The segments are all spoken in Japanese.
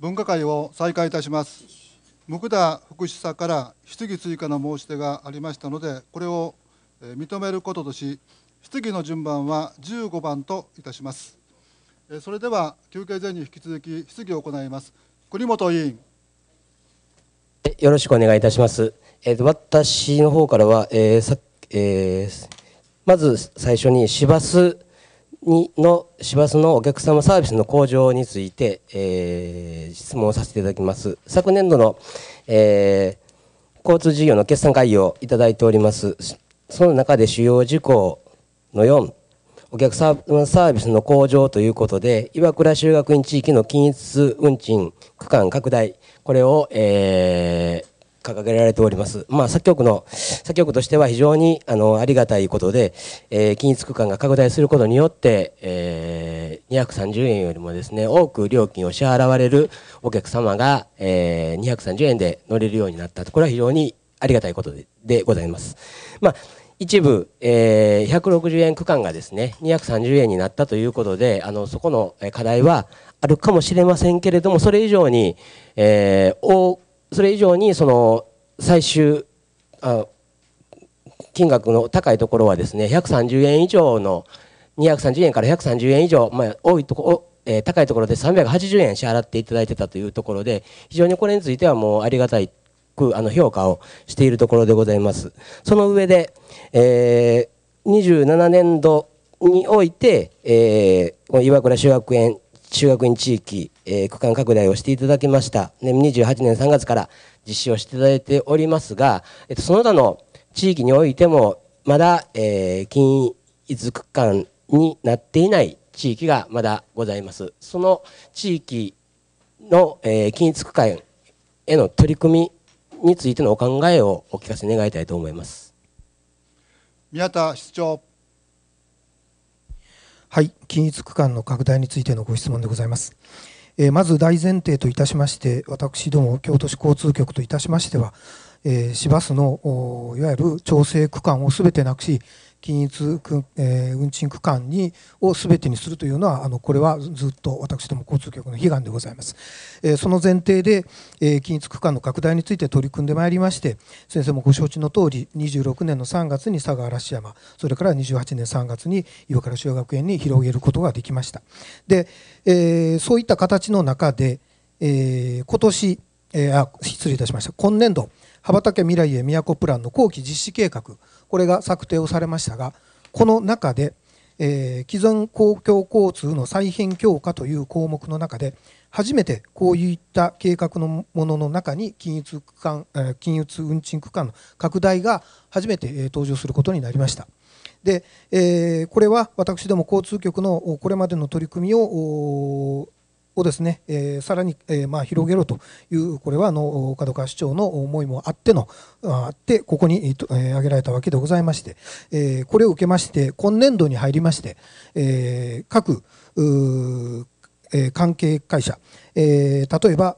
分科会を再開いたします。木田副主査から質疑追加の申し出がありましたので、これを認めることとし、質疑の順番は15番といたします。それでは休憩前に引き続き質疑を行います。国本委員。よろしくお願いいたします。えー、と私の方からは、えまず最初に市バスにの市バスのお客様サービスの向上について、えー、質問をさせていただきます。昨年度の、えー、交通事業の決算会議をいただいております。その中で主要事項の4、お客様サービスの向上ということで、岩倉修学院地域の均一運賃区間拡大、これを、えー、掲げられております。まあ、作曲の、作曲としては非常にあのありがたいことで、えー、均一区間が拡大することによって、えー、230円よりもですね、多く料金を支払われるお客様が、えー、230円で乗れるようになったと、これは非常にありがたいことででございます。まあ一部、えー、160円区間がですね、230円になったということで、あの、そこの課題はあるかもしれませんけれども、それ以上に、えー、多それ以上にその最終あ金額の高いところはですね130円以上の230円から130円以上、まあ、多いとこえー、高いところで380円支払っていただいてたというところで非常にこれについてはもうありがたいくあの評価をしているところでございますその上で、えー、27年度において、えー、岩倉修学園中学院地域、えー、区間拡大をしていただきました。年28年3月から実施をしていただいておりますが、えっと、その他の地域においても、まだ、えー、均一区間になっていない地域がまだございます。その地域の、えー、均一区間への取り組みについてのお考えをお聞かせ願いたいと思います。宮田室長はい、均一区間の拡大についてのご質問でございます。えまず大前提といたしまして、私ども京都市交通局といたしましては、え市バスのいわゆる調整区間をすべてなくし、均一、えー、運賃区間にを全てにするというのはあのこれはずっと私ども交通局の悲願でございます、えー、その前提で、えー、均一区間の拡大について取り組んでまいりまして先生もご承知の通り26年の3月に佐賀嵐山それから28年3月に岩倉修学園に広げることができましたで、えそういった形の中で、え今年、えあ失礼いたしました今年度羽ばたけ未来へ都プランの後期実施計画これが策定をされましたが、この中で、えー、既存公共交通の再編強化という項目の中で、初めてこういった計画のものの中に均一区間、均一運賃区間の拡大が初めて登場することになりました。で、えー、これは私ども交通局のこれまでの取り組みををですね、えー、さらに、えー、まあ、広げろというこれはあの角川市長の思いもあってのあってここに、えー、挙げられたわけでございまして、えこれを受けまして今年度に入りまして、え各え関係会社、えー、例えば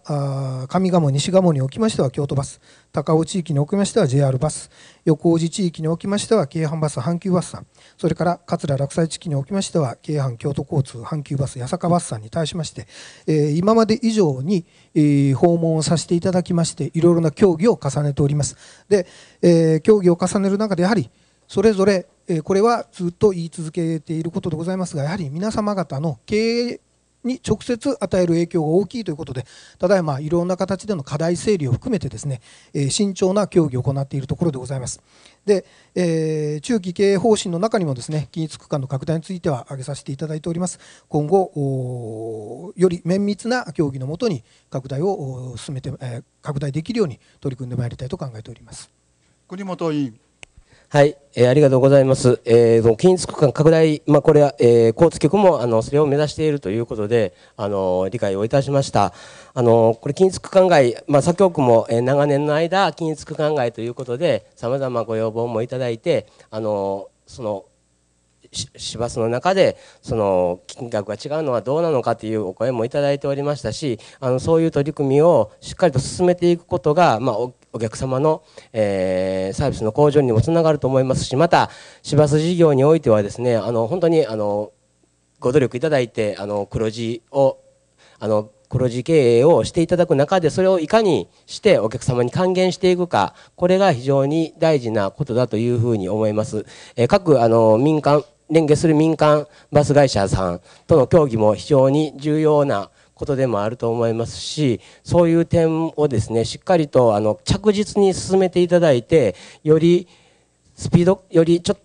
上賀茂西賀茂におきましては京都バス高尾地域におきましては JR バス横尾地域におきましては京阪バス阪急バスさんそれから桂落西地域におきましては京阪京都交通阪急バス八坂バスさんに対しまして、えー、今まで以上に、えー、訪問をさせていただきましていろいろな協議を重ねておりますで、え協議を重ねる中でやはりそれぞれ、えこれはずっと言い続けていることでございますがやはり皆様方の経営に直接与える影響が大きいということでただいまいろんな形での課題整理を含めてですね、え慎重な協議を行っているところでございます。で、えー、中期経営方針の中にもですね均一区間の拡大については挙げさせていただいております今後より綿密な協議のもとに拡大を進めて、えー、拡大できるように取り組んでまいりたいと考えております国本委員はい、えー、ありがとうございます。えー、均一区間拡大、まあ、これは、えー、交通局も、あの、それを目指しているということで、あの、理解をいたしました。あの、これ、均一区間外、まあ、左京区も、えー、長年の間、均一区間外ということで、様々ご要望もいただいて、あの、その、市バスの中でその金額が違うのはどうなのかというお声もいただいておりましたしあのそういう取り組みをしっかりと進めていくことが、まあ、お客様の、えー、サービスの向上にもつながると思いますしまた市バス事業においてはですねあの本当にあのご努力いただいてあの黒字をあの黒字経営をしていただく中でそれをいかにしてお客様に還元していくかこれが非常に大事なことだというふうに思います。えー、各あの民間連携する民間バス会社さんとの協議も非常に重要なことでもあると思いますしそういう点をですねしっかりとあの着実に進めていただいてよりスピードよりちょ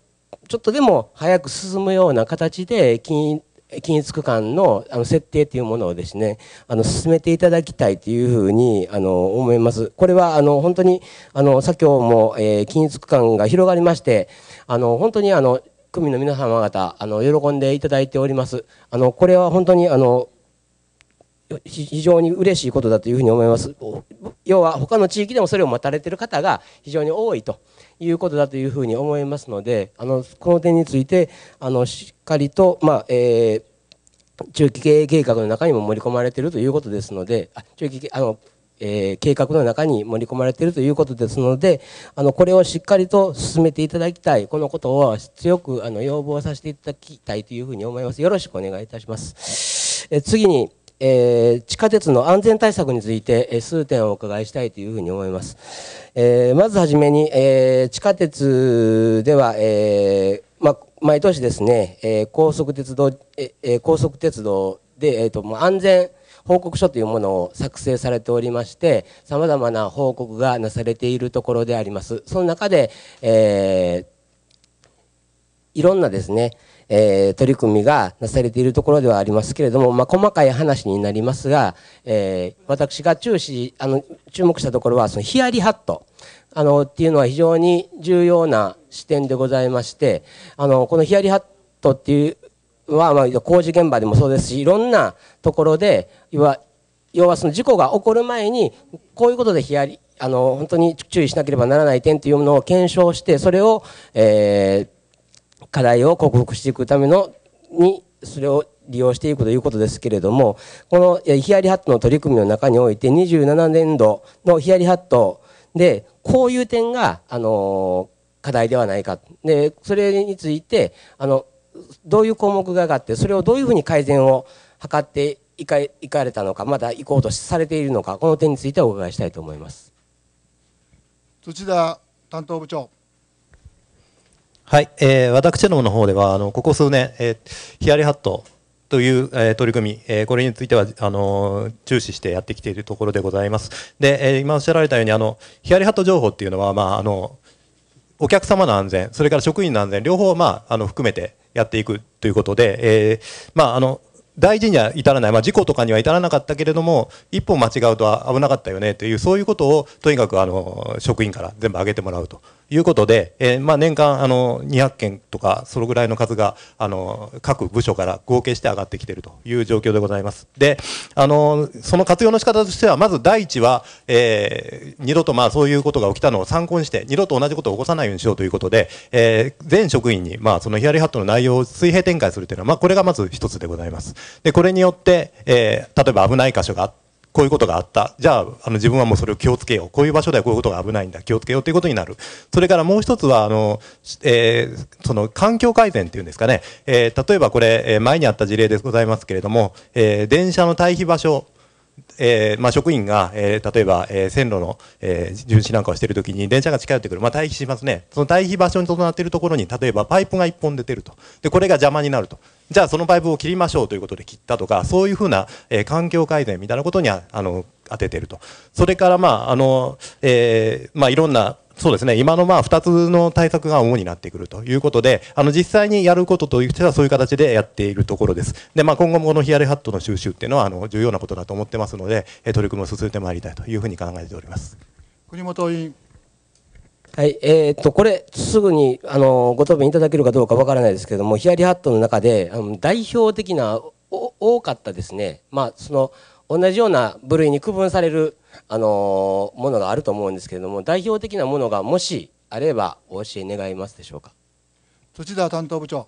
ちょっとでも早く進むような形で均一区間のあの設定というものをですねあの進めていただきたいというふうにあの思います。これはあの本当にあの左京も、えー、均一区間が広がりましてあの本当にあの民の皆様方あの喜んでいただいております。あのこれは本当にあの非常に嬉しいことだというふうに思います。要は他の地域でもそれを待たれている方が非常に多いということだというふうに思いますので、あのこの点についてあのしっかりと、まあ、えー、中期経営計画の中にも盛り込まれているということですので、あ中期あのえー、計画の中に盛り込まれているということですので、あの、これをしっかりと進めていただきたい、このことを強く、あの、要望させていただきたいというふうに思います。よろしくお願いいたします。え次に、えー、地下鉄の安全対策について、えー、数点をお伺いしたいというふうに思います。えー、まずはじめに、えー、地下鉄では、えーま、毎年ですね、えー、高速鉄道、えー、高速鉄道で、えーと、と安全報告書というものを作成されておりまして、様々な報告がなされているところであります。その中で、えー、いろんなですね、えー、取り組みがなされているところではありますけれども、まあ、細かい話になりますが、えー、私が注視、あの、注目したところは、そのヒヤリハット。あの、っていうのは非常に重要な視点でございまして、あの、このヒヤリハットっていうは、まあ、工事現場でもそうですし、いろんなところで、要は、要はその事故が起こる前に、こういうことでヒヤリ、あの、本当に注意しなければならない点というものを検証して、それを、えー、課題を克服していくためのにそれを利用していくということですけれどもこのヒヤリハットの取り組みの中において27年度のヒヤリハットでこういう点があの課題ではないかでそれについてあのどういう項目が上がってそれをどういうふうに改善を図っていかいかれたのかまだ行こうとされているのかこの点についてお伺いしたいと思います。土田担当部長はい、えー、私どもの方では、あのここ数年、えー、ヒヤリハットという、えー、取り組み、えー、これについてはあの注視してやってきているところでございます。で、えー、今おっしゃられたように、あのヒヤリハット情報っていうのは、まああのお客様の安全、それから職員の安全、両方、まあ、あの含めてやっていくということで、えーまあ、あの大事には至らない、まあ、事故とかには至らなかったけれども、一歩間違うと危なかったよねという、そういうことをとにかくあの職員から全部挙げてもらうということで、えー、まあ年間あの200件とか、そのぐらいの数が、あの、各部署から合計して上がってきているという状況でございます。で、あの、その活用の仕方としては、まず第一は、えー、二度とまあそういうことが起きたのを参考にして、二度と同じことを起こさないようにしようということで、えー、全職員に、まあそのヒヤリハットの内容を水平展開するというのは、まあこれがまず一つでございます。で、これによって、えー、例えば危ない箇所があって、こういうことがあった。じゃあ、あの、自分はもうそれを気をつけよう。こういう場所ではこういうことが危ないんだ。気をつけようということになる。それからもう一つは、あの、えー、その環境改善っていうんですかね。えー、例えばこれ、え前にあった事例でございますけれども、えー、電車の待避場所えーまあ、職員が、えー、例えば、えー、線路の、えー、巡視なんかをしているときに電車が近寄ってくる、まあ、待避しますね、その待避場所に伴っているところに例えばパイプが1本出てるとで、これが邪魔になると、じゃあそのパイプを切りましょうということで切ったとか、そういうふうな、えー、環境改善みたいなことにあの当ててると。それから、まあ、あの、えー、まあ、いろんな、そうですね、今のまあ2つの対策が主になってくるということで、あの実際にやることとしてはそういう形でやっているところです。で、まあ、今後もこのヒアリハットの収集っていうのはあの重要なことだと思ってますので、取り組みを進めてまいりたいというふうに考えております。国本委員はい、えー、っと、これ、すぐに、あの、ご答弁いただけるかどうかわからないですけども、ヒヤリハットの中で、あの代表的な、多かったですね、まあ、その、同じような部類に区分される、あのものがあると思うんですけれども、代表的なものがもしあれば、お教え願いますでしょうか。土田担当部長。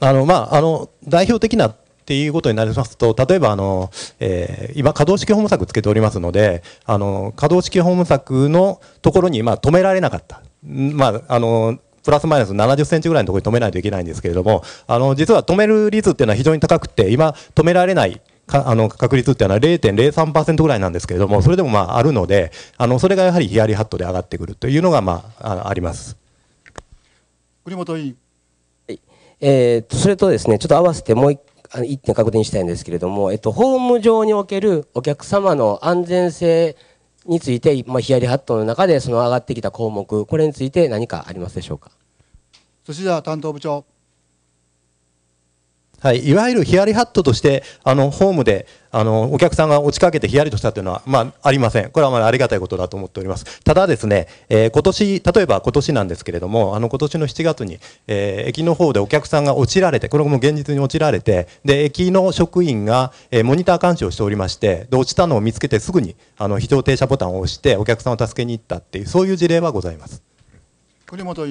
あのまあ、あの代表的なっていうことになりますと、例えばあの、えー、今、可動式ホーム柵つけておりますので、あの可動式ホーム柵のところに、まあ、止められなかった。まあ、あのプラスマイナス70センチぐらいのところに止めないといけないんですけれども、あの実は止める率っていうのは非常に高くて、今、止められないかあの確率っていうのは0.03%ぐらいなんですけれども、それでもまああるので、あのそれがやはりヒヤリハットで上がってくるというのが、まあ、あります栗本委員。えー、それとですね、ちょっと合わせてもう一あの1点確認したいんですけれども、えっと、ホーム上におけるお客様の安全性について、まあ、ヒヤリハットの中でその上がってきた項目、これについて何かありますでしょうか。寿司田担当部長はい、いわゆるヒヤリハットとしてあのホームであのお客さんが落ちかけてヒヤリとしたというのは、まあ、ありません、これはまあありがたいことだと思っております、ただですね、えー、今年例えば今年なんですけれども、あの今年の7月に、えー、駅の方でお客さんが落ちられて、これも現実に落ちられて、で駅の職員が、えー、モニター監視をしておりまして、で落ちたのを見つけて、すぐにあの非常停車ボタンを押して、お客さんを助けに行ったっていう、そういう事例はございます。栗本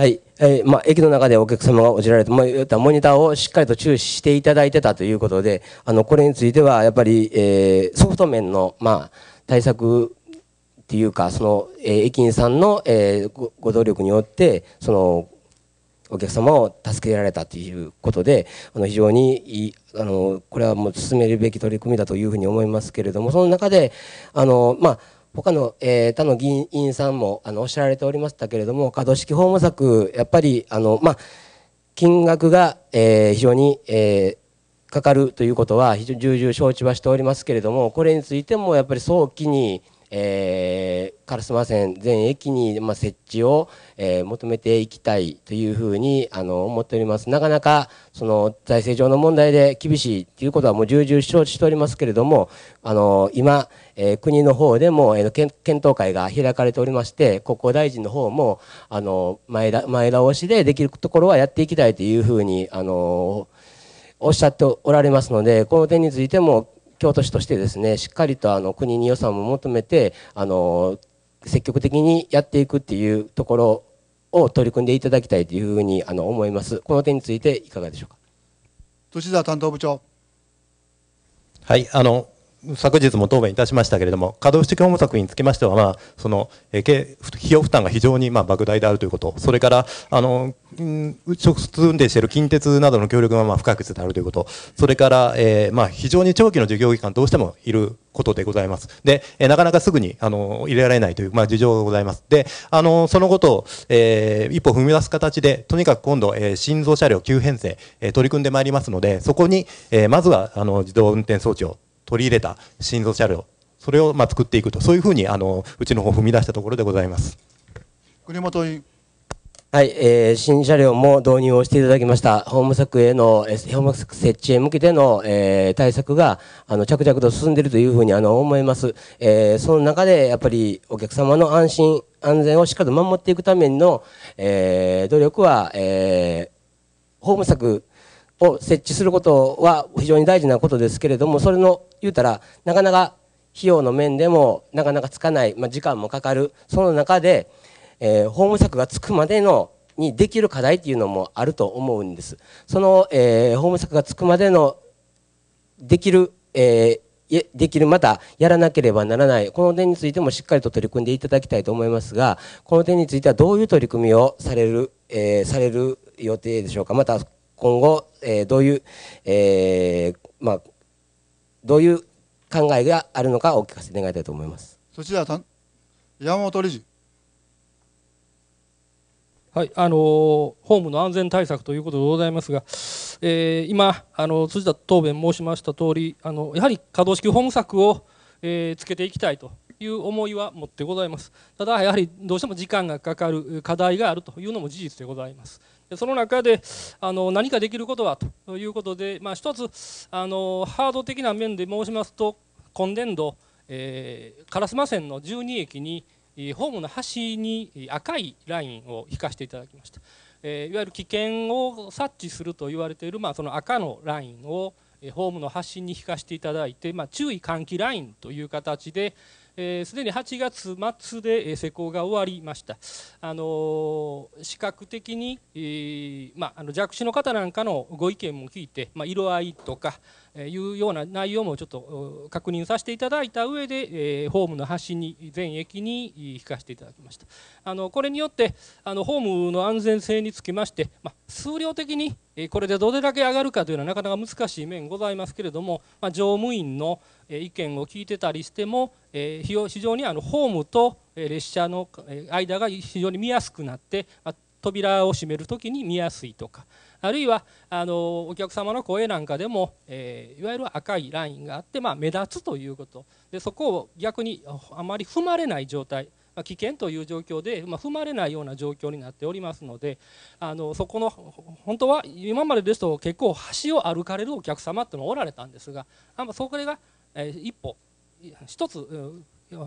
はい。えー、まあ、駅の中でお客様がおじられて、まあ、モニターをしっかりと注視していただいてたということで、あの、これについては、やっぱり、えー、ソフト面の、まあ、対策っていうか、その、えー、駅員さんの、えー、ご努力によって、その、お客様を助けられたということで、あの非常にあのこれはもう進めるべき取り組みだというふうに思いますけれども、その中で、あのまあ他の、えー、他の議員さんもあのおっしゃられておりましたけれども、可動式法務策、やっぱりあの、まあ、金額が、えー、非常に、えー、かかるということは、非常に重々承知はしておりますけれども、これについてもやっぱり早期に、えー、烏丸線全駅に、まあ、設置を、えー、求めていきたいというふうにあの思っております。なかなかその財政上の問題で厳しいということはもう重々承知しておりますけれども、あの今、えー、国の方でも、えー、検討会が開かれておりまして、国交大臣の方もあの前だ前倒しでできるところはやっていきたいというふうにあのおっしゃっておられますので、この点についても京都市としてですねしっかりとあの国に予算も求めてあの積極的にやっていくっていうところを取り組んでいただきたいというふうにあの思います。この点についていかがでしょうか。都担当部長。はい、あの昨日も答弁いたしましたけれども、稼働して作品につきましては、まあ、その、え費用負担が非常に、まあ、莫大であるということ、それから、あの、直接運転している近鉄などの協力が、まあ、不可欠であるということ、それから、えー、まあ、非常に長期の事業期間どうしてもいることでございます。で、えー、なかなかすぐに、あの、入れられないという、まあ、事情がございます。で、あの、そのことを、えー、一歩踏み出す形で、とにかく今度、えー、新車両急編成、えー、取り組んでまいりますので、そこに、えー、まずは、あの、自動運転装置を取り入れた心臓車両、それをまあ作っていくと、そういうふうにあのうちの方踏み出したところでございます。国本委員はい、えー、新車両も導入をしていただきました。ホーム柵への、えー、ホーム柵設置へ向けての、えー、対策が、あの、着々と進んでいるというふうに、あの、思います。えー、その中で、やっぱり、お客様の安心、安全をしっかりと守っていくための、えー、努力は、えー、ホーム柵を設置することは非常に大事なことですけれども、それの言うたら、なかなか費用の面でもなかなかつかない、まあ、時間もかかる、その中で、えー、法務策がつくまでのにできる課題っていうのもあると思うんです。その、えー、法務策がつくまでのできる、えー、できる、またやらなければならない、この点についてもしっかりと取り組んでいただきたいと思いますが、この点についてはどういう取り組みをされる、えー、される予定でしょうか、また今後、えー、どういう、えーまあ、どういう考えがあるのかお聞かせ願いたいと思います。そちらさん山本理事はいあのー、ホームの安全対策ということでございますが、えー、今、あの辻田答弁申しました通りあのやはり可動式ホーム策を、えー、つけていきたいという思いは持ってございますただやはりどうしても時間がかかる課題があるというのも事実でございますその中であの何かできることはということで、まあ、一つあのハード的な面で申しますと今年度、えー、烏丸線の12駅にホームの端に赤いラインを引かせていただきました、えー、いわゆる危険を察知すると言われている、まあ、その赤のラインをホームの発信に引かせていただいて、まあ、注意喚起ラインという形で、えー、すでに8月末で施工が終わりました、あの視覚的に、えーまあ、あの弱視の方なんかのご意見も聞いて、まあ、色合いとか、いうような内容もちょっと確認させていただいた上で、えホームの端に全駅に引かせていただきましたあのこれによってあのホームの安全性につきまして、まあ、数量的にこれでどれだけ上がるかというのはなかなか難しい面ございますけれども、まあ、乗務員の意見を聞いてたりしても、え非常にあのホームと列車の間が非常に見やすくなって、あ、扉を閉める時に見やすいとか。あるいはあのお客様の声なんかでも、えー、いわゆる赤いラインがあって、まあ、目立つということでそこを逆にあまり踏まれない状態、まあ、危険という状況で、まあ、踏まれないような状況になっておりますのであのそこの本当は今までですと結構橋を歩かれるお客様っていうのがおられたんですがあそこが、えー、一歩一つ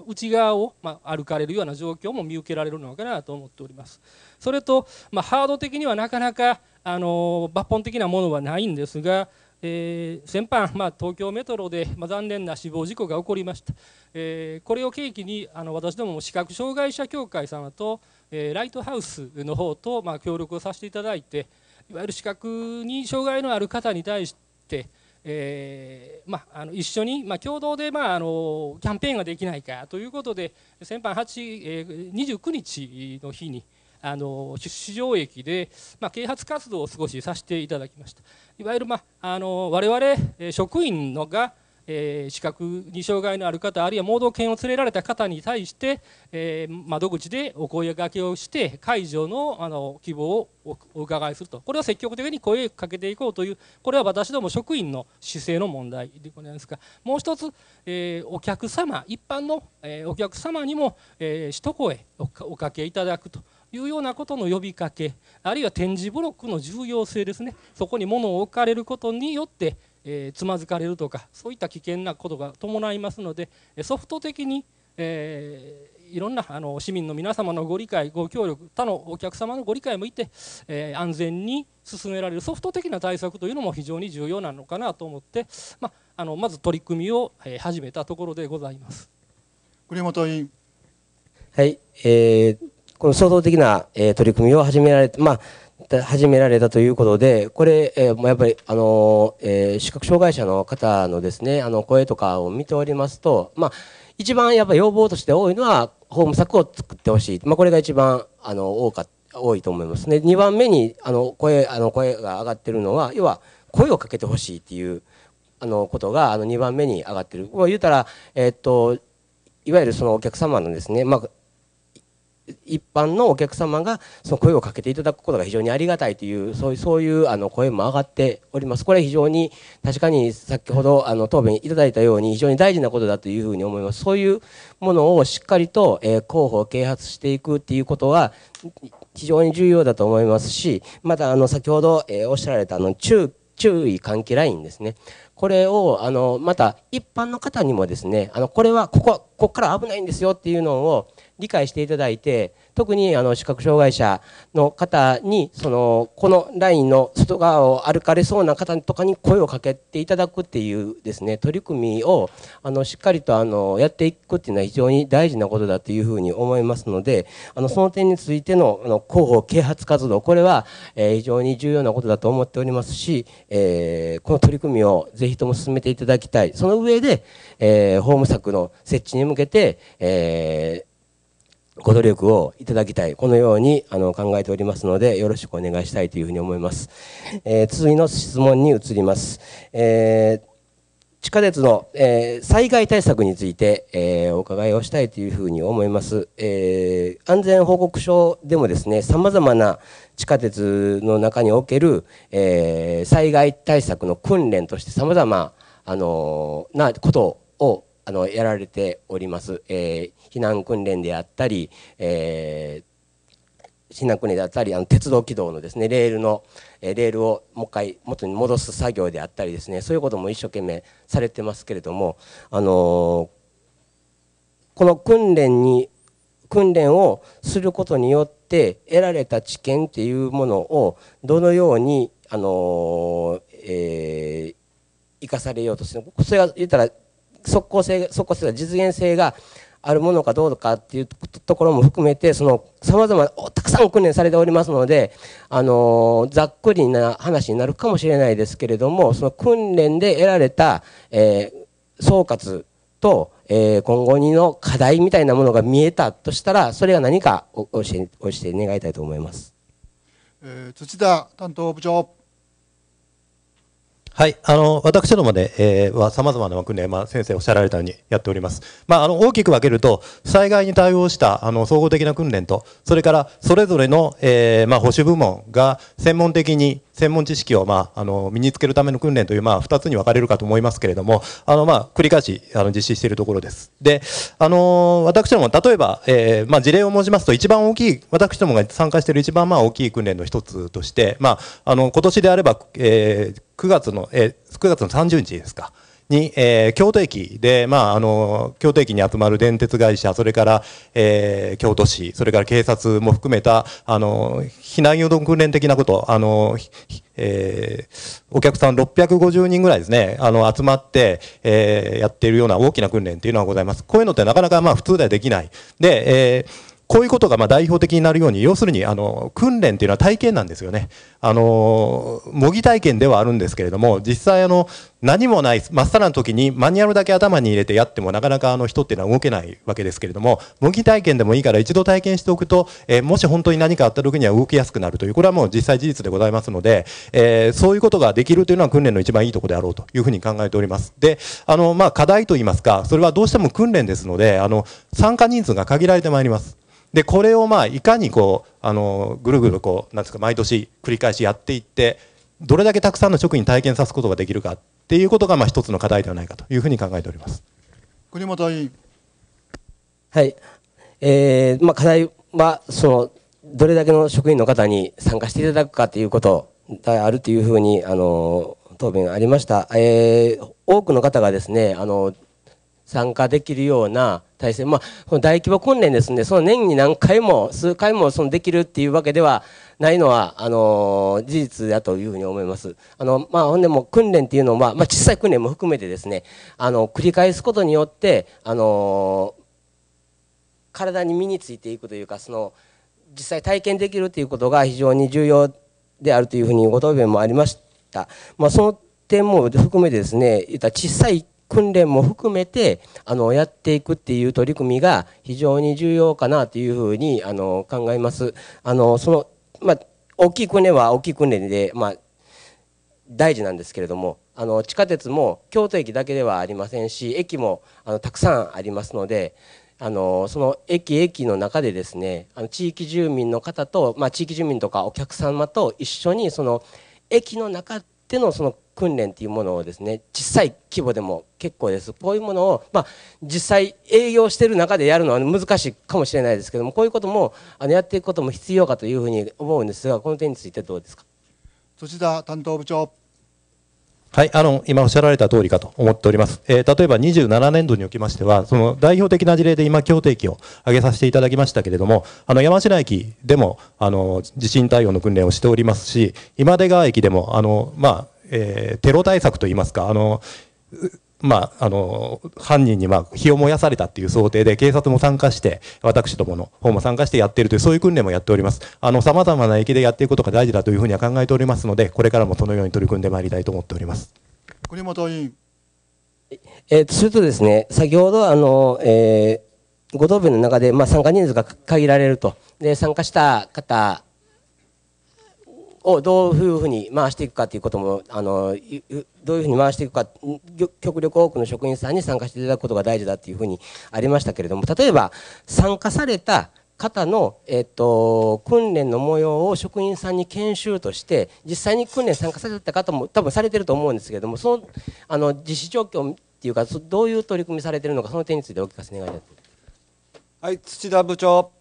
内側を、ま歩かれるような状況も見受けられるのかなと思っております。それと、まあ、ハード的にはなかなか、あの抜本的なものはないんですが、えー、先般、まあ、東京メトロで、まあ、残念な死亡事故が起こりました、えー、これを契機にあの私ども視覚障害者協会様と、えー、ライトハウスの方と、まあ、協力をさせていただいていわゆる視覚に障害のある方に対して、えー、まあ、あの一緒に、まあ、共同で、まあ、あのキャンペーンができないかということで先般8、えー、29日の日にあの出資上駅で、まあ、啓発活動を少しさせていただきましたいわゆる、まあ、あの我々職員のがえー、視覚に障害のある方あるいは盲導犬を連れられた方に対して、えー、窓口でお声がけをして解除のあの希望をお伺いするとこれは積極的に声をかけていこうというこれは私ども職員の姿勢の問題でございますがもう一つ、えー、お客様一般の、えお客様にも、えー、一声おかけいただくと。いうようなことの呼びかけあるいは展示ブロックの重要性ですねそこに物を置かれることによってえー、つまずかれるとかそういった危険なことが伴いますのでソフト的に、えー、いろんなあの市民の皆様のご理解ご協力他のお客様のご理解もいて、えー、安全に進められるソフト的な対策というのも非常に重要なのかなと思って、まあのまず取り組みを始めたところでございます。栗本委員はい、えー、この総造的な、え取り組みを始められて、まあた始められたということで、これ、えー、やっぱり、あのえー、視覚障害者の方のですね、あの、声とかを見ておりますと、まあ、一番やっぱ要望として多いのは、ホーム策を作ってほしい。まあ、これが一番、あの、多か、多いと思いますね。2番目に、あの、声、あの、声が上がってるのは、要は、声をかけてほしいっていう、あの、ことが、あの、2番目に上がってる。まあ、言うたら、えー、っと、いわゆるそのお客様のですね、まあ、一般のお客様がその声をかけていただくことが非常にありがたいというそういうそういうあの声も上がっております。これは非常に確かに先ほどあの答弁いただいたように非常に大事なことだというふうに思います。そういうものをしっかりと、えー、広報啓発していくっていうことは非常に重要だと思いますし、またあの先ほど、えー、おっしゃられたあの中注意喚起ラインですね。これを、あの、また一般の方にもですね、あの、これはここ、ここから危ないんですよっていうのを理解していただいて、特にあの視覚障害者の方にそのこのラインの外側を歩かれそうな方とかに声をかけていただくっていうですね取り組みをあのしっかりとあのやっていくっていうのは非常に大事なことだというふうに思いますのであのその点についてのあの広報啓発活動これは、え非常に重要なことだと思っておりますし、えこの取り組みをぜひとも進めていただきたいその上で、えー、法務策の設置に向けて、えーご努力をいただきたい。このようにあの考えておりますので、よろしくお願いしたいというふうに思います。えー、続の質問に移ります。えー地下鉄の、えー、災害対策について、えー、お伺いをしたいというふうに思います。えー、安全報告書でもですね、様々な地下鉄の中における、え災害対策の訓練として様々、あのなことをあのやられております、え避難訓練であったり、え避難訓練であったりあの鉄道軌道のですねレールの、えレールをもう一回元に戻す作業であったりですねそういうことも一生懸命されてますけれども、あのこの訓練に訓練をすることによって得られた知見っていうものをどのようにあの、えー、生かされようとしてそれが言ったら即効性、即効性が実現性があるものかどうかっていうところも含めて、その様々、たくさん訓練されておりますので、あの、ざっくりな話になるかもしれないですけれども、その訓練で得られた、えー、総括と、えー、今後にの課題みたいなものが見えたとしたら、それが何かお教え、教え願いたいと思います。えー、土田担当部長。はい、あの私どもで、えー、はさまざまな訓練、まあ、先生おっしゃられたようにやっております、まあ、あの大きく分けると災害に対応したあの総合的な訓練とそれからそれぞれの、えーまあ、保守部門が専門的に専門知識を、まあ、あの身につけるための訓練という、まあ、2つに分かれるかと思いますけれどもあの、まあ、繰り返しあの実施しているところですであの私ども例えば、えーまあ、事例を申しますと一番大きい私どもが参加している一番まあ大きい訓練の一つとして、まあ、あの今年であれば、えー9月の、えー、9月の30日ですか。に、えー、京都駅で、まあ、あの京都駅に集まる電鉄会社それから、えー、京都市それから警察も含めたあの避難誘導訓練的なことあの、えー、お客さん650人ぐらいですねあの集まって、えー、やっているような大きな訓練というのはございますこういうのってなかなかまあ普通ではできないで、えーこういうことがま代表的になるように、要するにあの訓練というのは体験なんですよね。あの模擬体験ではあるんですけれども、実際あの何もない真っさらの時にマニュアルだけ頭に入れてやってもなかなかあの人っていうのは動けないわけですけれども、模擬体験でもいいから一度体験しておくと、えー、もし本当に何かあった時には動きやすくなるという、これはもう実際事実でございますので、えー、そういうことができるというのは訓練の一番いいところであろうというふうに考えております。で、あのまあ、課題といいますか、それはどうしても訓練ですので、あの参加人数が限られてまいります。でこれをまあいかにこうあのぐるぐるこうなんですか毎年繰り返しやっていってどれだけたくさんの職員体験さすことができるかっていうことがまあ一つの課題ではないかというふうに考えております国本委員はい、えーまあ、課題はそのどれだけの職員の方に参加していただくかということであるというふうにあの答弁ありました、えー、多くの方がですねあの参加できるような体制、まあ、この大規模訓練ですね、その年に何回も、数回もそのできるっていうわけではないのは、あの、事実だというふうに思います。あの、まあ、ほんでも訓練っていうのは、まあ、小さい訓練も含めてですね、あの、繰り返すことによって、あの、体に身についていくというか、その、実際体験できるということが非常に重要であるというふうにご答弁もありました。まあ、その点も含めてですね、小さい訓練も含めてあのやっていくっていう取り組みが非常に重要かなというふうにあの考えます。あのそのまあ、大きい訓練は大きい訓練で、まあ、大事なんですけれどもあの地下鉄も京都駅だけではありませんし駅もあのたくさんありますのであのその駅駅の中でですねあの地域住民の方と、まあ、地域住民とかお客様と一緒にその駅の中でのその訓練というものをですね小さい規模でも結構ですこういうものを、まあ、実際営業してる中でやるのは難しいかもしれないですけどもこういうこともあのやっていくことも必要かというふうに思うんですがこの点についてどうですか土田担当部長はい、あの、今おっしゃられた通りかと思っております。えー、例えば27年度におきましては、その代表的な事例で今協定機を挙げさせていただきましたけれども、あの、山科駅でも、あの、地震対応の訓練をしておりますし、今出川駅でも、あの、まあ、えー、テロ対策といいますか、あの、まあ、あの、犯人に、まあ、火を燃やされたっていう想定で、警察も参加して、私どもの方も参加してやっているという、そういう訓練もやっております。あの、様々な駅でやっていくことが大事だというふうには考えておりますので、これからもそのように取り組んでまいりたいと思っております。国本委員。えー、そとですね、先ほど、あの、えー、ご答弁の中で、まあ、参加人数が限られると。で、参加した方をどういうふうに回していくかということもあのどういうふうに回していくか極力多くの職員さんに参加していただくことが大事だというふうにありましたけれども例えば参加された方の、えっと、訓練の模様を職員さんに研修として実際に訓練参加された方も多分されてると思うんですけれどもそのあの実施状況っていうかどういう取り組みされてるのかその点についてお聞かせ願いたいはい土田部長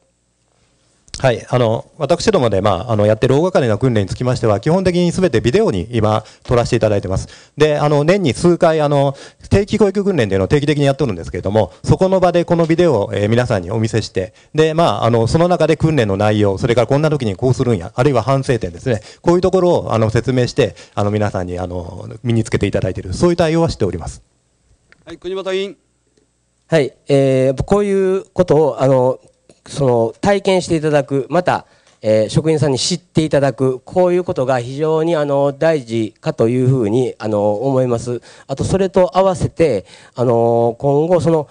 はい、あの私どもで、まあ、あのやってる大掛かりな訓練につきましては、基本的にすべてビデオに今、撮らせていただいてます。で、あの年に数回あの、定期教育訓練での定期的にやってるんですけれども、そこの場でこのビデオを、えー、皆さんにお見せして、で、まあ、あのその中で訓練の内容、それからこんな時にこうするんや、あるいは反省点ですね、こういうところをあの説明して、あの皆さんにあの身につけていただいている、そういう対応はしております。はい、国本委員。はい、えー、こういうことをあのその体験していただく、また、えー、職員さんに知っていただく、こういうことが非常にあの大事かというふうにあの思います。あと、それと合わせて、あの今後、その、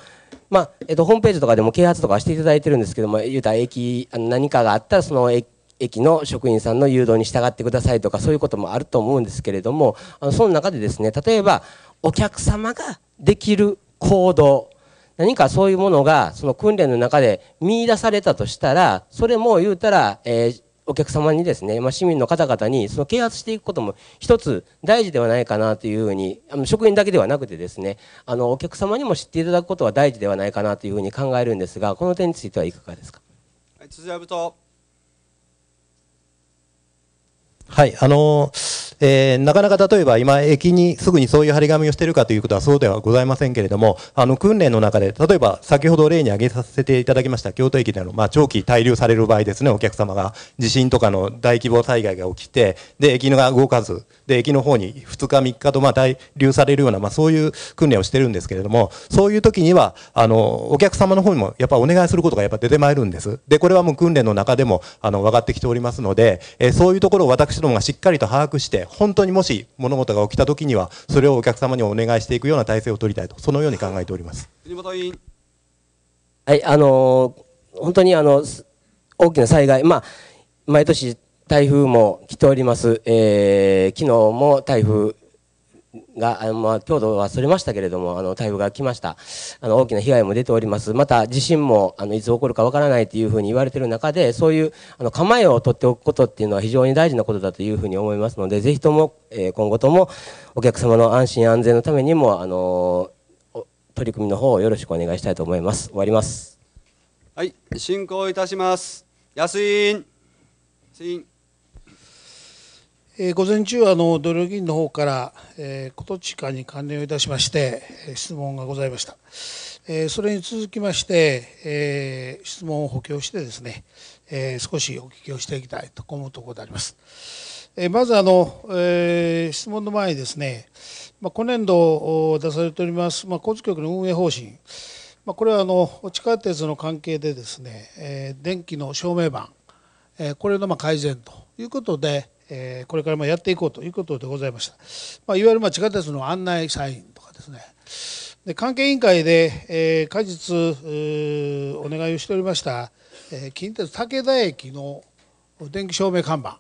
まあ、えっと、ホームページとかでも啓発とかしていただいてるんですけども、言うたら駅、あの何かがあったら、その駅、駅の職員さんの誘導に従ってくださいとかそういうこともあると思うんですけれどもあのその中でですね例えばお客様ができる行動何かそういうものが、その訓練の中で見出されたとしたら、それも言うたら、えー、お客様にですね、まあ、市民の方々にその啓発していくことも一つ大事ではないかなというふうに、あの職員だけではなくてですね、あのお客様にも知っていただくことは大事ではないかなというふうに考えるんですが、この点についてはいかがですか。はい、はい、あのえー、なかなか例えば今、駅にすぐにそういう張り紙をしているかということはそうではございませんけれども、あの訓練の中で、例えば先ほど例に挙げさせていただきました京都駅での、まあ、長期滞留される場合ですね、お客様が地震とかの大規模災害が起きて、で駅が動かず、で駅の方に2日、3日とまあ滞留されるような、まあ、そういう訓練をしてるんですけれども、そういう時にはあのお客様の方にもやっぱお願いすることがやっぱ出てまいるんです。でこれはもう訓練の中でもあの分かってきておりますので、えー、そういうところを私スロンがしっかりと把握して、本当にもし物事が起きたときには、それをお客様にお願いしていくような体制を取りたいと、そのように考えております。はい、あの本当にあの大きな災害、まあ、毎年台風も来ております、えー、昨日も台風が、あのまあ、強度は忘れましたけれども、あの台風が来ました。あの大きな被害も出ております。また地震もあのいつ起こるかわからないというふうに言われている中で、そういうあの構えを取っておくことっていうのは非常に大事なことだというふうに思いますので、ぜひとも、えー、今後ともお客様の安心安全のためにも、あの取り組みの方をよろしくお願いしたいと思います。終わります。はい、進行いたします。安井委員。え午前中あの同僚議員の方から、えー、琴地下に関連をいたしまして質問がございました、えー、それに続きまして、えー、質問を補強してですね、えー、少しお聞きをしていきたいと思うところであります、えまずあの、え質問の前にですね、まあ、今年度出されております、まあ、交通局の運営方針、まあ、これはあの地下鉄の関係でですね、え電気の照明板、えこれのま改善ということで、えこれからもやっていこうということでございました、まあ、いわゆるまあ地下鉄の案内社員とかですねで関係委員会で、えー、果実お願いをしておりました、えー、近鉄武田駅の電気証明看板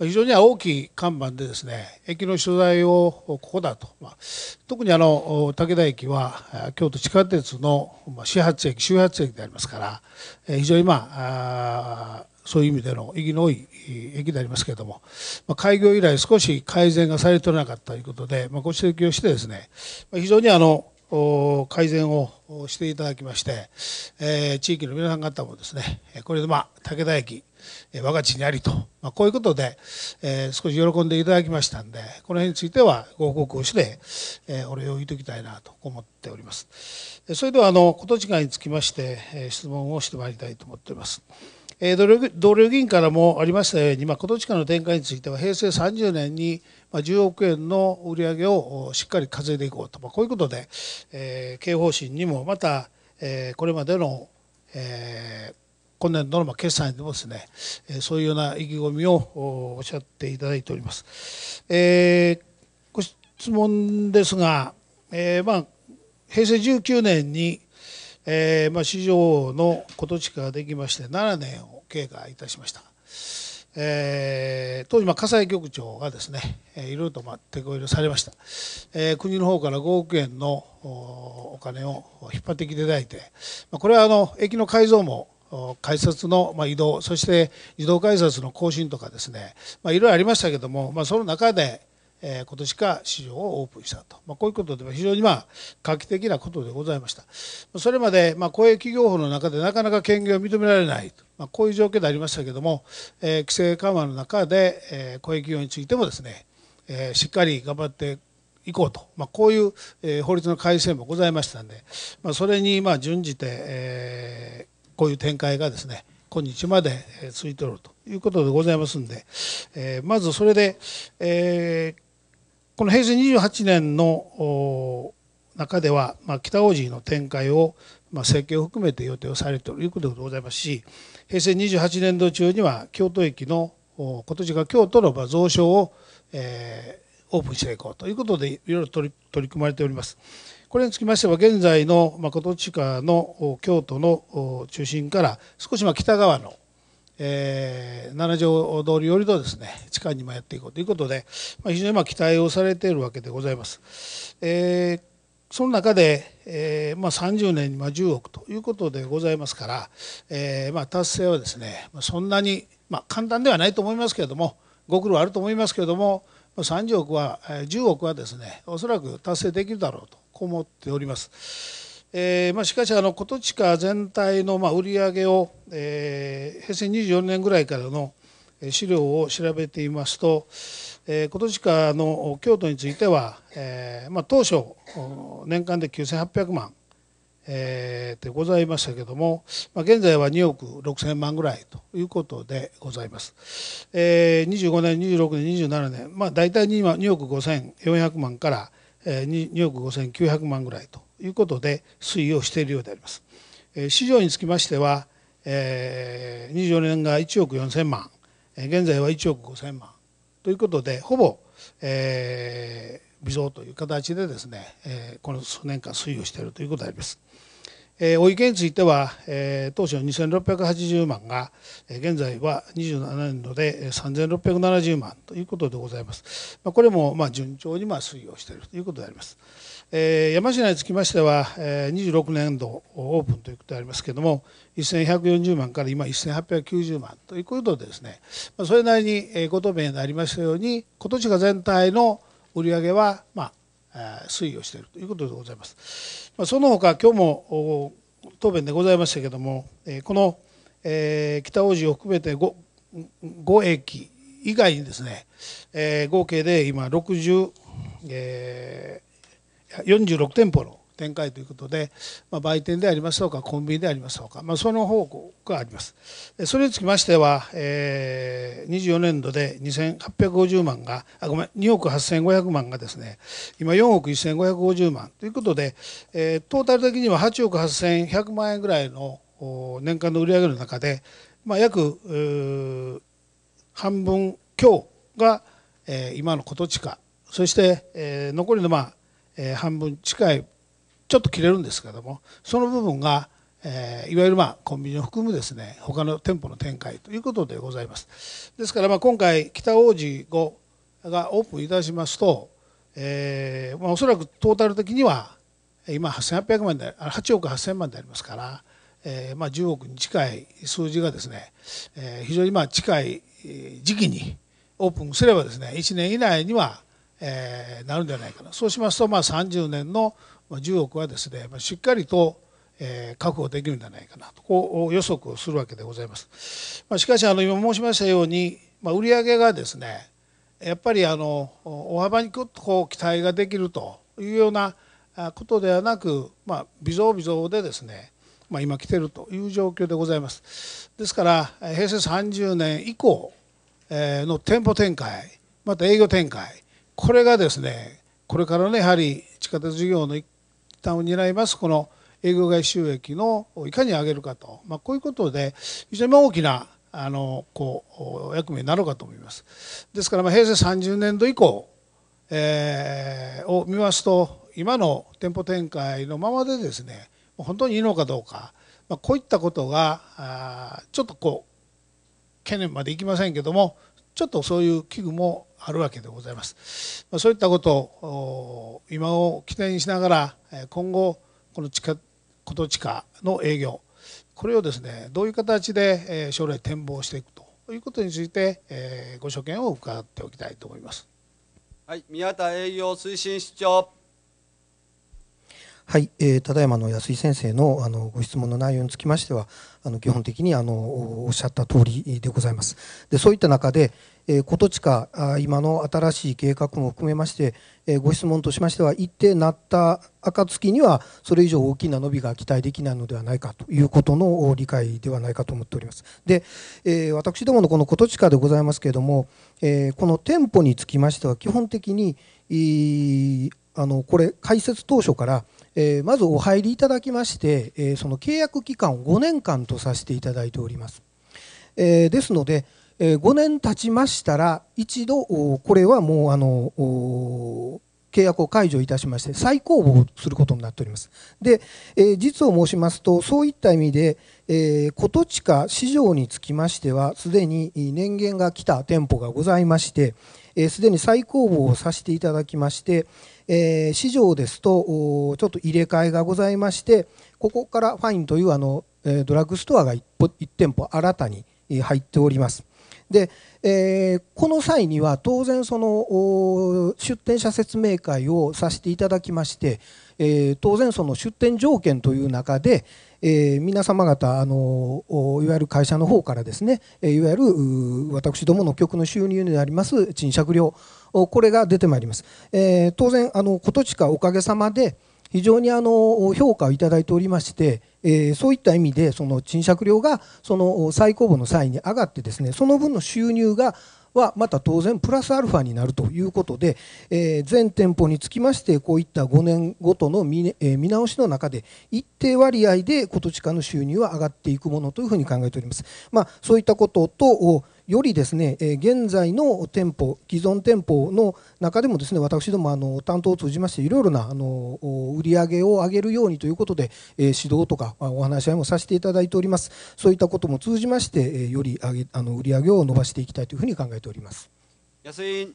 非常に大きい看板でですね駅の取材をここだと、まあ、特にあの武田駅は京都地下鉄の始発駅終発駅でありますから非常にまあそういう意味での意義の多い駅でありますけれども、まあ、開業以来少し改善がされておらなかったということで、まあ、ご指摘をしてですね、ま非常にあの、改善をしていただきまして、えー、地域の皆さん方もですね、これでまあ、武田駅、え我が地にありと、まあ、こういうことで、えー、少し喜んでいただきましたんで、この辺についてはご報告をして、えー、お礼を言いときたいなと思っております。それでは、あの、こと違いにつきまして、え質問をしてまいりたいと思っております。同僚議員からもありましたように、このからの展開については、平成30年に10億円の売り上げをしっかり稼いでいこうと、こういうことで、経営方針にも、また、これまでの今年度の決算でもですね、そういうような意気込みをおっしゃっていただいております。ご質問ですが、まあ、平成19年に、えー、まあ、市場のことからができまして7年を経過いたしました、えー、当時、まあ、葛西局長がですね、えいろいろと、まあ、手こ入れされました、えー、国の方から5億円のお金を引っ張ってきていただいて、まあ、これはあの駅の改造も改札の移動、そして自動改札の更新とかですね、まあ、いろいろありましたけども、まあ、その中で、えー、今年か市場をオープンしたと、まあ、こういうことでは非常にまあ画期的なことでございましたそれまでまあ公営企業法の中でなかなか権限を認められないと、まあ、こういう状況でありましたけれども、えー、規制緩和の中で、えー、公営企業についてもですね、えー、しっかり頑張っていこうと、まあ、こういう、えー、法律の改正もございましたんで、まあ、それにまあ準じて、えー、こういう展開がですね今日まで続いておるということでございますんで、えー、まずそれで、えー、この平成28年の中では、まあ、北大路の展開を、まあ、設計を含めて予定をされているということでございますし平成28年度中には京都駅の今年が京都の増床を、えー、オープンしていこうということでいろいろ取り取り組まれております。これにつきましては現在の、ま琴地下の京都の中心から少し北側のえ7条通りよりとですね地下にもやっていこうということで、ま非常に今期待をされているわけでございます。えその中で、えま30年に10億ということでございますから、えま達成はですねそんなに、ま簡単ではないと思いますけれどもご苦労あると思いますけれども30億は10億はですねおそらく達成できるだろうとこう思っております。えーまあ、しかしあの今年か全体のまあ売り上げを、えー、平成24年ぐらいからの資料を調べていますと、えー、琴か、下の京都については、えーまあ、当初年間で9800万、えー、でございましたけれども、まあ、現在は2億6000万ぐらいということでございます、えー、25年26年27年、まあ、大体2億5400万から2億5900万ぐらいということで推移をしているようであります。市場につきましては、えー、24年が1億4千0 0万、現在は1億5千万ということで、ほぼ、えー、微増という形でですね、えー、この数年間推移をしているということであります。えー、お池については、えー、当初の2680万が、えー、現在は27年度で3670万ということでございます。まあ、これもまあ順調にまあ推移をしているということであります。えー、山科につきましては、えー、26年度オープンということでありますけれども1140万から今1890万ということでですねそれなりにご答弁になりましたように今年が全体の売り上げは、まあ、推移をしているということでございます。その他今日も答弁でございましたけれどもこの、えー、北大路を含めて 5, 5駅以外にですね、えー、合計で今60、えー46店舗の展開ということで、まあ、売店でありますとかコンビニでありますとか、まあ、その方向がありますそれにつきましては、えー、24年度で2850万があごめん2億8500万がですね今4億1550万ということで、えー、トータル的には8億8100万円ぐらいの年間の売上の中で、まあ、約半分強が、えー、今のことちか、そして、えー、残りのまあえ半分近いちょっと切れるんですけどもその部分が、えいわゆるまあコンビニを含むですね他の店舗の展開ということでございますですからまあ今回北王子5がオープンいたしますと、えまあ、おそらくトータル的には今8800万で8億8000万でありますから、えまあ、10億に近い数字がですね、え非常にまあ近い時期にオープンすればですね1年以内にはえー、なるんじゃないかなそうしますと、まあ、30年の10億はですね、まあ、しっかりと、えー、確保できるんじゃないかなとこう予測をするわけでございます。まあ、しかしあの今申しましたように、まあ、売上がですねやっぱりあの大幅にこう期待ができるというようなことではなく、まあ、微増微増でですね、まあ、今来てるという状況でございます。ですから平成30年以降の店舗展開また営業展開これがですねこれからねやはり地下鉄事業の一端を担いますこの営業外収益のいかに上げるかと、まあ、こういうことで非常に大きなあのこう役目になろうかと思います。ですからま平成30年度以降、えー、を見ますと今の店舗展開のままでですね本当にいいのかどうか、まあ、こういったことがあちょっとこう懸念までいきませんけどもちょっとそういう危惧もあるわけでございます。まそういったことを今を起点にしながら今後この地下こと地下の営業これをですねどういう形で将来展望していくということについてご所見を伺っておきたいと思います。はい、宮田営業推進室長はい、えー、ただいまの安井先生のあのご質問の内容につきましては、あの基本的にあのおっしゃった通りでございます。で、そういった中で、えー、ことちか今の新しい計画も含めまして、えー、ご質問としましては、一定なった暁には、それ以上大きな伸びが期待できないのではないかということの理解ではないかと思っております。で、えー、私どものこのことちかでございますけれども、えこの店舗につきましては、基本的に、あのこれ、解説当初から、えー、まずお入りいただきまして、えー、その契約期間を5年間とさせていただいております。えー、ですので、え5年経ちましたら、一度、これはもうあの契約を解除いたしまして、再公募することになっております。で、え実を申しますと、そういった意味で、えこと地下市場につきましては、すでに年限が来た店舗がございまして、す、で、に再公募をさせていただきまして、えー、市場ですとちょっと入れ替えがございましてここからファインというあの、えドラッグストアが 1, 1店舗新たに入っております。で、えー、この際には当然その出店者説明会をさせていただきまして、えー、当然その出店条件という中で、えー、皆様方あのいわゆる会社の方からですねいわゆる私どもの局の収入になります賃借料これが出てまいります。えー、当然、あのことかおかげさまで非常にあの評価をいただいておりまして、えー、そういった意味でその賃借料がその再公募の際に上がってですねその分の収入がはまた当然プラスアルファになるということで、えー、全店舗につきましてこういった5年ごとの見,、えー、見直しの中で一定割合でこと地の収入は上がっていくものというふうに考えております。まあ、そういったこととよりですね、え現在の店舗、既存店舗の中でもですね、私どもあの担当を通じまして、いろいろなあの売り上げを上げるようにということで、え指導とかお話し合いもさせていただいております。そういったことも通じまして、えより上げあの売り上げを伸ばしていきたいというふうに考えております。安井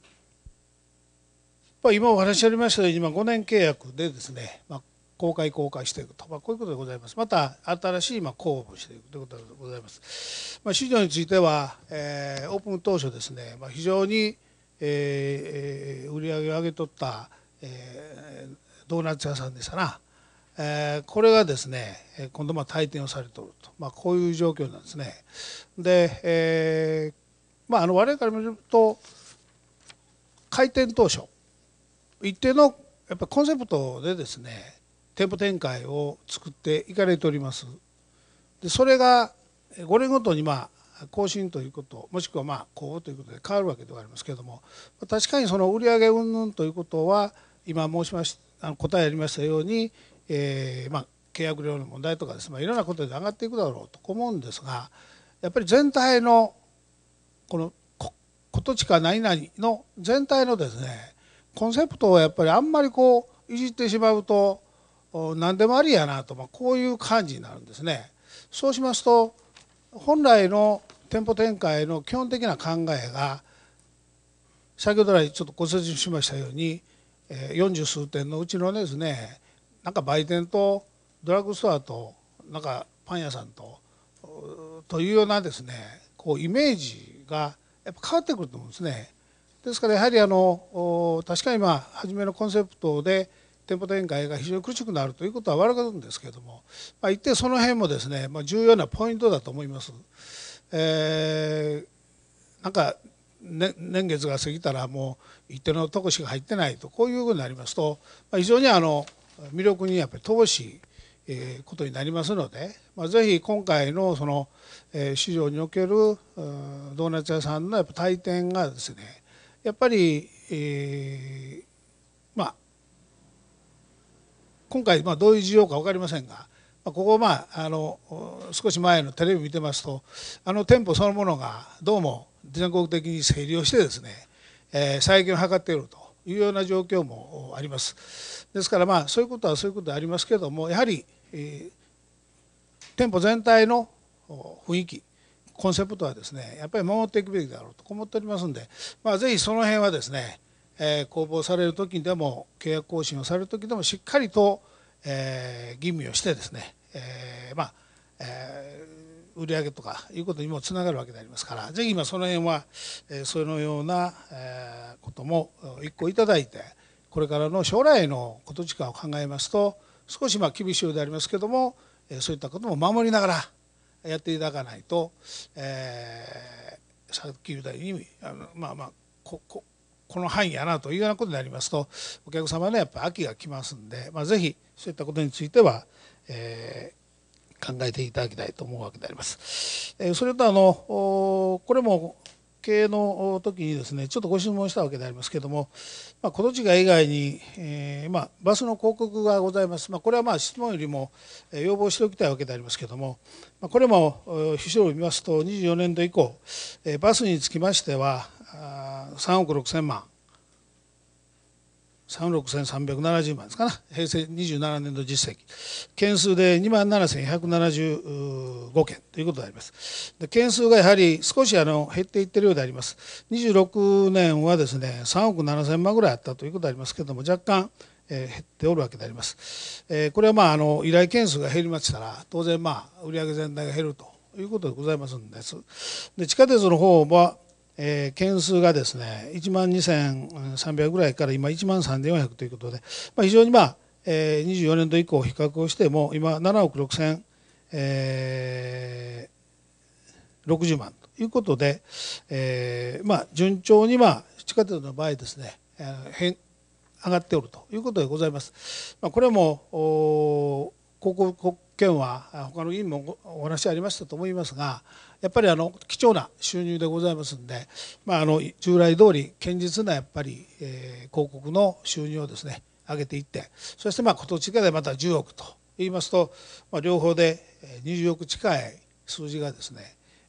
今お話ありましたように、今5年契約でですね、まあ公開公開していくと、まあ、こういうことでございますまた新しいまあ公募していくということでございます、まあ、市場については、えー、オープン当初ですね、まあ、非常に、えー、売り上げを上げとった、えー、ドーナツ屋さんでしたな、えー、これがですね今度まあ退店をされておると、まあ、こういう状況なんですねで、えー、まああの我々から見ると開店当初一定のやっぱコンセプトでですね店舗展開を作っていかれておりますでそれが5年ごとにまあ更新ということもしくはまあ公募ということで変わるわけではありますけれども確かにその売上云々ということは今申しましあの答えありましたように、えー、まあ契約料の問題とかですね、まあ、いろんなことで上がっていくだろうと思うんですがやっぱり全体のこのことしか何々の全体のですねコンセプトをやっぱりあんまりこういじってしまうと何でもありやなと、まこういう感じになるんですね。そうしますと本来の店舗展開の基本的な考えが先ほど来ちょっとご説明しましたように40数点のうちのですねなんか売店とドラッグストアとなんかパン屋さんとというようなですねこうイメージがやっぱ変わってくると思うんですね。ですからやはりあの確かに今初めのコンセプトで店舗展開が非常に苦しくなるということは悪かったんですけれども、まあ、一定その辺もですね、まあ、重要なポイントだと思います。えー、なんか、ね、年月が過ぎたらもう一定のとこしか入ってないとこういうふうになりますと、まあ、非常にあの魅力にやっぱり乏しい。えー、ことになりますので、まあ、ぜひ今回のその、えー、市場におけるドーナツ屋さんのやっぱ体験がですねやっぱり、えー、まあ今回、まあ、どういう需要か分かりませんが、ここ、まあ、あの少し前のテレビ見てますと、あの店舗そのものがどうも全国的に整理をしてですね、え再建を図っているというような状況もあります。ですから、まあ、そういうことはそういうことでありますけれども、やはり、店舗全体の雰囲気、コンセプトはですね、やっぱり守っていくべきだろうと思っておりますんで、まあ、ぜひその辺はですね、え公募される時でも契約更新をされる時でもしっかりと、え吟味をしてですね、えまあ、え売上とかいうことにもつながるわけでありますからぜひ今その辺は、えそのような、えことも一個いただいてこれからの将来のこと時間を考えますと少しまあ厳しいようでありますけども、えそういったことも守りながらやっていただかないと、えー、さっき言ったようにあのまあまあこここの範囲やなというようなことになりますとお客様のやっぱ秋が来ますんで、まあ、ぜひそういったことについては、えー、考えていただきたいと思うわけであります。えー、それとあのこれも経営の時にですねちょっとご質問したわけでありますけども、まあ、この違い以外に、えー、まあ、バスの広告がございます、まあ、これはまあ質問よりも要望しておきたいわけでありますけども、まこれも資料を見ますと24年度以降バスにつきましては3億6千万3億1370万ですかな平成27年度実績件数で2万7175件ということでありますで件数がやはり少しあの減っていってるようであります26年はですね3億7000万ぐらいあったということでありますけれども若干えー、減っておるわけであります。えー、これはまああの依頼件数が減りましたら当然まあ売上全体が減るということでございますんです。で地下鉄の方はえー、件数がですね1万2300ぐらいから今1万3400ということで、まあ、非常にまあ、えー、24年度以降比較をしても今7億6000、えー、60万ということで、えー、まあ順調にまあ地下鉄の場合ですねえ変上がっておるということでございます。まあ、これも国県は他の委員もお話ありましたと思いますが、やっぱりあの貴重な収入でございますんで、まあ、あの従来通り堅実なやっぱり、えー、広告の収入をですね上げていってそしてまあ今年からまた10億と言いますと、まあ、両方で20億近い数字がですね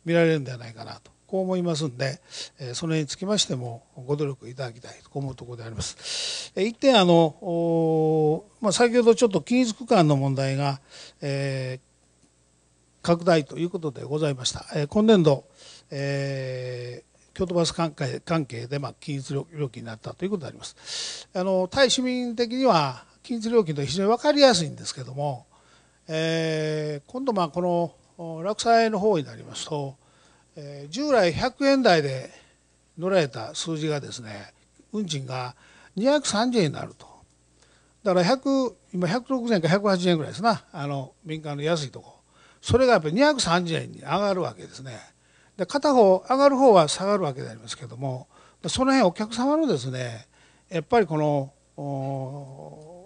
見られるんではないかなとこう思いますんで、えそれにつきましてもご努力いただきたいと思うところであります。えー、一点あの、まあ、先ほどちょっと均一区間の問題が、え拡大ということでございました。え今年度、えー、京都バス関係関係で、まあ、均一料金になったということであります。あの対市民的には均一料金と非常に分かりやすいんですけども、えー、今度まあこの落差の方になりますと、えー、従来100円台で乗られた数字がですね運賃が230円になるとだから100今1 6円か1 8円ぐらいですなあの民間の安いとこそれがやっぱり230円に上がるわけですね。で片方上がる方は下がるわけでありますけどもその辺お客様のですねやっぱりこの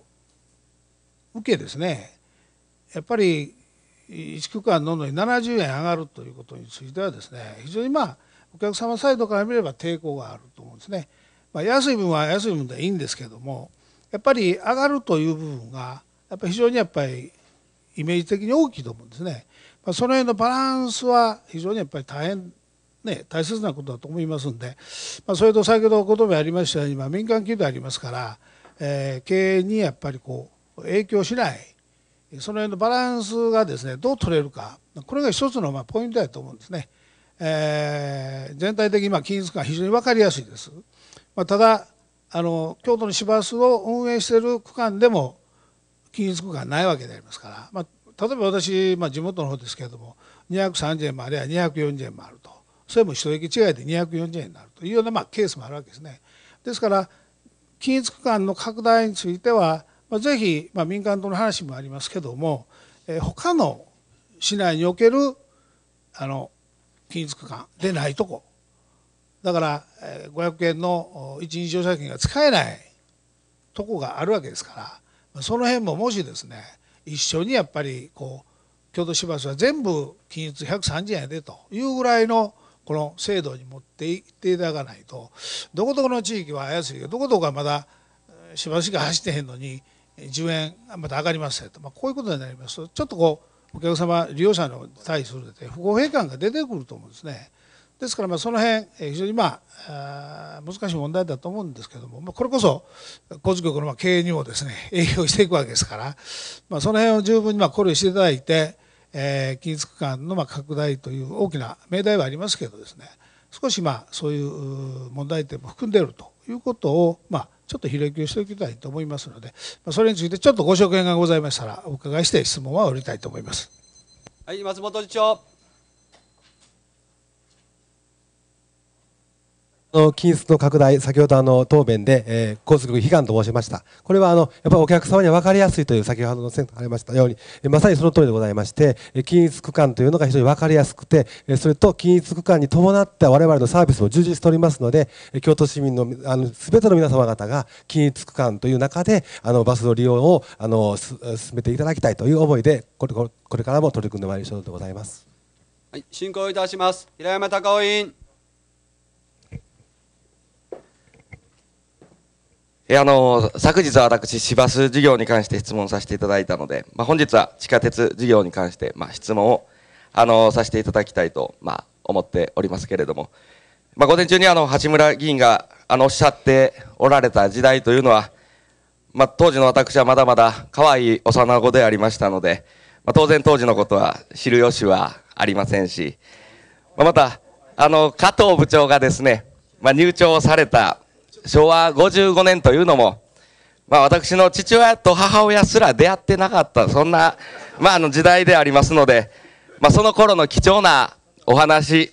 受けですねやっぱり1区間ののに70円上がるということについてはですね非常にまあお客様サイドから見れば抵抗があると思うんですね。まあ、安い分は安い分でいいんですけどもやっぱり上がるという部分がやっぱり非常にやっぱりイメージ的に大きいと思うんですね。まあ、その辺のバランスは非常にやっぱり大変ね、大切なことだと思いますんで、まあ、それと先ほどお言葉ありましたように、まあ、民間企業でありますから、えー、経営にやっぱりこう影響しないその辺のバランスがですねどう取れるかこれが一つのまあポイントだと思うんですね、えー、全体的に今均一感非常に分かりやすいです、まあ、ただあの京都の市バスを運営している区間でも均一区間ないわけでありますから、まあ、例えば私、まあ、地元の方ですけれども230円もあれば240円もあるとそれも一駅違いで240円になるというような、まあ、ケースもあるわけですね。ですから均一区間の拡大については、まあ、ぜひ、まあ、民間との話もありますけども、えー、他の市内におけるあの均一区間でないとこだから、えー、500円の一日乗車券が使えないとこがあるわけですからその辺ももしですね一緒にやっぱりこう京都市バスは全部均一130円やでというぐらいのこの制度に持っていっていただかないとどこどこの地域は怪しいけどどこどこはまだ市バスしか走ってへんのに10円また上がりますよと、まあ、こういうことになりますとちょっとこうお客様利用者に対する不公平感が出てくると思うんですね。ですからまあその辺非常にまあ難しい問題だと思うんですけども、まあ、これこそ交通局のまあ経営にもですね影響していくわけですから、まあ、その辺を十分にまあ考慮していただいて、えー、近日区間のまあ拡大という大きな命題はありますけどですね少しまあそういう問題点も含んでいるということをまあちょっと広げしておきたいと思いますので、まあ、それについてちょっとご所見がございましたらお伺いして質問は終わりたいと思います。はい、松本次長の金質の拡大、先ほどあの答弁で、えー、高速悲願と申しました。これはあのやっぱりお客様には分かりやすいという先ほどの線ありましたように、まさにその通りでございまして、均一区間というのが非常に分かりやすくて、それと均一区間に伴った我々のサービスも充実しておりますので、京都市民のあの全ての皆様方が均一区間という中で、あのバスの利用をあの進めていただきたいという思いでこれ、これからも取り組んでまいりょうでございます。はい、進行いたします。平山隆夫委員。えあの昨日は私、市バス事業に関して質問させていただいたので、まあ、本日は地下鉄事業に関して、まあ、質問をあのさせていただきたいと、まあ、思っておりますけれども、まあ、午前中にあの橋村議員があのおっしゃっておられた時代というのは、まあ、当時の私はまだまだ可愛い幼子でありましたので、まあ、当然当時のことは知る由はありませんし、まあ、またあの加藤部長がですね、まあ、入庁された昭和55年というのも、まあ、私の父親と母親すら出会ってなかった、そんな、まあ、あの時代でありますので、まあ、その頃の貴重なお話、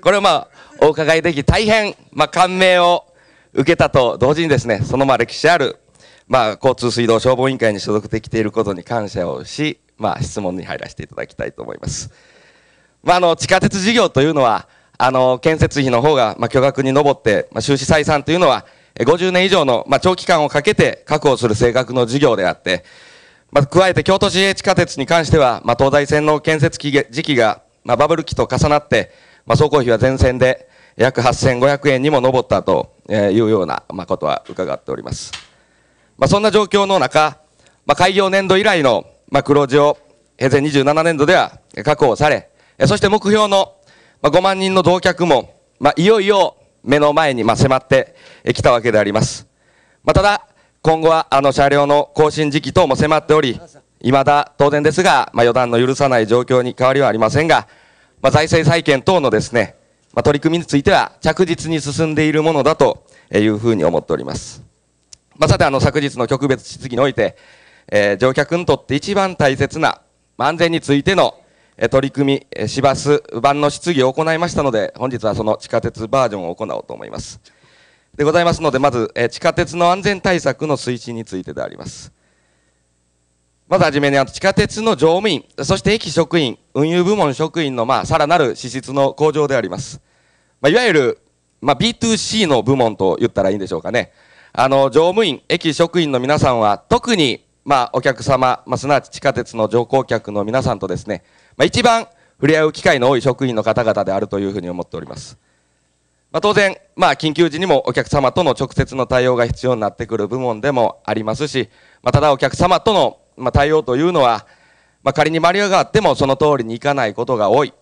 これをまあ、お伺いでき、大変、まあ、感銘を受けたと同時にですね、そのまあ歴史ある、まあ、交通水道消防委員会に所属できていることに感謝をし、まあ、質問に入らせていただきたいと思います。まあ、あの、地下鉄事業というのは、あの、建設費の方が、まあ、巨額に上って、まあ、収支採算というのは、50年以上の、まあ、長期間をかけて確保する正確の事業であって、まあ、加えて京都市営地下鉄に関しては、まあ、東大線の建設期時期が、まあ、バブル期と重なって、まあ、走行費は全線で約8500円にも上ったというような、まあ、ことは伺っております。まあ、そんな状況の中、まあ、開業年度以来の、まあ、黒字を平成27年度では確保され、そして目標のまあ、5万人の同客も、まあ、いよいよ目の前に、まあ、迫ってきたわけであります。まあ、ただ、今後はあの車両の更新時期等も迫っており、いまだ当然ですが、まあ、予断の許さない状況に変わりはありませんが、まあ、財政再建等のですね、まあ、取り組みについては着実に進んでいるものだというふうに思っております。まあ、さて、あの、昨日の特別質疑において、えー、乗客にとって一番大切な、まあ、安全についての取り組み、市バス版の質疑を行いましたので、本日はその地下鉄バージョンを行おうと思います。でございますので、まず、地下鉄の安全対策の推進についてであります。まずはじめに、あの地下鉄の乗務員、そして駅職員、運輸部門職員の、まあ、さらなる支出の向上であります。まあ、いわゆる、まあ、B2C の部門と言ったらいいんでしょうかね。あの、乗務員、駅職員の皆さんは、特に、まあ、お客様、まあ、すなわち地下鉄の乗降客の皆さんとですね、まあ、一番触れ合う機会の多い職員の方々であるというふうに思っております。まあ、当然、まあ、緊急時にもお客様との直接の対応が必要になってくる部門でもありますし、まあ、ただお客様との、ま対応というのは、まあ、仮にマリアがあってもその通りにいかないことが多い。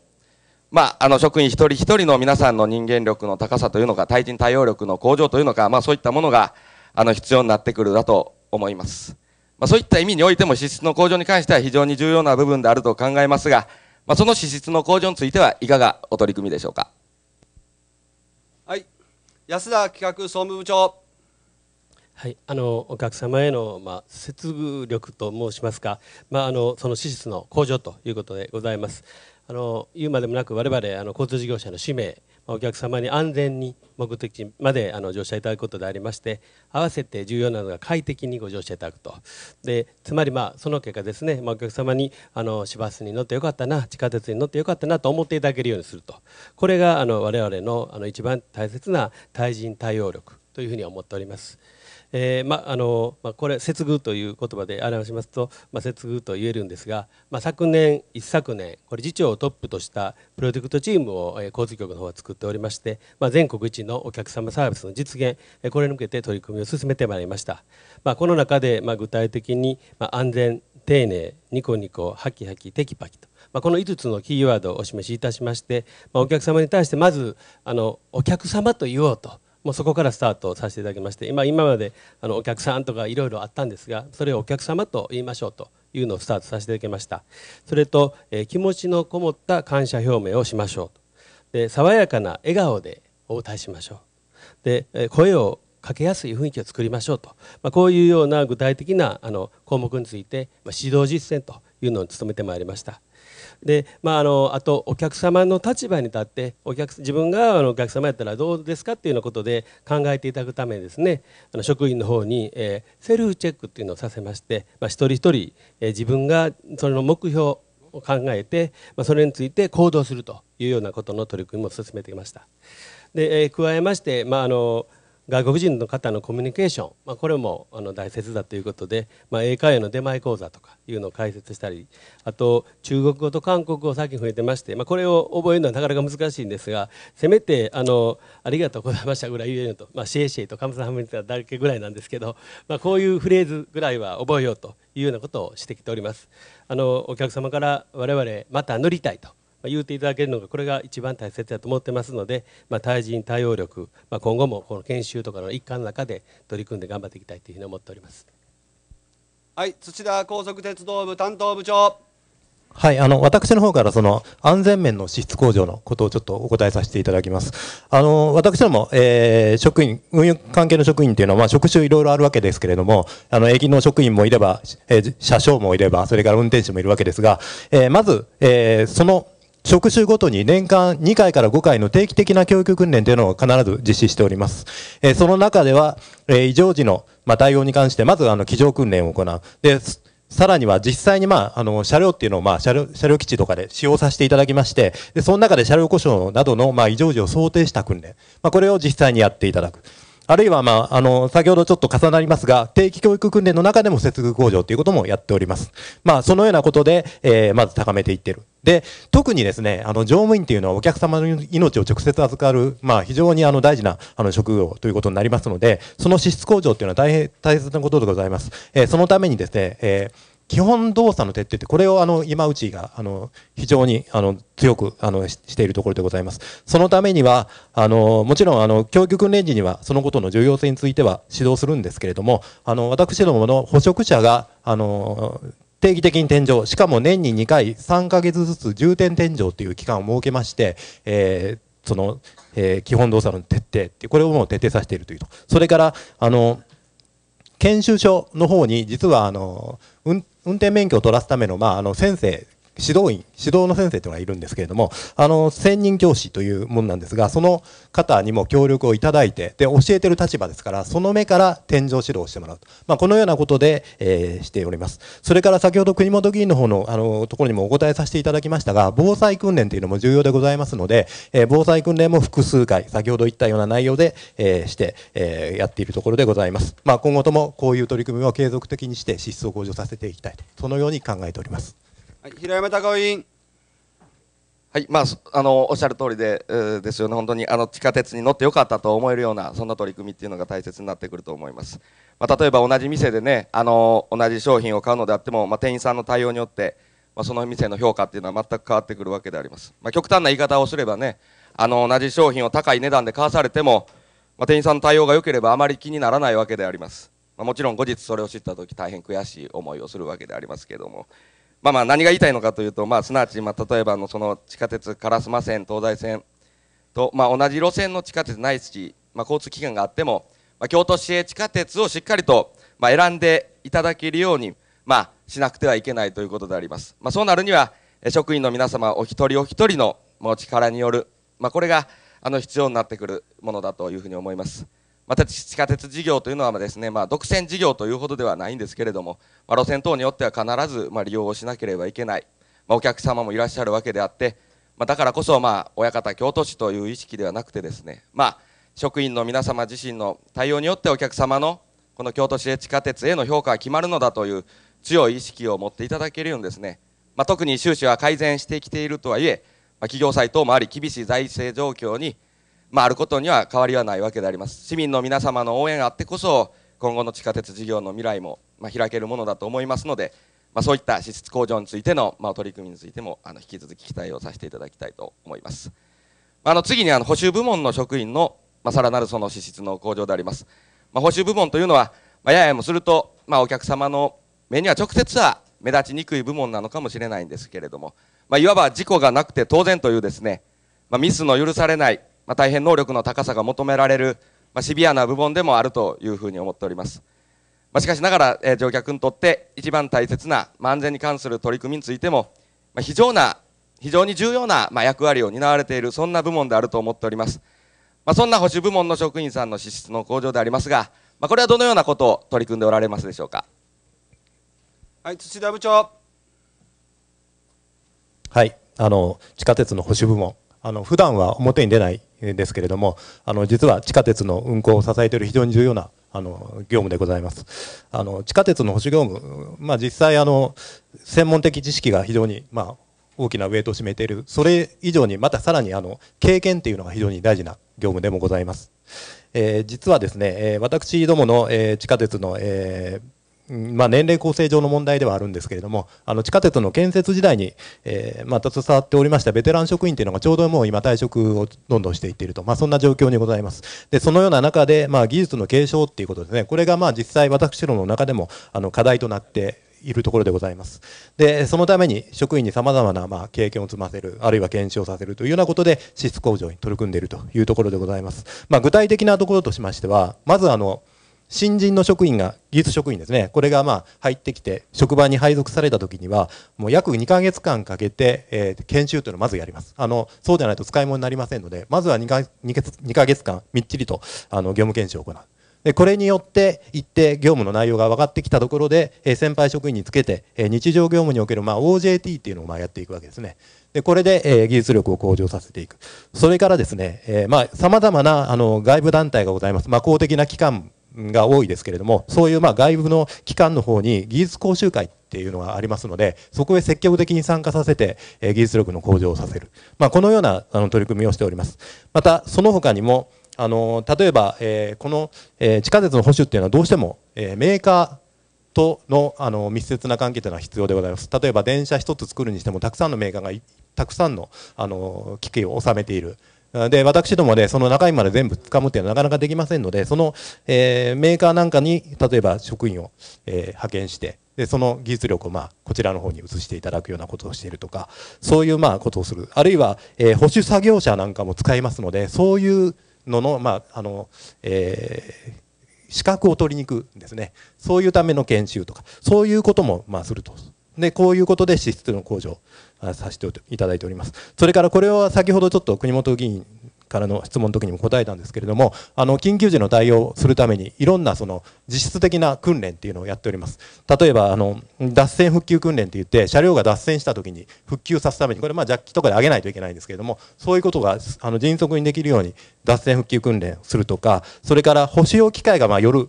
まあ、あの職員一人一人の皆さんの人間力の高さというのか、対人対応力の向上というのか、まあ、そういったものがあの必要になってくるだと思います。まあ、そういった意味においても資質の向上に関しては非常に重要な部分であると考えますが、まあ、その資質の向上についてはいかがお取り組みでしょうか。はい、安田企画総務部長。はい、あのお客様への、まあ、接遇力と申しますか、まあ、あのその資質の向上ということでございます。あの言うまでもなく我々あの交通事業者の使命お客様に安全に目的地まであの乗車いただくことでありまして合わせて重要なのが快適にご乗車いただくとでつまりまあその結果ですね、まあ、お客様にあの市バスに乗ってよかったな地下鉄に乗ってよかったなと思っていただけるようにするとこれがあの我々のあの一番大切な対人対応力というふうに思っております。えー、まあのまあ、これ接遇という言葉で表しますと、まあ、接遇と言えるんですが、まあ、昨年一昨年これ次長をトップとしたプロジェクトチームを、えー、交通局の方は作っておりまして、ま全国一のお客様サービスの実現、えこれに向けて取り組みを進めてまいりました、まこの中で、ま具体的に、ま安全丁寧ニコニコハキハキテキパキとまこの5つのキーワードをお示しいたしまして、まお客様に対してまずあのお客様と言おうともうそこからスタートさせていただきまして今今まであのお客さんとかいろいろあったんですがそれをお客様と言いましょうというのをスタートさせていただきましたそれと、えー、気持ちのこもった感謝表明をしましょうで爽やかな笑顔で応対しましょうで、えー、声をかけやすい雰囲気を作りましょうと、まあ、こういうような具体的なあの項目について、まあ、指導実践というのを務めてまいりましたで、まあ、あのあとお客様の立場に立ってお客自分があのお客様やったらどうですかっていうようなことで考えていただくためにですねあの職員の方に、えー、セルフチェックっていうのをさせまして、まあ、一人一人、えー、自分がその目標を考えて、まあ、それについて行動するというようなことの取り組みも進めてきました。で、えー、加えまして、まああの外国人の方のコミュニケーション、まあ、これもあの大切だということで、まあ、英会話の出前講座とかいうのを開設したりあと中国語と韓国語を最近増えてまして、まあ、これを覚えるのはなかなか難しいんですがせめてあのありがとうございましたぐらい言えると、まあ、シェイシェイとカムサハムニタだけぐらいなんですけど、まあ、こういうフレーズぐらいは覚えようというようなことをしてきております。あのお客様から我々また乗りたいと言うていただけるのがこれが一番大切だと思ってますので、まあ、対人対応力、まあ、今後もこの研修とかの一環の中で取り組んで頑張っていきたいというふうに思っております。はい、土田高速鉄道部担当部長。はい、あの、私の方からその安全面の支出向上のことをちょっとお答えさせていただきます。あの、私ども、えー、職員、運輸関係の職員っていうのは、まあ、職種いろいろあるわけですけれども、あの、駅の職員もいれば、えー、車掌もいれば、それから運転手もいるわけですが、えー、まず、えー、その、職種ごとに年間2回から5回の定期的な教育訓練というのを必ず実施しております。えその中では、え異常時の、ま対応に関して、まずあの、机上訓練を行う。で、さらには実際に、まあ、あの、車両っていうのを、まあ、車両、車両基地とかで使用させていただきまして、で、その中で車両故障などの、まあ、異常時を想定した訓練。まあ、これを実際にやっていただく。あるいは、まあ、あの、先ほどちょっと重なりますが、定期教育訓練の中でも接遇工場ということもやっております。まあ、そのようなことで、えー、まず高めていってるで、特にですね、あの、乗務員っていうのはお客様の命を直接預かる、まあ、非常にあの、大事な、あの、職業ということになりますので、その資質向上っていうのは大変大切なことでございます。えー、そのためにですね、えー基本動作の徹底って、これをあの、今内が、あの、非常に、あの、強く、あの、しているところでございます。そのためには、あの、もちろん、あの、教育訓練時には、そのことの重要性については指導するんですけれども、あの、私どもの捕食者が、あの、定期的に天井、しかも年に2回、3ヶ月ずつ重点天井という期間を設けまして、えー、その、えー、基本動作の徹底って、これをもう徹底させているというと。それから、あの、研修所の方に、実は、あの、運転免許を取らすための、まあ、あの、先生、指導員、指導の先生というのがいるんですけれども、あの、専任教師というものなんですが、その方にも協力をいただいて、で、教えてる立場ですから、その目から天井指導をしてもらうと。まあ、このようなことで、えー、しております。それから先ほど国本議員の方の、あの、ところにもお答えさせていただきましたが、防災訓練というのも重要でございますので、えー、防災訓練も複数回、先ほど言ったような内容で、えー、して、えー、やっているところでございます。まあ、今後ともこういう取り組みを継続的にして、質を向上させていきたいと、そのように考えております。はい、平山孝委員。はい、まあ、あの、おっしゃる通りで、えー、ですよね。本当に、あの、地下鉄に乗ってよかったと思えるような、そんな取り組みっていうのが大切になってくると思います。まあ、例えば、同じ店でね、あの、同じ商品を買うのであっても、まあ、店員さんの対応によって。まあ、その店の評価っていうのは全く変わってくるわけであります。まあ、極端な言い方をすればね、あの、同じ商品を高い値段で買わされても。まあ、店員さんの対応が良ければ、あまり気にならないわけであります。まあ、もちろん、後日それを知った時、大変悔しい思いをするわけでありますけれども。まあ、まあ何が言いたいのかというと、まあ、すなわち、まあ、例えばのその地下鉄烏丸線東西線と、まあ、同じ路線の地下鉄ないし、まあ、交通機関があっても、まあ、京都市営地下鉄をしっかりと、まあ、選んでいただけるように、まあ、しなくてはいけないということであります、まあ、そうなるには職員の皆様お一人お一人のお力による、まあ、これがあの必要になってくるものだというふうに思います。また地下鉄事業というのはですね、まあ、独占事業というほどではないんですけれども、まあ、路線等によっては必ずま利用をしなければいけない、まあ、お客様もいらっしゃるわけであって、まだからこそ、ま親方京都市という意識ではなくてですね、ま職員の皆様自身の対応によってお客様のこの京都市営地下鉄への評価が決まるのだという強い意識を持っていただけるようにですね、ま特に収支は改善してきているとはいえ、ま企業債等もあり厳しい財政状況にまあ、あることには変わりはないわけであります市民の皆様の応援があってこそ今後の地下鉄事業の未来も、まあ、開けるものだと思いますので、まあ、そういった支出向上についての、まあ、取り組みについてもあの引き続き期待をさせていただきたいと思います、まあ、あの次にあの補修部門の職員の、まあ、さらなるその支出の向上であります、まあ、補修部門というのは、まあ、ややもすると、まあ、お客様の目には直接は目立ちにくい部門なのかもしれないんですけれども、まあ、いわば事故がなくて当然というですね、まあ、ミスの許されないまあ、大変能力の高さが求められる、まあ、シビアな部門でもあるというふうに思っております。まあ、しかしながら、えー、乗客にとって一番大切な、まあ、安全に関する取り組みについても、まあ、非常な非常に重要な、まあ、役割を担われているそんな部門であると思っております、まあ、そんな保守部門の職員さんの資質の向上でありますが、まあ、これはどのようなことを取り組んでおられますでしょうかはい土田部長はいあの地下鉄の保守部門あの普段は表に出ないですけれども、あの実は地下鉄の運行を支えている非常に重要なあの業務でございます。あの地下鉄の保守業務、まあ、実際あの、専門的知識が非常に、まあ、大きなウェイトを占めている、それ以上にまたさらにあの経験というのが非常に大事な業務でもございます。えー、実はですね、え私どもの、え地下鉄の、えーまあ、年齢構成上の問題ではあるんですけれども、あの地下鉄の建設時代に、えーまあ、携わっておりましたベテラン職員というのがちょうどもう今退職をどんどんしていっていると、まあ、そんな状況にございます。で、そのような中で、まあ、技術の継承っていうことですね、これがまあ実際私どもの中でもあの課題となっているところでございます。で、そのために職員に様々なまあ経験を積ませる、あるいは検証させるというようなことで、支出向上に取り組んでいるというところでございます。まあ、具体的なところとしましては、まずあの、新人の職員が技術職員ですねこれがまあ入ってきて職場に配属された時にはもう約2か月間かけて、えー、研修というのをまずやりますあのそうでないと使い物になりませんのでまずは2か ,2 か月間みっちりとあの業務研修を行うでこれによって一定業務の内容が分かってきたところで、えー、先輩職員につけて、えー、日常業務における、まあ、OJT っていうのをまあやっていくわけですねでこれで、えー、技術力を向上させていくそれからですねさ、えー、まざ、まなあの外部団体がございます、まあ、公的な機関が多いですけれどもそういうま外部の機関の方に技術講習会っていうのがありますのでそこへ積極的に参加させて、え技術力の向上をさせる、まあ、このようなあの取り組みをしております。またその他にもあの例えば、えー、この、えー、地下鉄の保守っていうのはどうしても、えー、メーカーとのあの密接な関係というのは必要でございます例えば電車1つ作るにしてもたくさんのメーカーがたくさんのあの機器を収めているで、私どもでその中身まで全部掴むっていうのはなかなかできませんので、その、えー、メーカーなんかに、例えば職員を、えー、派遣して、で、その技術力を、まあ、こちらの方に移していただくようなことをしているとか、そういう、まあ、ことをする。あるいは、えー、保守作業者なんかも使いますので、そういうのの、まあ、あの、えー、資格を取りに行くんですね。そういうための研修とか、そういうことも、まあ、すると。で、こういうことで資質の向上。させていただいております。それからこれは先ほどちょっと国本議員からの質問の時にも答えたんですけれどもあの緊急時の対応をするためにいろんなその実質的な訓練っていうのをやっております例えばあの脱線復旧訓練っていって車両が脱線した時に復旧させるためにこれまあジャッキとかで上げないといけないんですけれどもそういうことがあの迅速にできるように脱線復旧訓練をするとかそれから補修用機械がまあ夜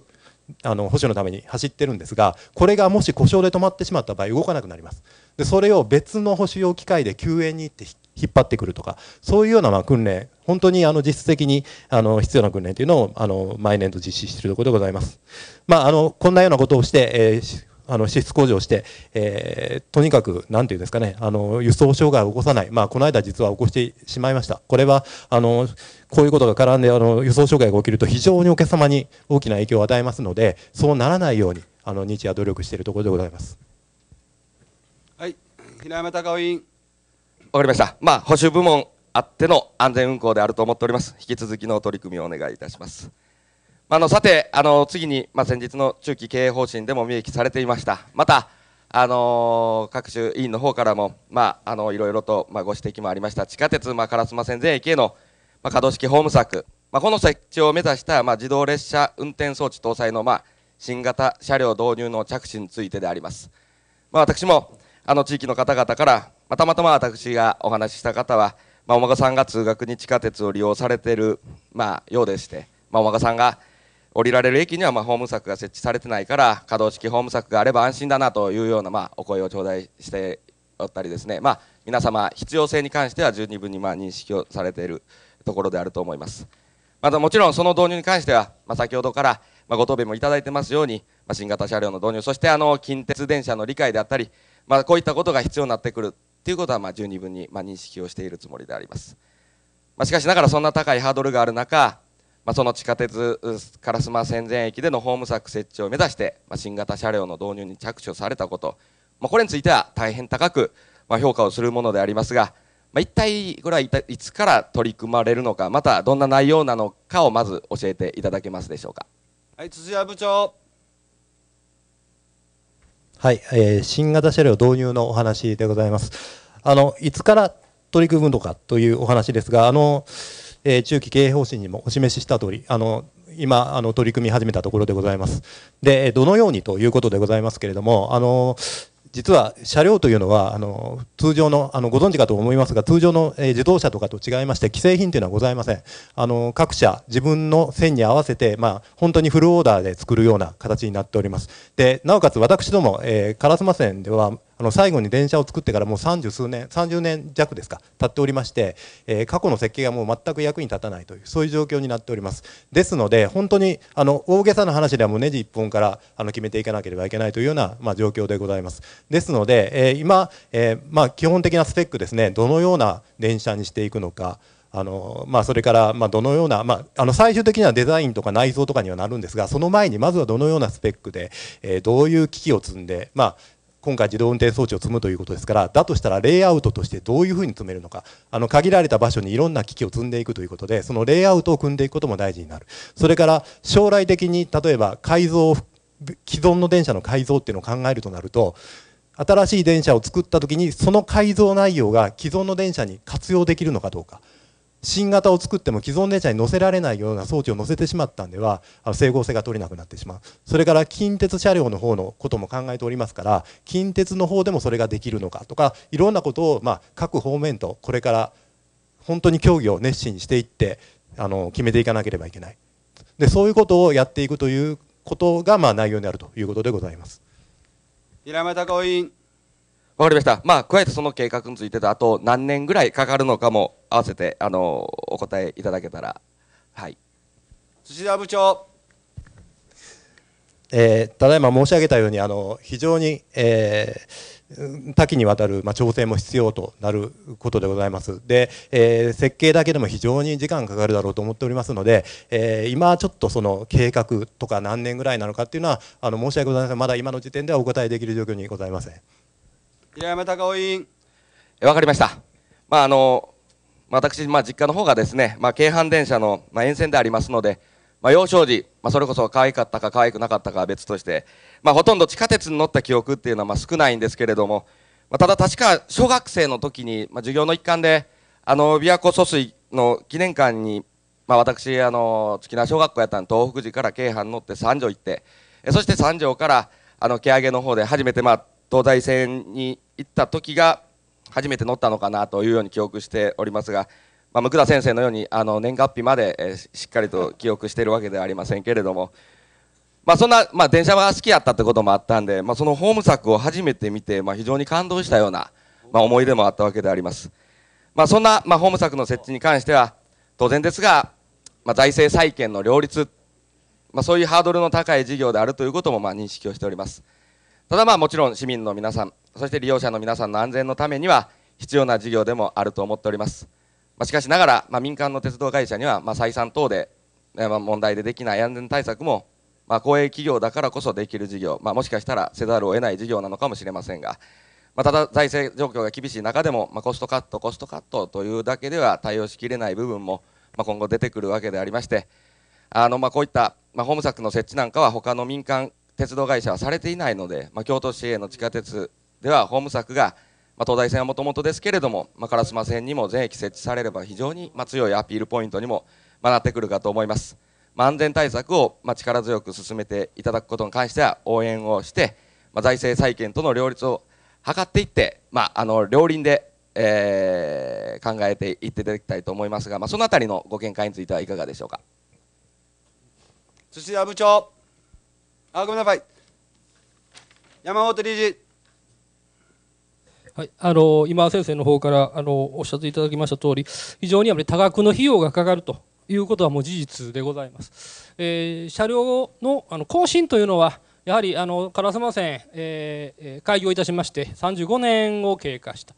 あの保守のために走ってるんですがこれがもし故障で止まってしまった場合動かなくなりますでそれを別の補修用機械で救援に行って引っ張ってくるとかそういうようなま訓練本当にあの実質的にあの必要な訓練というのをあの毎年度実施しているところでございます。まあ、あのこんなようなことをして、えーあの支出向上して、えー、とにかく、何て言うんですかね、あの輸送障害を起こさない、まあ、この間、実は起こしてしまいました、これはあのこういうことが絡んであの輸送障害が起きると、非常にお客様に大きな影響を与えますので、そうならないように、あの日夜努力しているところでございます。平山貴夫委員。わかりました。まあ、保守部門あっての安全運行であると思っております。引き続きの取り組みをお願いいたします。まあ、のさて、あの次に、まあ、先日の中期経営方針でも明記されていました。またあの各種委員の方からも、まあ、あのいろいろと、まあ、ご指摘もありました地下鉄、まあ、烏丸線全駅への、まあ、可動式ホーム策、まあ、この設置を目指した、まあ、自動列車運転装置搭載の、まあ、新型車両導入の着手についてであります、まあ、私もあの地域の方々から、まあ、たまたま私がお話しした方は、まあ、お孫さんが通学に地下鉄を利用されている、まあ、ようでして、まあ、お孫さんが降りられる駅にはまあホーム柵が設置されてないから可動式ホーム柵があれば安心だなというようなまあお声を頂戴しておったりですね、まあ、皆様必要性に関しては十二分にまあ認識をされているところであると思いますまたもちろんその導入に関しては、まあ、先ほどからまご答弁もいただいてますように、まあ、新型車両の導入そしてあの近鉄電車の理解であったりまあ、こういったことが必要になってくるということはまあ十二分にまあ認識をしているつもりであります、まあ、しかしながらそんな高いハードルがある中、まあ、その地下鉄烏丸線前駅でのホーム柵設置を目指して、まあ、新型車両の導入に着手されたこと、まあ、これについては大変高くまあ評価をするものでありますが、まあ、一体これはいつから取り組まれるのかまたどんな内容なのかをまず教えていただけますでしょうか。はい、辻谷部長はい、えー、新型車両導入のお話でございます。あのいつから取り組むのかというお話ですが、あの、えー、中期経営方針にもお示しした通り、あの今あの取り組み始めたところでございます。で、どのようにということでございますけれども、あの実は車両というのはあの通常のあのご存知かと思いますが通常の、えー、自動車とかと違いまして既製品というのはございませんあの各社自分の線に合わせて、まあ、本当にフルオーダーで作るような形になっておりますでなおかつ私ども、えー、烏丸線ではあの最後に電車を作ってからもう30数年30年弱ですか経っておりまして、えー、過去の設計がもう全く役に立たないというそういう状況になっておりますですので本当にあの大げさな話ではもうネジ1本からあの決めていかなければいけないというような、まあ、状況でございますですので、えー、今、えー、まあ、基本的なスペックですねどのような電車にしていくのかあのまあ、それから、まどのような、まあ、あの最終的にはデザインとか内装とかにはなるんですがその前にまずはどのようなスペックで、えー、どういう機器を積んで、まあ今回自動運転装置を積むということですからだとしたらレイアウトとしてどういうふうに積めるのかあの限られた場所にいろんな機器を積んでいくということでそのレイアウトを組んでいくことも大事になるそれから将来的に例えば改造既存の電車の改造っていうのを考えるとなると新しい電車を作った時にその改造内容が既存の電車に活用できるのかどうか。新型を作っても既存電車に乗せられないような装置を乗せてしまったんでは整合性が取れなくなってしまうそれから近鉄車両の方のことも考えておりますから近鉄の方でもそれができるのかとかいろんなことを、まあ、各方面とこれから本当に協議を熱心にしていってあの決めていかなければいけないでそういうことをやっていくということが、まあ、内容にあるということでございます。平山孝委員わかりました。まあ、加えてその計画についてと、あと何年ぐらいかかるのかも合わせて、あの、お答えいただけたら。はい。辻田部長。えー、ただいま申し上げたように、あの、非常に、えー、多岐にわたる、まあ、調整も必要となることでございます。で、えー、設計だけでも非常に時間かかるだろうと思っておりますので、えー、今ちょっとその計画とか何年ぐらいなのかっていうのは、あの、申し訳ございません。まだ今の時点ではお答えできる状況にございません。平山孝委員。わかりました。まあ、あの、私、まあ、実家の方がですね、まあ、京阪電車の、まあ、沿線でありますので、まあ、幼少時、まあ、それこそ可愛かったか可愛くなかったかは別として、まあ、ほとんど地下鉄に乗った記憶っていうのはまあ少ないんですけれども、まあ、ただ確か小学生の時に、まあ、授業の一環で、あの、琵琶湖疎水の記念館に、まあ、私、あの、月名小学校やったん東北寺から京阪乗って三条行って、そして三条から、あの、毛上げの方で初めて、まあ、東西線に行った時が初めて乗ったのかなというように記憶しておりますが、まあ、向田先生のようにあの年月日まで、えしっかりと記憶しているわけではありませんけれども、まあ、そんな、まあ、電車が好きやったってこともあったんで、まあ、そのホーム作を初めて見て、まあ、非常に感動したような、まあ、思い出もあったわけであります、まあ、そんな、まあ、ホーム作の設置に関しては当然ですが、まあ、財政再建の両立、まあ、そういうハードルの高い事業であるということも、まあ、認識をしております。ただまあもちろん市民の皆さんそして利用者の皆さんの安全のためには必要な事業でもあると思っております、まあ、しかしながら、まあ、民間の鉄道会社には、まあ、採算等で、まあ、問題でできない安全対策も、まあ、公営企業だからこそできる事業、まあ、もしかしたらせざるを得ない事業なのかもしれませんが、まあ、ただ財政状況が厳しい中でも、まあ、コストカットコストカットというだけでは対応しきれない部分も、まあ、今後出てくるわけでありましてあの、まあ、こういった、まあ、ホーム柵の設置なんかは他の民間鉄道会社はされていないので、まあ、京都市営の地下鉄ではホーム柵が、まあ、東西線はもともとですけれども、まあ、烏丸線にも全駅設置されれば非常に、まあ、強いアピールポイントにも、まあ、なってくるかと思います、まあ、安全対策を、まあ、力強く進めていただくことに関しては応援をして、まあ、財政再建との両立を図っていって、まあ、あの両輪で、えー、考えていっていただきたいと思いますが、まあ、そのあたりのご見解についてはいかがでしょうか。土屋部長あ、ごめんなさい。山本理事。はい、あの今、先生の方からあのおっしゃっていただきました通り、非常にやっぱり多額の費用がかかるということはもう事実でございます。えー、車両のあの更新というのは、やはりあの烏丸線、えー、開業いたしまして、35年を経過した、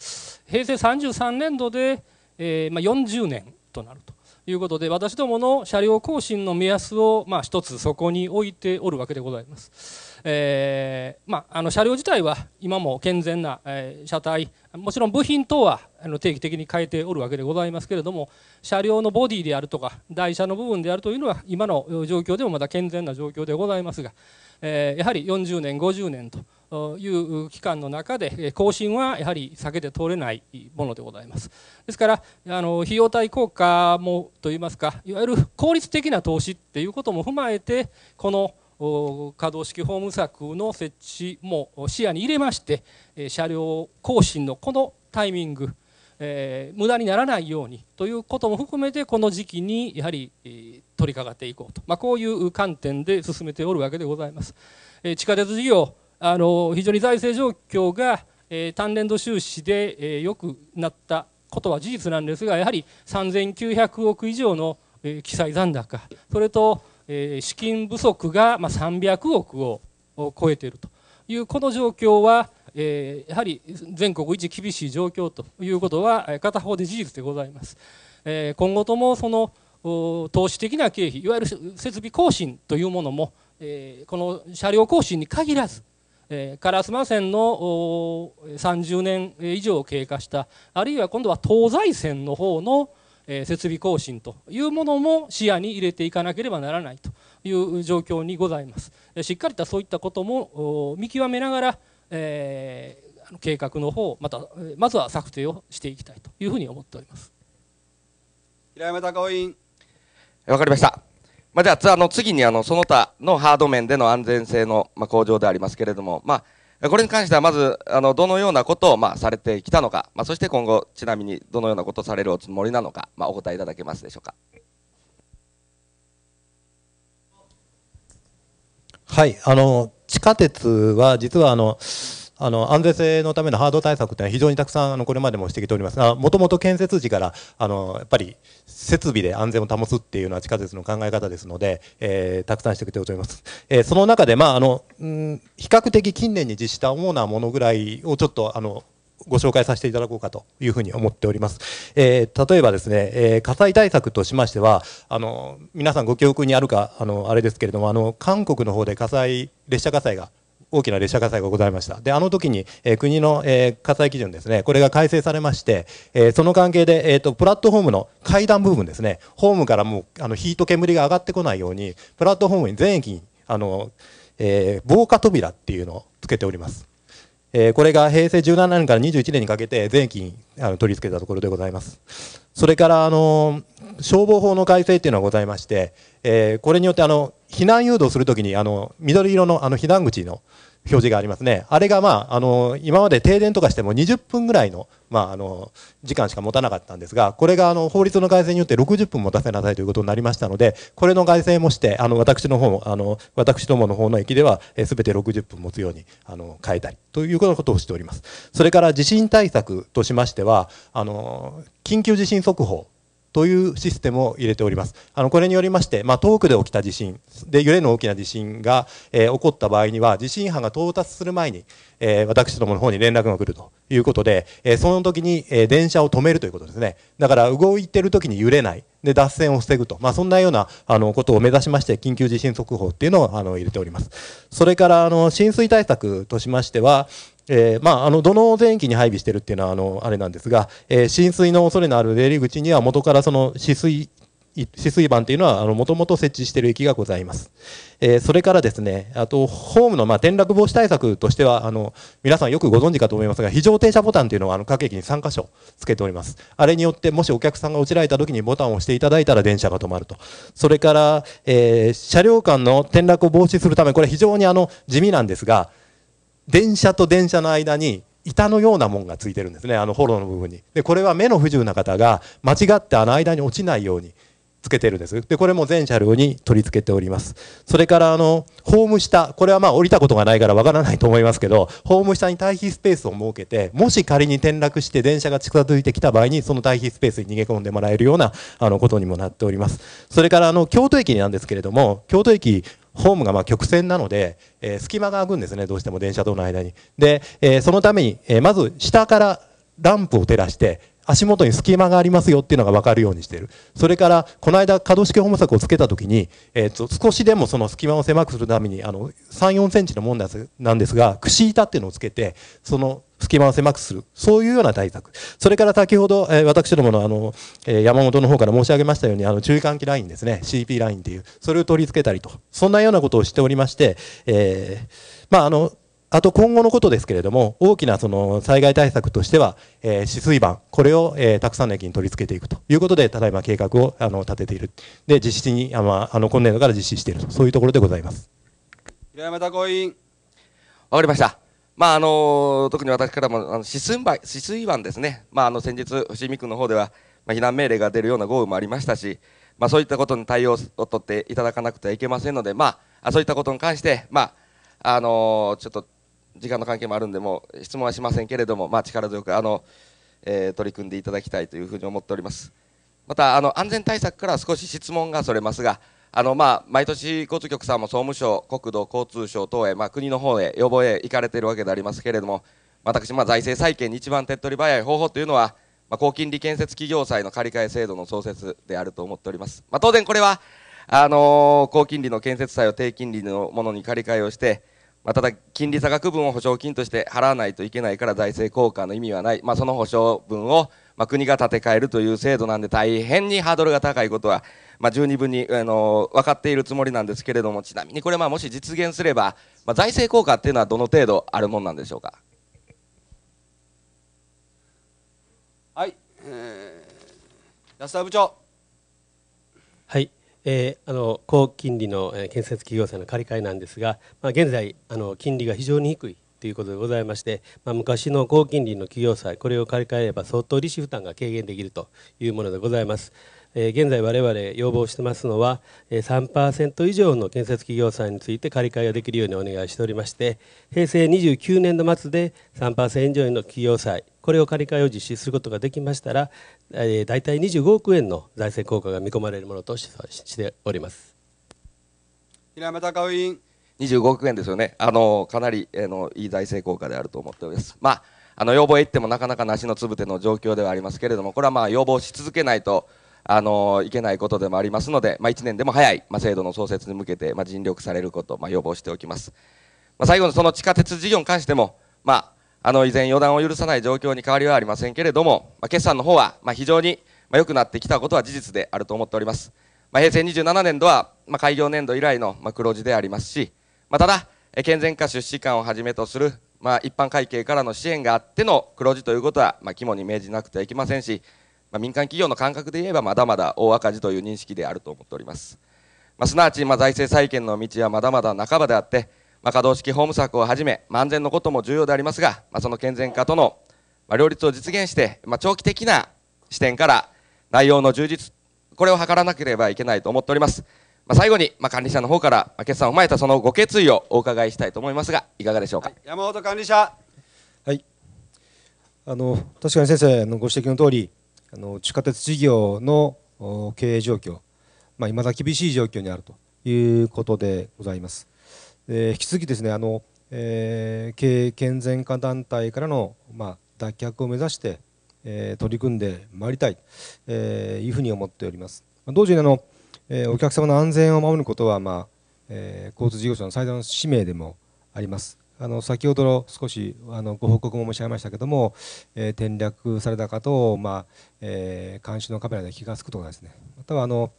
平成33年度で、えーまあ、40年となると。いうことで、私どもの車両更新の目安を、まあ、一つそこに置いておるわけでございます。えー、まあ、あの車両自体は今も健全な、えー、車体、もちろん部品等はあの定期的に変えておるわけでございますけれども、車両のボディであるとか、台車の部分であるというのは、今の状況でもまだ健全な状況でございますが、えー、やはり40年、50年と。いう期間の中で更新はやはり避けて通れないものでございますですからあの費用対効果もといいますかいわゆる効率的な投資っていうことも踏まえてこの可動式ホーム柵の設置も視野に入れまして車両更新のこのタイミングえー、無駄にならないようにということも含めてこの時期にやはり、取り掛かっていこうと、まあ、こういう観点で進めておるわけでございます。えー、地下鉄事業あの非常に財政状況が、えー、単年度収支で、えー、良くなったことは事実なんですがやはり3900億以上の、えー、記載残高それと、えー、資金不足が、まあ、300億を超えているというこの状況は、えー、やはり全国一厳しい状況ということは片方で事実でございます。えー、今後ともその投資的な経費いわゆる設備更新というものも、えー、この車両更新に限らず烏丸線の30年以上経過したあるいは今度は東西線の方の設備更新というものも視野に入れていかなければならないという状況にございますしっかりとそういったことも見極めながら、え計画の方またまずは策定をしていきたいというふうに思っております平山貴委員わかりましたまあ、じゃあ、あの次にあのその他のハード面での安全性の、まあ、向上でありますけれども、まあ、これに関してはまずあのどのようなことを、まあ、されてきたのか、まあ、そして今後、ちなみにどのようなことをされるおつもりなのか、まあ、お答えいただけますでしょうか。はい、あの地下鉄は実はあのあの、安全性のためのハード対策というのは非常にたくさん、あの、これまでも指摘しておりますが、もともと建設時から、あの、やっぱり、設備で安全を保つっていうのは地下鉄の考え方ですので、えー、たくさんてくれております。えー、その中で、まあ、あの、ん、比較的近年に実施した主なものぐらいをちょっと、あの、ご紹介させていただこうかというふうに思っております。えー、例えばですね、えー、火災対策としましては、あの、皆さんご記憶にあるか、あの、あれですけれども、あの、韓国の方で火災、列車火災が大きな列車火災がございました。で、あの時に、えー、国の、えー、火災基準ですね、これが改正されまして、えー、その関係で、えーと、プラットホームの階段部分ですね、ホームからもうあの火と煙が上がってこないように、プラットホームに全域にあの、えー、防火扉っていうのをつけております。えー、これが平成17年から21年にかけて全域にあの取り付けたところでございます。それから、あの消防法の改正っていうのがございまして、えー、これによってあの避難誘導するときにあの緑色のあの避難口の表示がありますね、あれが、まあ、あの今まで停電とかしても20分ぐらいの,、まあ、あの時間しか持たなかったんですが、これがあの法律の改正によって60分も出せなさいということになりましたので、これの改正もして、あの私の方あの私どもの方の駅では、すべて60分持つようにあの変えたりということをしております。それから地震対策としましてはあの緊急地震速報というシステムを入れております。あのこれによりまして、まあ、遠くで起きた地震で揺れの大きな地震が、えー、起こった場合には地震波が到達する前に、えー、私どもの方に連絡が来るということで、えー、その時に、え電車を止めるということですね。だから動いてる時に揺れないで脱線を防ぐと、まあ、そんなようなあのことを目指しまして緊急地震速報っていうのをあの入れております。それからあの浸水対策としましては、えー、まあ、あの、土の全域に配備してるっていうのは、あの、あれなんですが、えー、浸水の恐れのある出入り口には元からその止水、止水板というのは、あの、もともと設置している域がございます。えー、それからですね、あと、ホームの、まあ、転落防止対策としては、あの、皆さんよくご存知かと思いますが、非常停車ボタンというのはあの、各駅に3箇所つけております。あれによって、もしお客さんが落ちられた時にボタンを押していただいたら電車が止まると。それから、えー、車両間の転落を防止するため、これ非常にあの、地味なんですが、電車と電車の間に板のようなもんがついてるんですねあのホロの部分にでこれは目の不自由な方が間違ってあの間に落ちないようにつけてるんですでこれも全車両に取り付けておりますそれからあのホーム下これはまあ降りたことがないからわからないと思いますけどホーム下に待避スペースを設けてもし仮に転落して電車が近づいてきた場合にその待避スペースに逃げ込んでもらえるようなあのことにもなっておりますそれからあの京都駅なんですけれども京都駅ホームがま曲線なので、えー、隙間が空くんですね、どうしても電車との間に。で、えー、そのために、えまず下からランプを照らして、足元に隙間がありますよっていうのが分かるようにしてるそれからこの間可動式ホーム柵をつけた時に、えー、と少しでもその隙間を狭くするためにあの3 4センチのもんなんですが串板っていうのをつけてその隙間を狭くするそういうような対策それから先ほど、えー、私どものあの、えー、山本の方から申し上げましたようにあの注意喚起ラインですね CP ラインっていうそれを取り付けたりとそんなようなことをしておりまして、えー、まああのあと今後のことですけれども、大きなその災害対策としては、えー、止水板、これを、えー、たくさんの駅に取り付けていくということで、ただいま計画をあの立てている、で実施にあのあの今年度から実施していると、そういうところでございます。平山田委員。わかりました。まああの特に私からもあの止水板止水板ですね。まああの先日伏見区の方では、まあ、避難命令が出るような豪雨もありましたし、まあそういったことに対応を取っていただかなくてはいけませんので、まあそういったことに関して、まああのちょっと時間の関係もあるんでも質問はしませんけれども、まあ、力強くあの、えー、取り組んでいただきたいというふうに思っておりますまたあの安全対策から少し質問がそれますがあの、まあ、毎年交通局さんも総務省国土交通省等へ、まあ、国の方へ要望へ行かれているわけでありますけれども私、ま財政再建に一番手っ取り早い方法というのは、まあ、高金利建設企業債の借り換え制度の創設であると思っております、まあ、当然これはあのー、高金利の建設債を低金利のものに借り換えをしてまあ、ただ金利差額分を保証金として払わないといけないから財政効果の意味はない、まあ、その保証分を、まあ、国が立て替えるという制度なんで大変にハードルが高いことは、まあ、十二分に、あの分かっているつもりなんですけれどもちなみにこれまあもし実現すれば、まあ、財政効果っていうのはどの程度あるもんなんでしょうか。はい、えー、安田部長えー、あの高金利の建設企業債の借り換えなんですが、まあ、現在あの金利が非常に低いということでございまして、まあ、昔の高金利の企業債これを借り換えれば相当利子負担が軽減できるというものでございます。え現在我々要望してますのは、え3%以上の建設企業さんについて借り換えができるようにお願いしておりまして平成29年度末で3%以上の企業債これを借り換えを実施することができましたら、えー、大体25億円の財政効果が見込まれるものとしております平山貴夫委員25億円ですよね、あのかなり、えのいい財政効果であると思っております。まああの要望へ行ってもなかなかなしのつぶての状況ではありますけれども、これはまあ要望し続けないとあのいけないことでもありますので、まあ、1年でも早い、まあ、制度の創設に向けて、まあ、尽力されることまあ、要望しておきます、まあ、最後のその地下鉄事業に関しても、まあ、あの依然予断を許さない状況に変わりはありませんけれども、まあ、決算の方は、まあ、非常に、まあ、良くなってきたことは事実であると思っております、まあ、平成27年度は、まあ、開業年度以来の、まあ、黒字でありますし、まあ、ただ健全化出資官をはじめとする、まあ、一般会計からの支援があっての黒字ということは、まあ、肝に銘じなくてはいけませんしまあ、民間企業の感覚で言えばまだまだ大赤字という認識であると思っております、まあ、すなわち、まあ、財政再建の道はまだまだ半ばであって、まあ、可動式法務策をはじめ、万安全のことも重要でありますが、まあ、その健全化との、ま両立を実現して、まあ、長期的な視点から内容の充実これを図らなければいけないと思っております、まあ、最後に、まあ、管理者の方から、ま決算を踏まえたそのご決意をお伺いしたいと思いますがいかがでしょうか、はい、山本管理者はいあの確かに先生のご指摘の通りあの地下鉄事業の経営状況、まあ、未だ厳しい状況にあるということでございます。えー、引き続きですねあの、えー、経営健全化団体からの、まあ、脱却を目指して、えー、取り組んでまいりたい、えー、いうふうに思っております。同時にあの、えー、お客様の安全を守ることは、まあえー、交通事業者の最大の使命でもあります。あの先ほど少しあのご報告も申し上げましたけども、えー、転落された方を、まあえー、監視のカメラで気が付くとかですねまたはあの、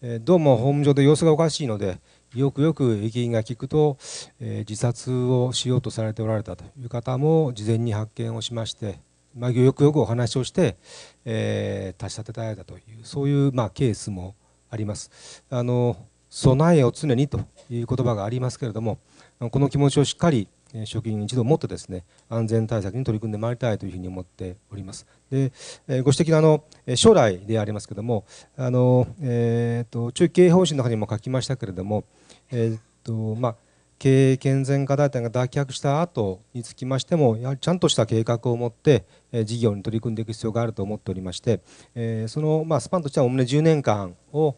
えー、どうもホーム上で様子がおかしいのでよくよく駅員が聞くと、え自殺をしようとされておられたという方も事前に発見をしまして、まあ、よくよくお話をして、えー、立ち立てたられたというそういう、まあ、ケースもあります。あの備えを常にという言葉がありますけれどもこの気持ちをしっかり職員一同もっとですね安全対策に取り組んでまいりたいというふうに思っております。でご指摘のあの将来でありますけどもあの、えーと、中継方針の中にも書きましたけれども、えーとまあ、経営健全化団体が脱却した後につきましてもやはりちゃんとした計画を持って事業に取り組んでいく必要があると思っておりまして、えー、その、まあ、スパンとしてはおおむね10年間を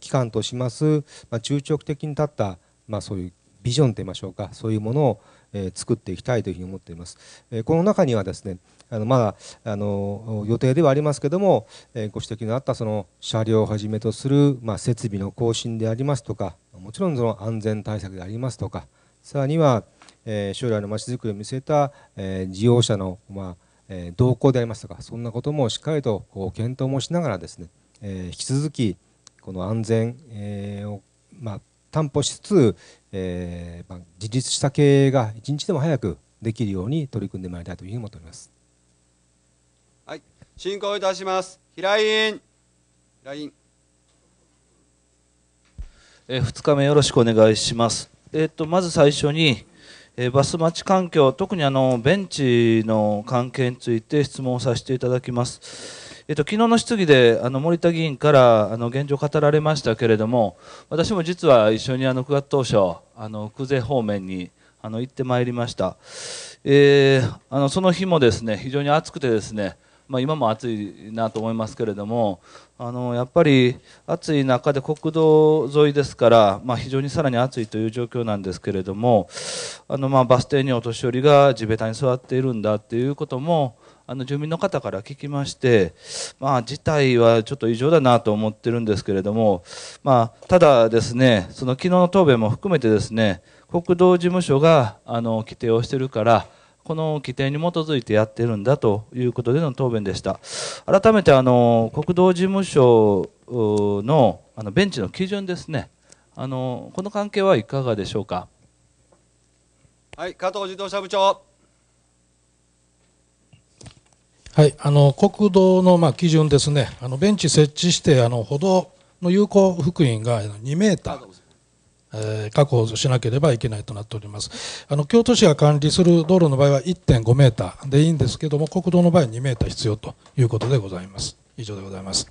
期間とします、まあ、中長期的に立った、まあ、そういうビジョンといいましょうかそういうものを、え作っていきたいというふうに思っています、えこの中にはですねあのまだあの予定ではありますけども、えご指摘のあったその車両をはじめとする、ま設備の更新でありますとかもちろんその安全対策でありますとかさらには、え将来のまちづくりを見据えた、え事業者の、まえ動向でありますとかそんなこともしっかりと検討もしながらですね、え引き続きこの安全、えを、ま担保しつつえー、まあ、自立した経営が一日でも早くできるように取り組んでまいりたいというふうに思っております。はい、進行いたします。平井平井えー、2日目よろしくお願いします。えーと、とまず最初に、えー、バス待ち環境、特にあのベンチの関係について質問させていただきます。えっと、昨日の質疑であの森田議員からあの現状語られましたけれども、私も実は一緒にあの9月当初、あの久世方面にあの行ってまいりました、えー、あのその日もですね非常に暑くてですね、まあ、今も暑いなと思いますけれども、あのやっぱり暑い中で国道沿いですから、まあ、非常にさらに暑いという状況なんですけれども、あのまあバス停にお年寄りが地べたに座っているんだということも、あの住民の方から聞きまして、まあ、事態はちょっと異常だなと思ってるんですけれども、まあ、ただですね、その昨日の答弁も含めてですね、国道事務所があの規定をしてるから、この規定に基づいてやってるんだということでの答弁でした。改めてあの国道事務所のあのベンチの基準ですねあの、この関係はいかがでしょうか。はい、加藤自動車部長。はい、あの国道のまあ基準ですね、あのベンチ設置して、あの歩道の有効福員が2メーター。えー、確保しなければいけないとなっておりますあの京都市が管理する道路の場合は1.5メーターでいいんですけども国道の場合は2メーター必要ということでございます以上でございます。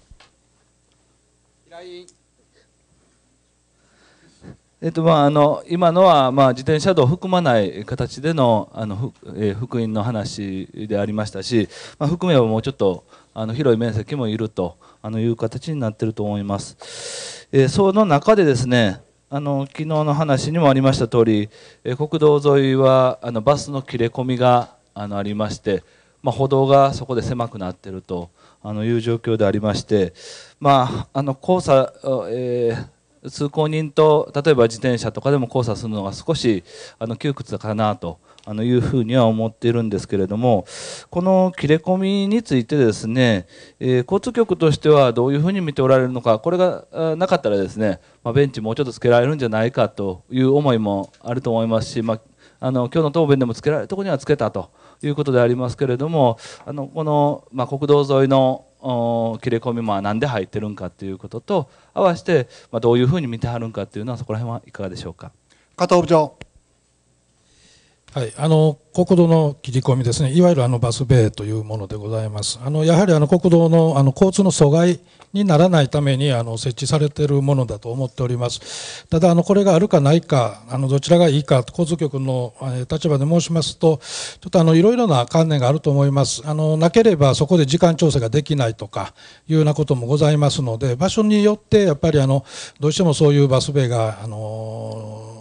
えっとまあ、あの今のはまあ自転車道を含まない形でのあの、えー、福音の話でありましたし、まあ、含めばもうちょっとあの広い面積もいるとあのいう形になっていると思います。えー、その中でですねあの昨日の話にもありました通り、えー、国道沿いはあのバスの切れ込みがあのありまして、まあ、歩道がそこで狭くなっているとあのいう状況でありまして、まあ、あの交差、えー通行人と例えば自転車とかでも交差するのが少しあの窮屈かなとあのいうふうには思っているんですけれどもこの切れ込みについてですね、えー、交通局としてはどういうふうに見ておられるのかこれがなかったらですね、まあ、ベンチもうちょっとつけられるんじゃないかという思いもあると思いますし、まあ、あの今日の答弁でもつけられるところにはつけたということでありますけれどもあのこの、まあ、国道沿いの切れ込みも何で入ってるんかということと合わせてまあ、どういうふうに見てはるんかというのはそこら辺はいかがでしょうか加藤部長。はい、あの国土の切り込みですね、いわゆるあのバスベイというものでございます。あのやはりあの国道のあの交通の阻害にならないためにあの設置されているものだと思っております。ただ、あのこれがあるかないか、あのどちらがいいか、交通局の立場で申しますと、ちょっとあのいろいろな観念があると思います。あのなければそこで時間調整ができないとかいうようなこともございますので、場所によってやっぱりあのどうしてもそういうバス塀があの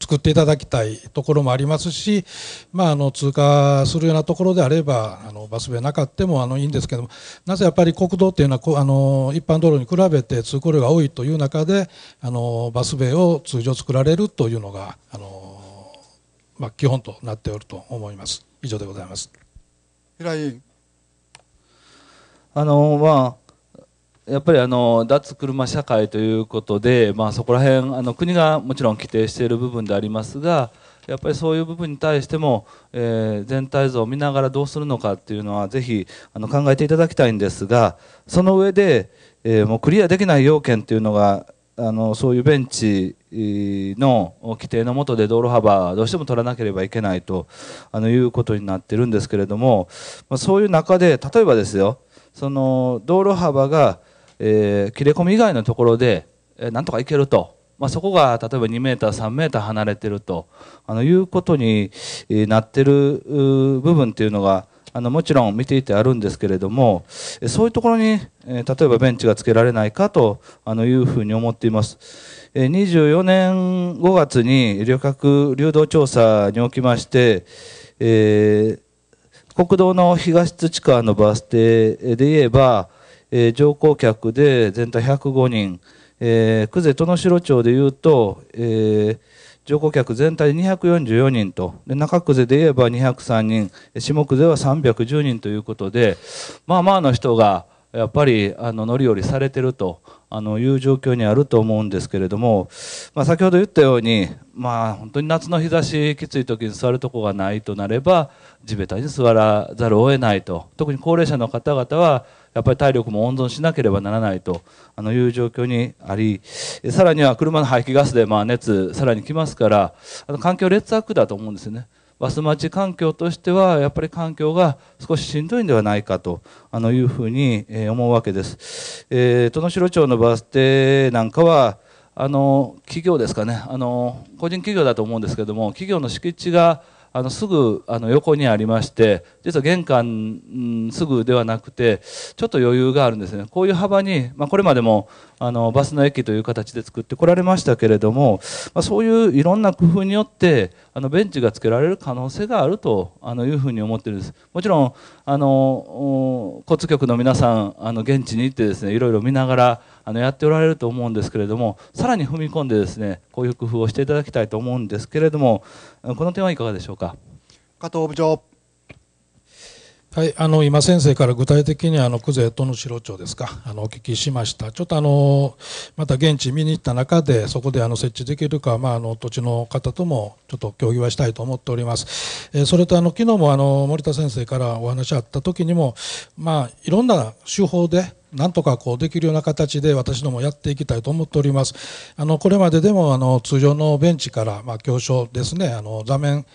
作っていただきたいところもありますし、まあ、あの通過するようなところであればあのバス停なかってもあのいいんですけどもなぜやっぱり国道というのはあの一般道路に比べて通行量が多いという中であのバス停を通常作られるというのがあの、まあ、基本となっておると思います。以上でございます平井あのまあやっぱりあの脱車社会ということで、まあ、そこら辺あの国がもちろん規定している部分でありますがやっぱりそういう部分に対しても、えー、全体像を見ながらどうするのかっていうのはぜひあの考えていただきたいんですがその上で、えー、もうクリアできない要件っていうのがあのそういうベンチの規定のもとで道路幅どうしても取らなければいけないとあのいうことになってるんですけれども、まあ、そういう中で例えばですよその道路幅がえー、切れ込み以外のところで、えー、なんとかいけると、まあ、そこが例えば2メーター、3メーター離れてるとあのいうことになってる部分っていうのが、あのもちろん見ていてあるんですけれども、そういうところに、えー、例えばベンチがつけられないかとあのいうふうに思っています。えー、24年5月に旅客流動調査におきまして、えー、国道の東地下のバス停で言えば、えー、乗降客で全体105人、えー、久世殿城町でいうと、えー、乗降客全体で244人とで中久世で言えば203人下久世は310人ということでまあまあの人がやっぱりあの乗り降りされてるとあのいう状況にあると思うんですけれども、まあ、先ほど言ったように、まあ、本当に夏の日差しきつい時に座るとこがないとなれば地べたに座らざるを得ないと特に高齢者の方々はやっぱり体力も温存しなければならないとあのいう状況にありさらには車の排気ガスでまあ熱さらに来ますからあの環境劣悪だと思うんですよね。バス待ち環境としてはやっぱり環境が少ししんどいんではないかとあのいうふうに思うわけです。えー、戸城町のバス停なんかはあの企業ですかねあの個人企業だと思うんですけども企業の敷地があのすぐあの横にありまして実は玄関、うん、すぐではなくてちょっと余裕があるんですねこういう幅に、まあ、これまでもあのバスの駅という形で作ってこられましたけれども、まあ、そういういろんな工夫によってあのベンチがつけられる可能性があるとあのいうふうに思ってるんですもちろんあの交通局の皆さんあの現地に行ってですねいろいろ見ながらあのやっておられると思うんですけれどもさらに踏み込んでですねこういう工夫をしていただきたいと思うんですけれどもこの点はいかがでしょうか加藤部長はい、あの今、先生から具体的にあの久世との城町ですかあのお聞きしました、ちょっとあのまた現地見に行った中で、そこであの設置できるか、まあ、あの土地の方ともちょっと協議はしたいと思っております、えー、それとあの昨日もあの森田先生からお話あった時にも、まあ、いろんな手法で、なんとかこうできるような形で私どもやっていきたいと思っております。あのこれまででもあの通常のベンチから、まあ、教ですねあの座面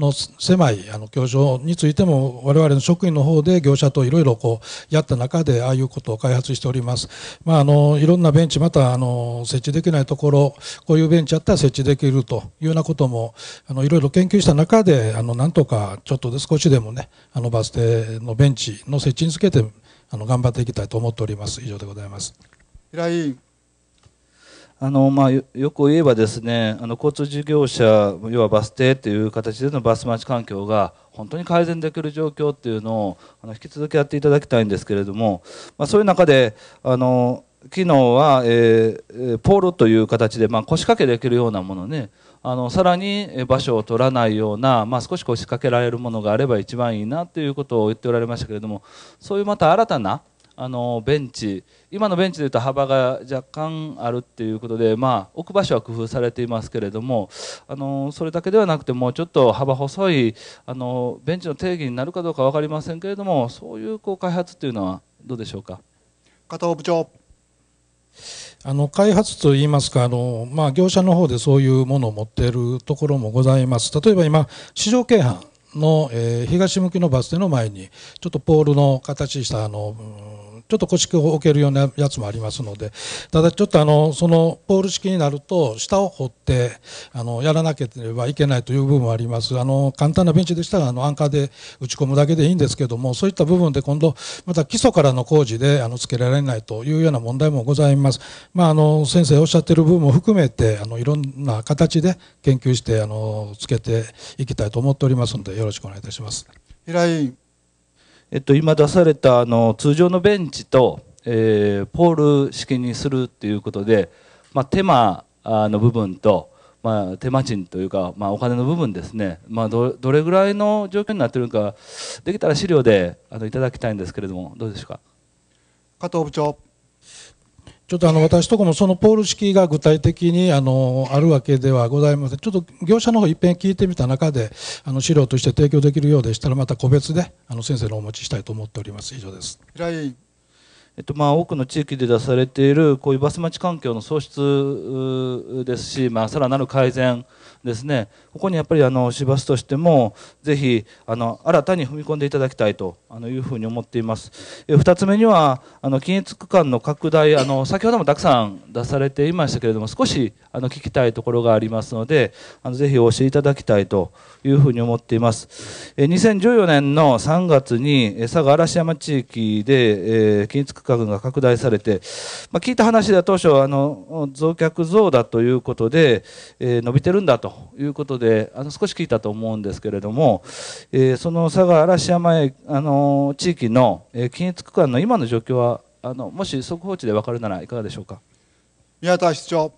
の狭いあの業種についても我々の職員の方で業者といろいろこうやった中でああいうことを開発しております。まああのいろんなベンチまたあの設置できないところこういうベンチあったら設置できるというようなこともあのいろいろ研究した中であのなんとかちょっとで少しでもねあのバス停のベンチの設置につけてあの頑張っていきたいと思っております。以上でございます。平井あのまあ、よく言えばですねあの交通事業者要はバス停という形でのバス待ち環境が本当に改善できる状況っていうのをあの引き続きやっていただきたいんですけれども、まあ、そういう中であの機能は、えー、ポールという形で、まあ、腰掛けできるようなものねあのさらに場所を取らないような、まあ、少し腰掛けられるものがあれば一番いいなということを言っておられましたけれどもそういうまた新たなあのベンチ今のベンチでいうと幅が若干あるっていうことで、まあ、置く場所は工夫されていますけれどもあのそれだけではなくてもうちょっと幅細いあのベンチの定義になるかどうか分かりませんけれどもそういうこう開発っていうのはどうでしょうか加藤部長あの開発といいますかあの、まあ、業者の方でそういうものを持っているところもございます例えば今市場京阪の、えー、東向きのバス停の前にちょっとポールの形したあの、ちょっと腰を置けるようなやつもありますので、ただちょっとあの、そのポール式になると、下を掘って、あの、やらなければいけないという部分もあります。あの、簡単なベンチでしたら、あの、アンカーで打ち込むだけでいいんですけども、そういった部分で今度、また基礎からの工事で、あの、つけられないというような問題もございます。まあ、あの、先生おっしゃってる部分も含めて、あの、いろんな形で研究して、あの、つけていきたいと思っておりますので、よろしくお願いいたします。平井えっと、今出されたあの通常のベンチと、えー、ポール式にするっていうことで、まあ、手間の部分と、まあ、手間賃というか、まあ、お金の部分ですね、まあど、どれぐらいの状況になっているのかできたら資料であのいただきたいんですけれどもどうでしょうか加藤部長ちょっとあの私とこもそのポール式が具体的にあのあるわけではございません。ちょっと業者の方一遍聞いてみた中であの資料として提供できるようでしたらまた個別であの先生のお持ちしたいと思っております。以上です。えっとまあ、多くの地域で出されているこういうバス待ち環境の創出ですし、まあ、さらなる改善ですねここにやっぱりあの市バスとしてもぜひあの新たに踏み込んでいただきたいとあのいうふうに思っています。え2つ目にはあの均一区間の拡大あの先ほどもたくさん出されていましたけれども少しあの聞きたいところがありますのであのぜひお教えいただきたいというふうに思っています。え2014年の3月に佐賀嵐山地域で、え均一区間が拡大されて、まあ、聞いた話では当初あの増客増だということで、え伸びてるんだということでであの少し聞いたと思うんですけれども、えー、その佐賀嵐山あの地域の、えー、均一区間の今の状況はあのもし速報値で分かるならいかがでしょうか宮田市長。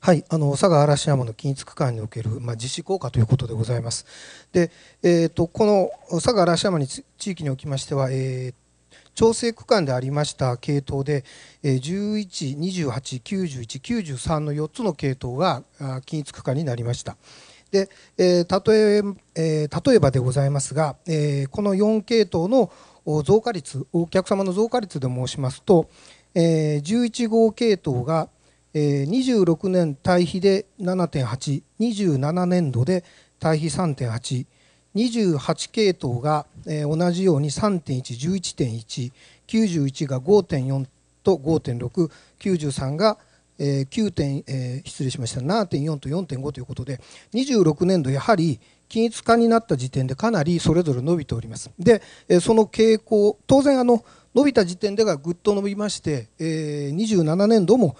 はい、あの佐賀嵐山の均一区間における、まあ、実施効果ということでございます。で、えーと、この佐賀嵐山に地域におきましては、えー調整区間でありました系統で11、28、91、93の4つの系統が均一区間になりました。で、え例ええー、例えばでございますが、えー、この4系統の増加率お客様の増加率で申しますと、えー、11号系統が、えー、26年対比で7.827年度で対比3.8 28系統が、え同じように3.1、11.191が5.4と5.6、93がえ9点、え失礼しました7.4と4.5ということで26年度やはり均一化になった時点でかなりそれぞれ伸びておりますで、えその傾向当然あの、伸びた時点ではぐっと伸びまして、え27年度も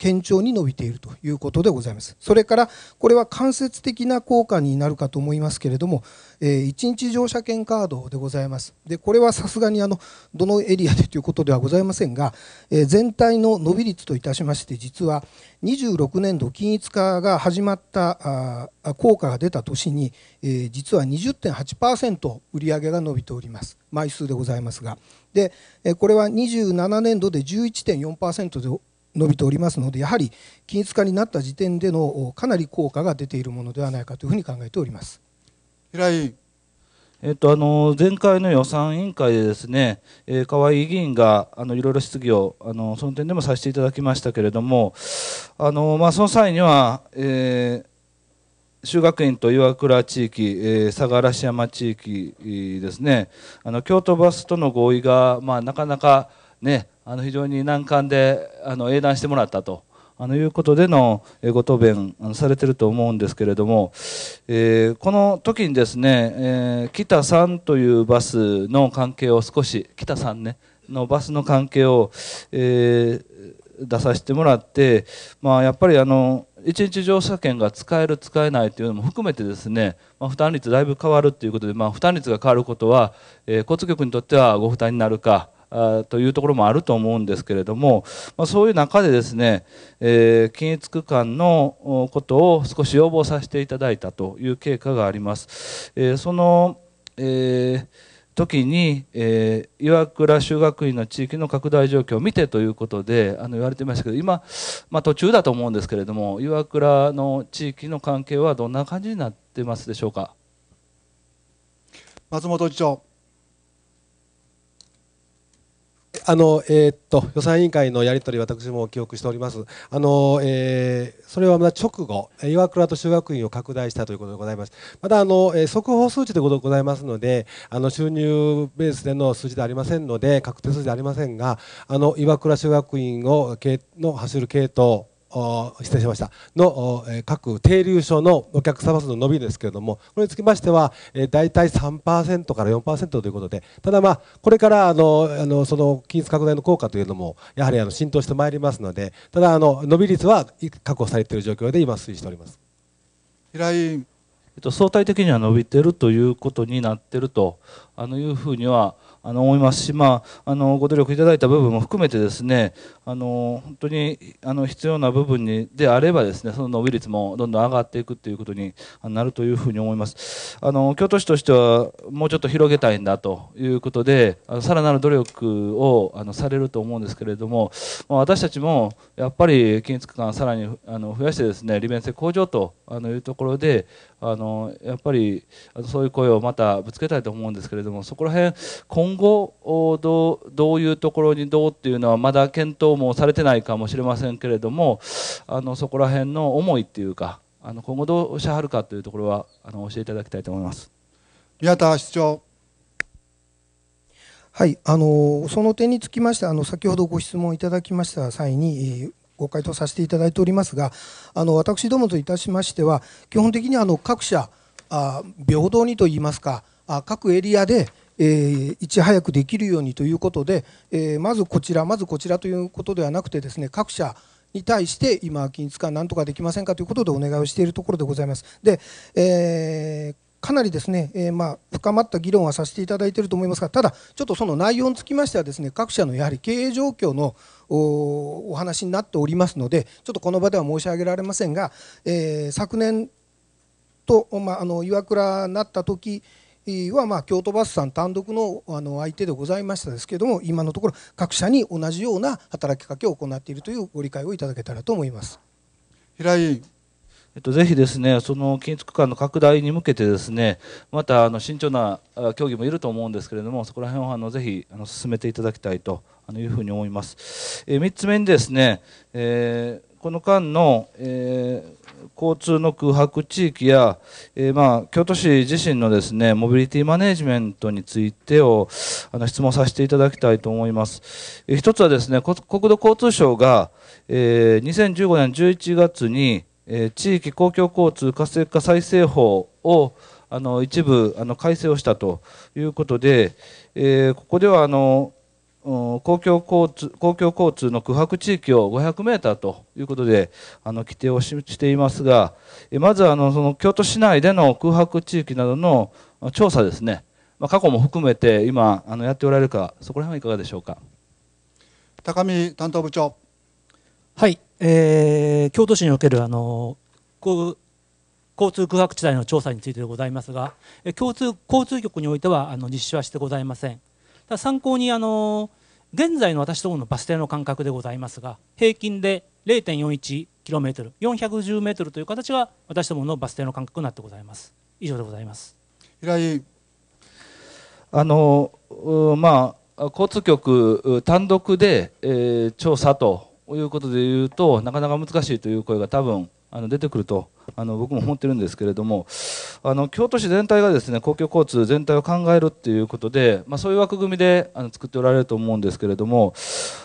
堅調に伸びているということでございます。それからこれは間接的な効果になるかと思いますけれども、え1日乗車券カードでございます。でこれはさすがにあのどのエリアでということではございませんが、え全体の伸び率といたしまして実は26年度均一化が始まった効果が出た年に、え実は20.8%売上が伸びております枚数でございますが。でこれは27年度で11.4%で伸びておりますのでやはり均一化になった時点でのかなり効果が出ているものではないかというふうに考えております平井えっと、あの前回の予算委員会でですね、えー、河合議員があのいろいろ質疑をあのその点でもさせていただきましたけれどもあの、まあ、その際には、えー修学院と岩倉地域、えー、相良市山地域ですねあの京都バスとの合意が、まあ、なかなか、ね、あの非常に難関であの英断してもらったと。あのいうことでのご答弁されてると思うんですけれども、えー、この時にですね、えー、北さんというバスの関係を少し北さんねのバスの関係を、えー、出させてもらって、まあ、やっぱりあの一日乗車券が使える使えないというのも含めてですね、まあ、負担率だいぶ変わるということで、まあ、負担率が変わることは、えー、交通局にとってはご負担になるかあというところもあると思うんですけれども、まあ、そういう中でですね、えー、均一区間のことを少し要望させていただいたという経過があります。えー、その、えー時に、えー、岩倉修学院の地域の拡大状況を見てということであの言われてましたけど今、まあ、途中だと思うんですけれども岩倉の地域の関係はどんな感じになってますでしょうか松本次長あのえー、っと予算委員会のやり取り、私も記憶しております、あのえー、それはまだ直後、岩倉と修学院を拡大したということでございます、まだあの、え速報数値でございますので、あの収入ベースでの数字でありませんので、確定数字でありませんが、あの岩倉修学院をの走る系統、失礼しましたの各停留所のお客様数の伸びですけれどもこれにつきましては大体3%から4%ということでただまあこれからあのあのその均一拡大の効果というのもやはりあの浸透してまいりますのでただあの伸び率は確保されている状況で今推移しております平井相対的には伸びているということになっているとあのいうふうにはあの思いますし、まあ、あのご努力いただいた部分も含めてですねあの本当にあの必要な部分にであればですねその伸び率もどんどん上がっていくということになるというふうに思いますあの京都市としてはもうちょっと広げたいんだということであのさらなる努力をあのされると思うんですけれども、まあ、私たちもやっぱり均一区をさらにあの増やしてですね利便性向上というところであのやっぱりそういう声をまたぶつけたいと思うんですけれどもそこら辺今今後どう、どういうところにどうっていうのはまだ検討もされてないかもしれませんけれどもあのそこら辺の思いっていうかあの今後どうしはるかというところはあの教えていただきたいと思います。宮田市長はいあのその点につきましてあの先ほどご質問いただきました際にご回答させていただいておりますがあの私どもといたしましては基本的にあの各社あ平等にといいますかあ各エリアでえー、いち早くできるようにということで、えー、まずこちらまずこちらということではなくてですね各社に対して今金日間なんとかできませんかということでお願いをしているところでございます。で、えーかなりですね、えー、ま深まった議論はさせていただいていると思いますが、ただ、ちょっとその内容につきましては、ですね各社のやはり経営状況のお話になっておりますので、ちょっとこの場では申し上げられませんが、えー、昨年と、まあ、あの岩倉なった時はまあ京都バスさん単独のあの相手でございましたですけれども今のところ各社に同じような働きかけを行っているというご理解をいただけたらと思います平井えっと、ぜひですね、その建築区間の拡大に向けてですね、またあの慎重な協議もいると思うんですけれども、そこら辺をあのぜひあの進めていただきたいというふうに思います。えー、3つ目にですね、えー、この間の、えー交通の空白地域や、えー、まあ、京都市自身のですねモビリティマネジメントについてをあの質問させていただきたいと思います。えー、一つはですね国土交通省が、えー、2015年11月に、え地域公共交通活性化再生法をあの一部あの改正をしたということで、えここではあの公共交通公共交通の空白地域を500メーターということであの規定をしていますが、まずあのその京都市内での空白地域などの調査ですね、まあ、過去も含めて今あのやっておられるか、そこら辺はいかがでしょうか。高見担当部長。はい、えー、京都市におけるあの交通空白地帯の調査についてでございますが、交通交通局においてはあの実施はしてございません。参考にあの現在の私どものバス停の間隔でございますが平均で 0.41km、410m という形が私どものバス停の間隔になってございます。以上でございます。平井あのまあ交通局単独で、えー、調査ということでいうとなかなか難しいという声が多分あの出てくるとあの僕も思ってるんですけれどもあの京都市全体がですね公共交通全体を考えるっていうことで、まあ、そういう枠組みであの作っておられると思うんですけれども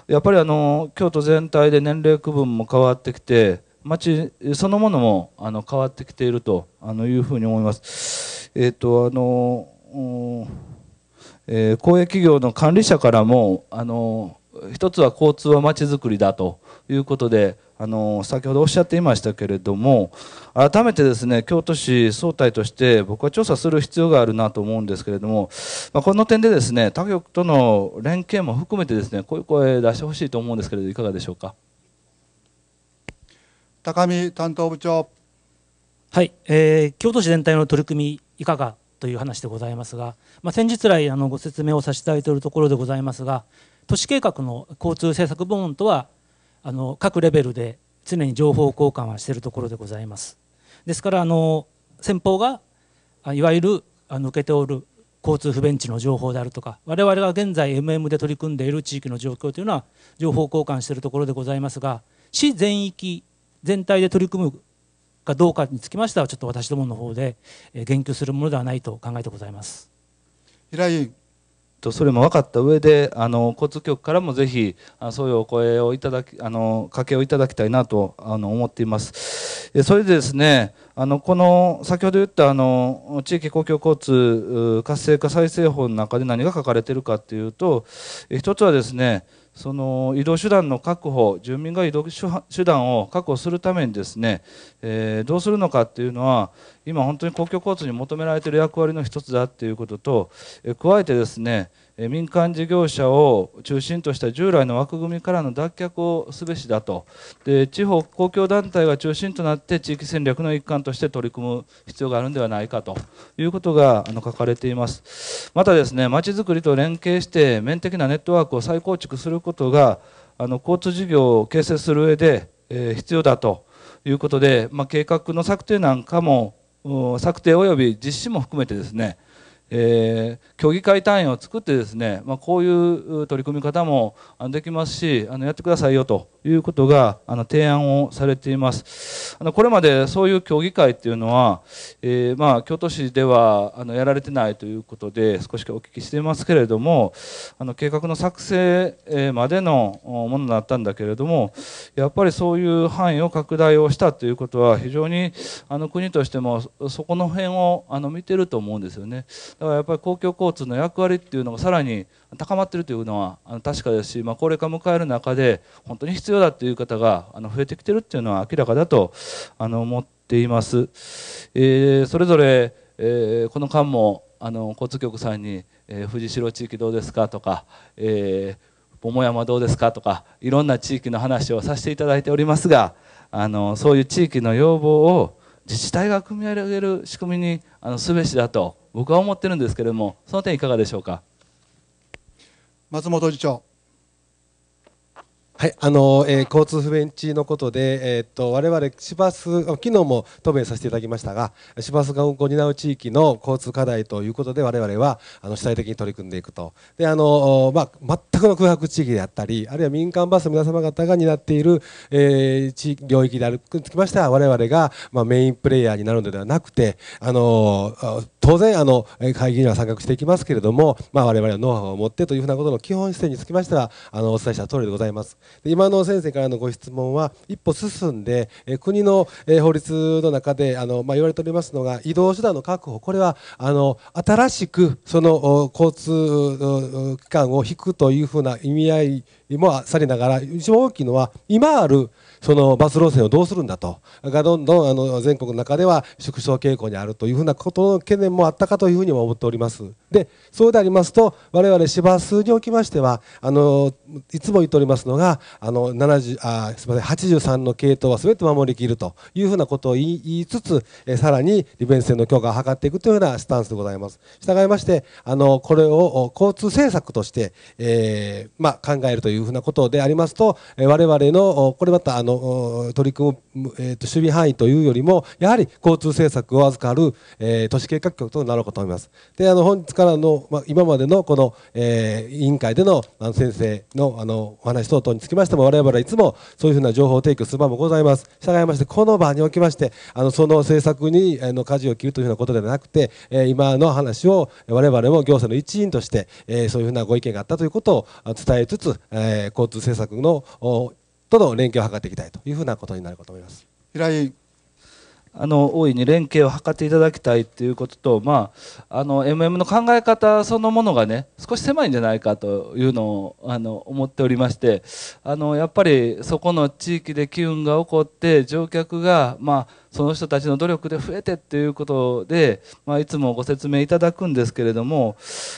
やっぱりあの京都全体で年齢区分も変わってきて町そのものもあの変わってきているとあのいうふうに思います。えーとあのえー、公営企業の管理者からもあの一つは交通はまちづくりだということであの先ほどおっしゃっていましたけれども改めてですね京都市総体として僕は調査する必要があるなと思うんですけれども、まあ、この点でですね他局との連携も含めてですねこういう声出してほしいと思うんですけれどいかがでしょうか高見担当部長はい、えー、京都市全体の取り組みいかがという話でございますが、まあ、先日来あのご説明をさせていただいているところでございますが都市計画の交通政策部門とはあの各レベルで常に情報交換はしているところでございます。ですからあの先方がいわゆるあの受けておる交通不便地の情報であるとか我々が現在 MM で取り組んでいる地域の状況というのは情報交換しているところでございますが市全域全体で取り組むかどうかにつきましてはちょっと私どもの方で言及するものではないと考えてございます平井委員と、それも分かった上であの交通局からもぜひあそういうお声をいただきあの掛けをいただきたいなとあの思っています。それでですねあのこの先ほど言ったあの地域公共交通活性化再生法の中で何が書かれているかというと一つはですねその移動手段の確保、住民が移動手段を確保するためにですね、えー、どうするのかっていうのは、今、本当に公共交通に求められている役割の一つだっていうことと、え加えてですね、民間事業者を中心とした従来の枠組みからの脱却をすべしだとで地方公共団体が中心となって地域戦略の一環として取り組む必要があるのではないかということがあの書かれていますまたですねまちづくりと連携して面的なネットワークを再構築することがあの交通事業を形成する上で、えー、必要だということで、まあ、計画の策定なんかも策定及び実施も含めてですねえー、協議会単位を作ってですね、まあ、こういう取り組み方もできますしあのやってくださいよということがあの提案をされていますあのこれまでそういう協議会というのは、えー、まあ、京都市ではあのやられてないということで少しお聞きしていますけれどもあの計画の作成までのものだったんだけれどもやっぱりそういう範囲を拡大をしたということは非常にあの国としてもそこの辺をあの見てると思うんですよねだからやっぱり公共交通の役割っていうのがさらに高まっているというのはあの確かですし、まあ、高齢化を迎える中で本当に必要だという方があの増えてきているというのは明らかだとあの思っています。えー、それぞれ、えー、この間もあの交通局さんに、えー、藤城地域どうですかとか、えー、桃山どうですかとかいろんな地域の話をさせていただいておりますがあのそういう地域の要望を自治体が組み上げる仕組みにあのすべしだと僕は思ってるんですけれどもその点いかがでしょうか。松本次長。はいあのえー、交通不便地のことで、えー、っと我々市バス、昨日も答弁させていただきましたが、市バスが運行を担う地域の交通課題ということで、我々はあの主体的に取り組んでいくと、であのまあ、全くの空白地域であったり、あるいは民間バスの皆様方が担っている、えー、地域領域であるにつきましては、我々が、まあ、メインプレイヤーになるのではなくて、あの当然あの会議には参画していきますけれども、まあ、我々はノウハウを持ってというふうなことの基本姿勢につきましてはあのお伝えした通りでございます今の先生からのご質問は一歩進んで国の法律の中であの、まあ、言われておりますのが移動手段の確保これはあの新しくその交通機関を引くというふうな意味合いもさりながら一番大きいのは今あるそのバス路線をどうするんだとがどんどんあの全国の中では縮小傾向にあるというふうなことの懸念もあったかというふうにも思っておりますでそうでありますと我々市バスにおきましてはあのいつも言っておりますのがあの70あすみません83の系統はすべて守りきるというふうなことを言いつつえさらに利便性の強化を図っていくというようなスタンスでございます従いましてあのこれを交通政策として、えー、まあ、考えるというふうなことでありますと、え我々のこれまたあのの取り組む、えー、と守備範囲というよりも、やはり交通政策を預かる、えー、都市計画局となろうかと思います。で、あの本日からの、まあ、今までのこの、えー、委員会でのあの先生のあのお話等々につきましても、我々はいつもそういうふうな情報を提供する場もございます。従いまして、この場におきまして、あのその政策にあの舵を切るというようなことではなくて、えー、今の話を我々も行政の一員として、えー、そういうふうなご意見があったということを伝えつつ、えー、交通政策のとの連携を図っていきたいというふうなことになるかと思います平井あの大いに連携を図っていただきたいということと、まあ、あの MM の考え方そのものがね少し狭いんじゃないかというのをあの思っておりましてあのやっぱりそこの地域で機運が起こって乗客が、まあその人たちの努力で増えてっていうことで、まあ、いつもご説明いただくんですけれども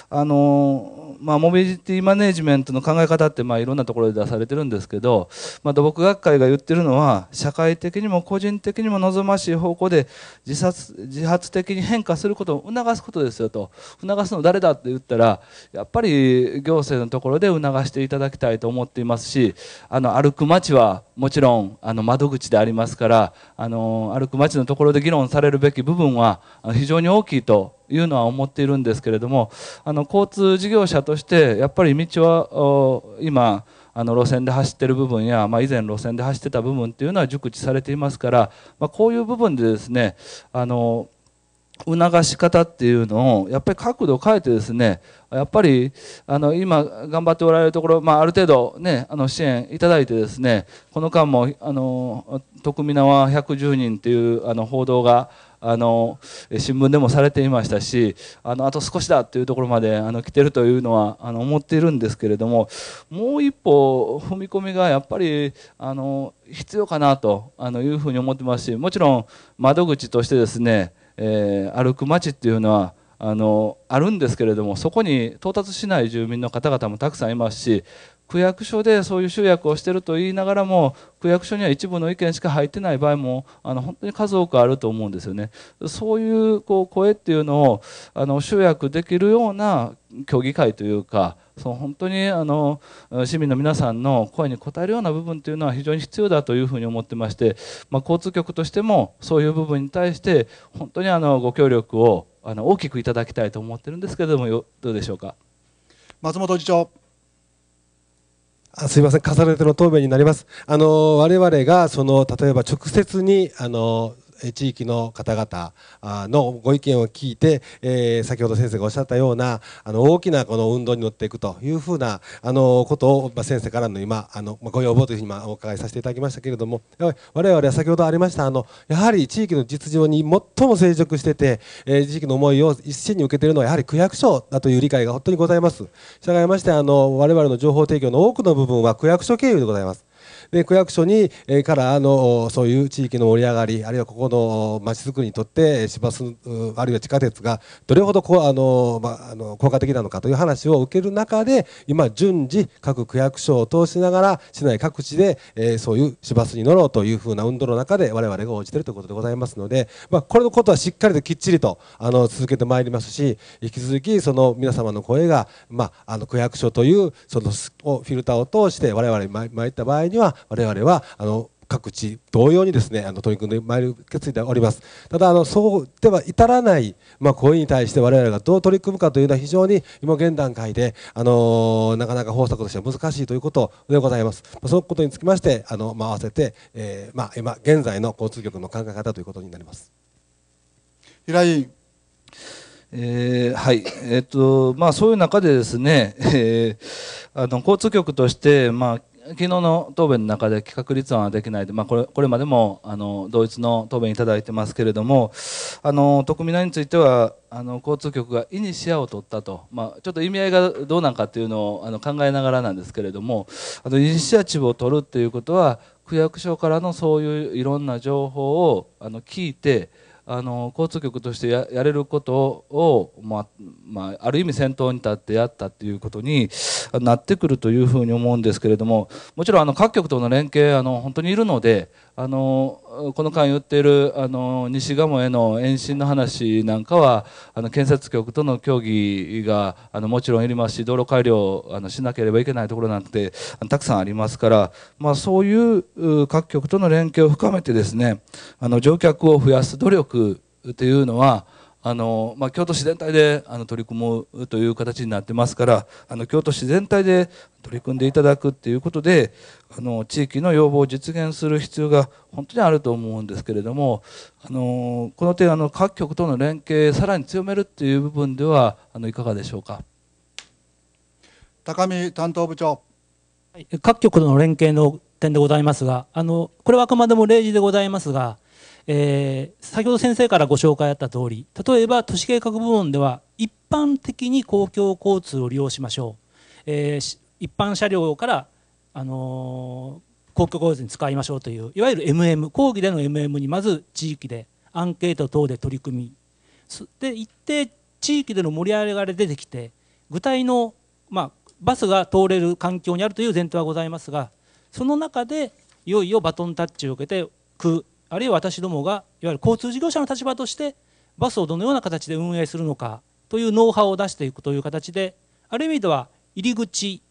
あの、まあ、モビリティマネジメントの考え方って、まあ、いろんなところで出されてるんですけど、まあ、土木学会が言ってるのは社会的にも個人的にも望ましい方向で自殺自発的に変化することを促すことですよと促すの誰だって言ったらやっぱり行政のところで促していただきたいと思っていますしあの歩く街はもちろんあの窓口でありますからあの歩歩く街のところで議論されるべき部分は非常に大きいというのは思っているんですけれどもあの交通事業者としてやっぱり道は今あの路線で走ってる部分や、まあ、以前路線で走ってた部分っていうのは熟知されていますから、まあ、こういう部分でですねあの促し方っていうのをやっぱり角度を変えてですねやっぱりあの今頑張っておられるところ、まあ、ある程度、ね、あの支援いただいてですねこの間もあの徳美縄110人というあの報道があの新聞でもされていましたしあのあと少しだというところまであの来てるというのはあの思っているんですけれどももう一歩踏み込みがやっぱりあの必要かなというふうに思ってますしもちろん窓口としてですねえー、歩く街っていうのはあのあるんですけれどもそこに到達しない住民の方々もたくさんいますし区役所でそういう集約をしていると言いながらも区役所には一部の意見しか入ってない場合もあの本当に数多くあると思うんですよね。そういうこう声っていうのをあの集約できるような協議会というかその本当にあの市民の皆さんの声に応えるような部分というのは非常に必要だというふうに思ってまして、まあ、交通局としてもそういう部分に対して本当にあのご協力をあの大きくいただきたいと思ってるんですけれどもどうでしょうか。松本次長あすいません重ねての答弁になりますあの我々がその例えば直接にあの地域の方々のご意見を聞いて、え先ほど先生がおっしゃったようなあの大きなこの運動に乗っていくというふうなあのことを、ま先生からの今あの、まご要望というふうに今お伺いさせていただきましたけれども我々は先ほどありましたあのやはり地域の実情に最も成熟してて、え地域の思いを一身に受けているのはやはり区役所だという理解が本当にございます。従いましてあの我々の情報提供の多くの部分は区役所経由でございます。で区役所に、えー、からあのそういう地域の盛り上がりあるいはここのまづくりにとって市バスあるいは地下鉄がどれほどこうあの、まあ、あの効果的なのかという話を受ける中で今順次各区役所を通しながら市内各地で、えー、そういう市バスに乗ろうというふうな運動の中で我々が応じているということでございますので、まあ、これのことはしっかりときっちりとあの続けてまいりますし引き続きその皆様の声が、まあ、あの区役所というそのスをフィルターを通して我々に参った場合には我々はあの各地同様にですねあの取り組んでまいる決意でおりますただあのそうでは至らない、まあ、声に対して我々がどう取り組むかというのは非常に今現段階で、あのなかなか方策としては難しいということでございます、まあ、そのことにつきましてあの、ま合わせて、えまあ、今現在の交通局の考え方ということになります平井えー、はい、えっ、ー、とまあ、そういう中でですね、えー、あの交通局として、まあ、昨日の答弁の中で企画立案はできないで、まあ、これこれまでもあの同一の答弁いただいてますけれどもあの徳皆についてはあの交通局がイニシアを取ったと、まあ、ちょっと意味合いがどうなのかというのをあの考えながらなんですけれどもあのイニシアチブを取るということは区役所からのそういういろんな情報をあの聞いてあの交通局としてやれることを、まあまあ、ある意味先頭に立ってやったということになってくるというふうに思うんですけれどももちろんあの各局との連携あの本当にいるのであのこの間言っているあの西鴨への延伸の話なんかはあの建設局との協議があのもちろんいりますし道路改良あのしなければいけないところなんてたくさんありますから、まあ、そういう各局との連携を深めてですねあの乗客を増やす努力というのはあのまあ、京都市全体であの取り組もうという形になってますからあの京都市全体で取り組んでいただくっていうことであの地域の要望を実現する必要が本当にあると思うんですけれどもあのこの点あの各局との連携さらに強めるっていう部分ではあのいかがでしょうか高見担当部長、はい、各局との連携の点でございますがあのこれはあくまでも例示でございますがえー、先ほど先生からご紹介あった通り例えば都市計画部門では一般的に公共交通を利用しましょう、えー、一般車両から、あのー、公共交通に使いましょうといういわゆる MM 講義での MM にまず地域でアンケート等で取り組みで一定地域での盛り上がりが出てきて具体の、まあ、バスが通れる環境にあるという前提はございますがその中でいよいよバトンタッチを受けて区あるいは私どもがいわゆる交通事業者の立場としてバスをどのような形で運営するのかというノウハウを出していくという形である意味では入り口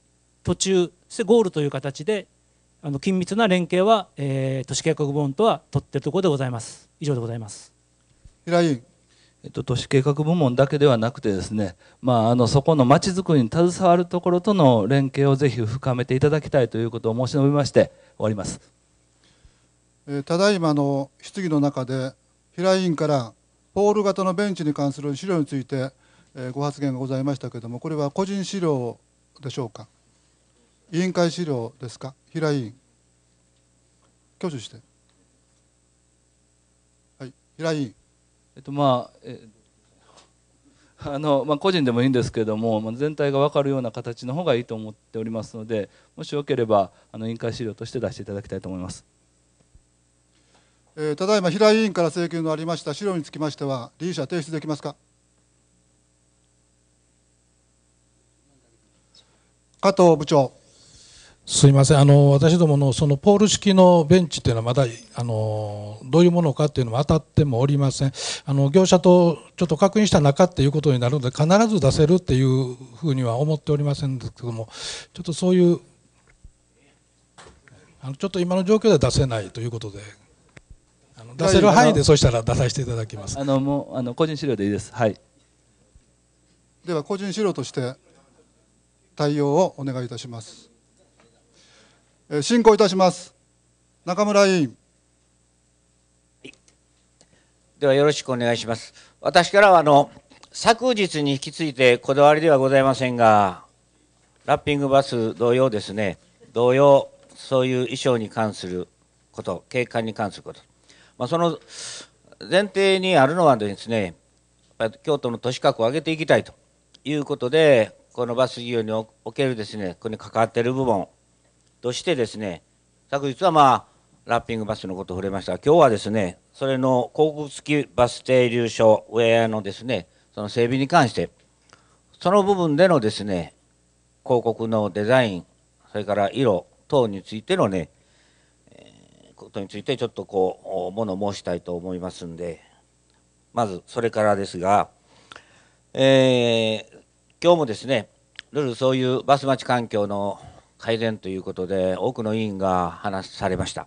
途中そしてゴールという形であの緊密な連携は、えー、都市計画部門とは取っているところでございます以上でございます平井委員えっと、都市計画部門だけではなくてですね、まあ、あのそこのまちづくりに携わるところとの連携をぜひ深めていただきたいということを申し述べまして終わります。えただいまの質疑の中で平井委員からポール型のベンチに関する資料について、えご発言がございましたけれどもこれは個人資料でしょうか委員会資料ですか平井委員挙手してはい平井委員えっとまあ、えあのまあ、個人でもいいんですけれども、まあ、全体が分かるような形の方がいいと思っておりますのでもしよければあの委員会資料として出していただきたいと思います。えー、ただいま平井委員から請求のありました資料につきましては、理事者提出できますか。加藤部長。すみませんあの私どものそのポール式のベンチというのはまだあのどういうものかというのも当たってもおりませんあの業者とちょっと確認した中ということになるので必ず出せるというふうには思っておりませんですけどもちょっとそういうあのちょっと今の状況では出せないということで出せる範囲でそうしたら出させていただきますあのもうあの個人資料でいいですはいでは個人資料として対応をお願いいたします進行いたします中村委員ではよろしくお願いします私からはあの昨日に引き継いでこだわりではございませんがラッピングバス同様ですね同様そういう衣装に関すること景観に関することまあ、その前提にあるのはですね京都の都市格を上げていきたいということでこのバス事業におけるですねここに関わっている部門としてですね昨日はまあラッピングバスのことを触れましたが今日はですねそれの広告付きバス停留所ウェアのですねその整備に関してその部分でのですね広告のデザインそれから色等についてのねことについてちょっとこう物申したいと思いますんでまずそれからですが、えー、今日もですねルールそういうバス待ち環境の改善ということで多くの委員が話されました。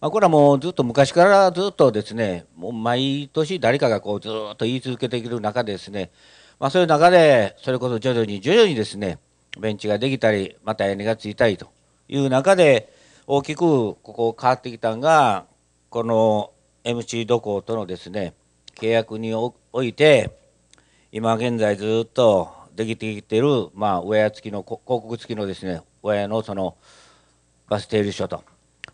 まあ、これはもうずっと昔からずっとですね、もう毎年誰かがこうずっと言い続けている中でですね、まあ、そういう中で、それこそ徐々に徐々にですね、ベンチができたり、また屋根がついたりという中で、大きくここ変わってきたんが、この MC 土ことのですね、契約において、今現在ずっとできてきている、まあ、ウェア付きの、広告付きのですね、ウェアのその、バス停留所と。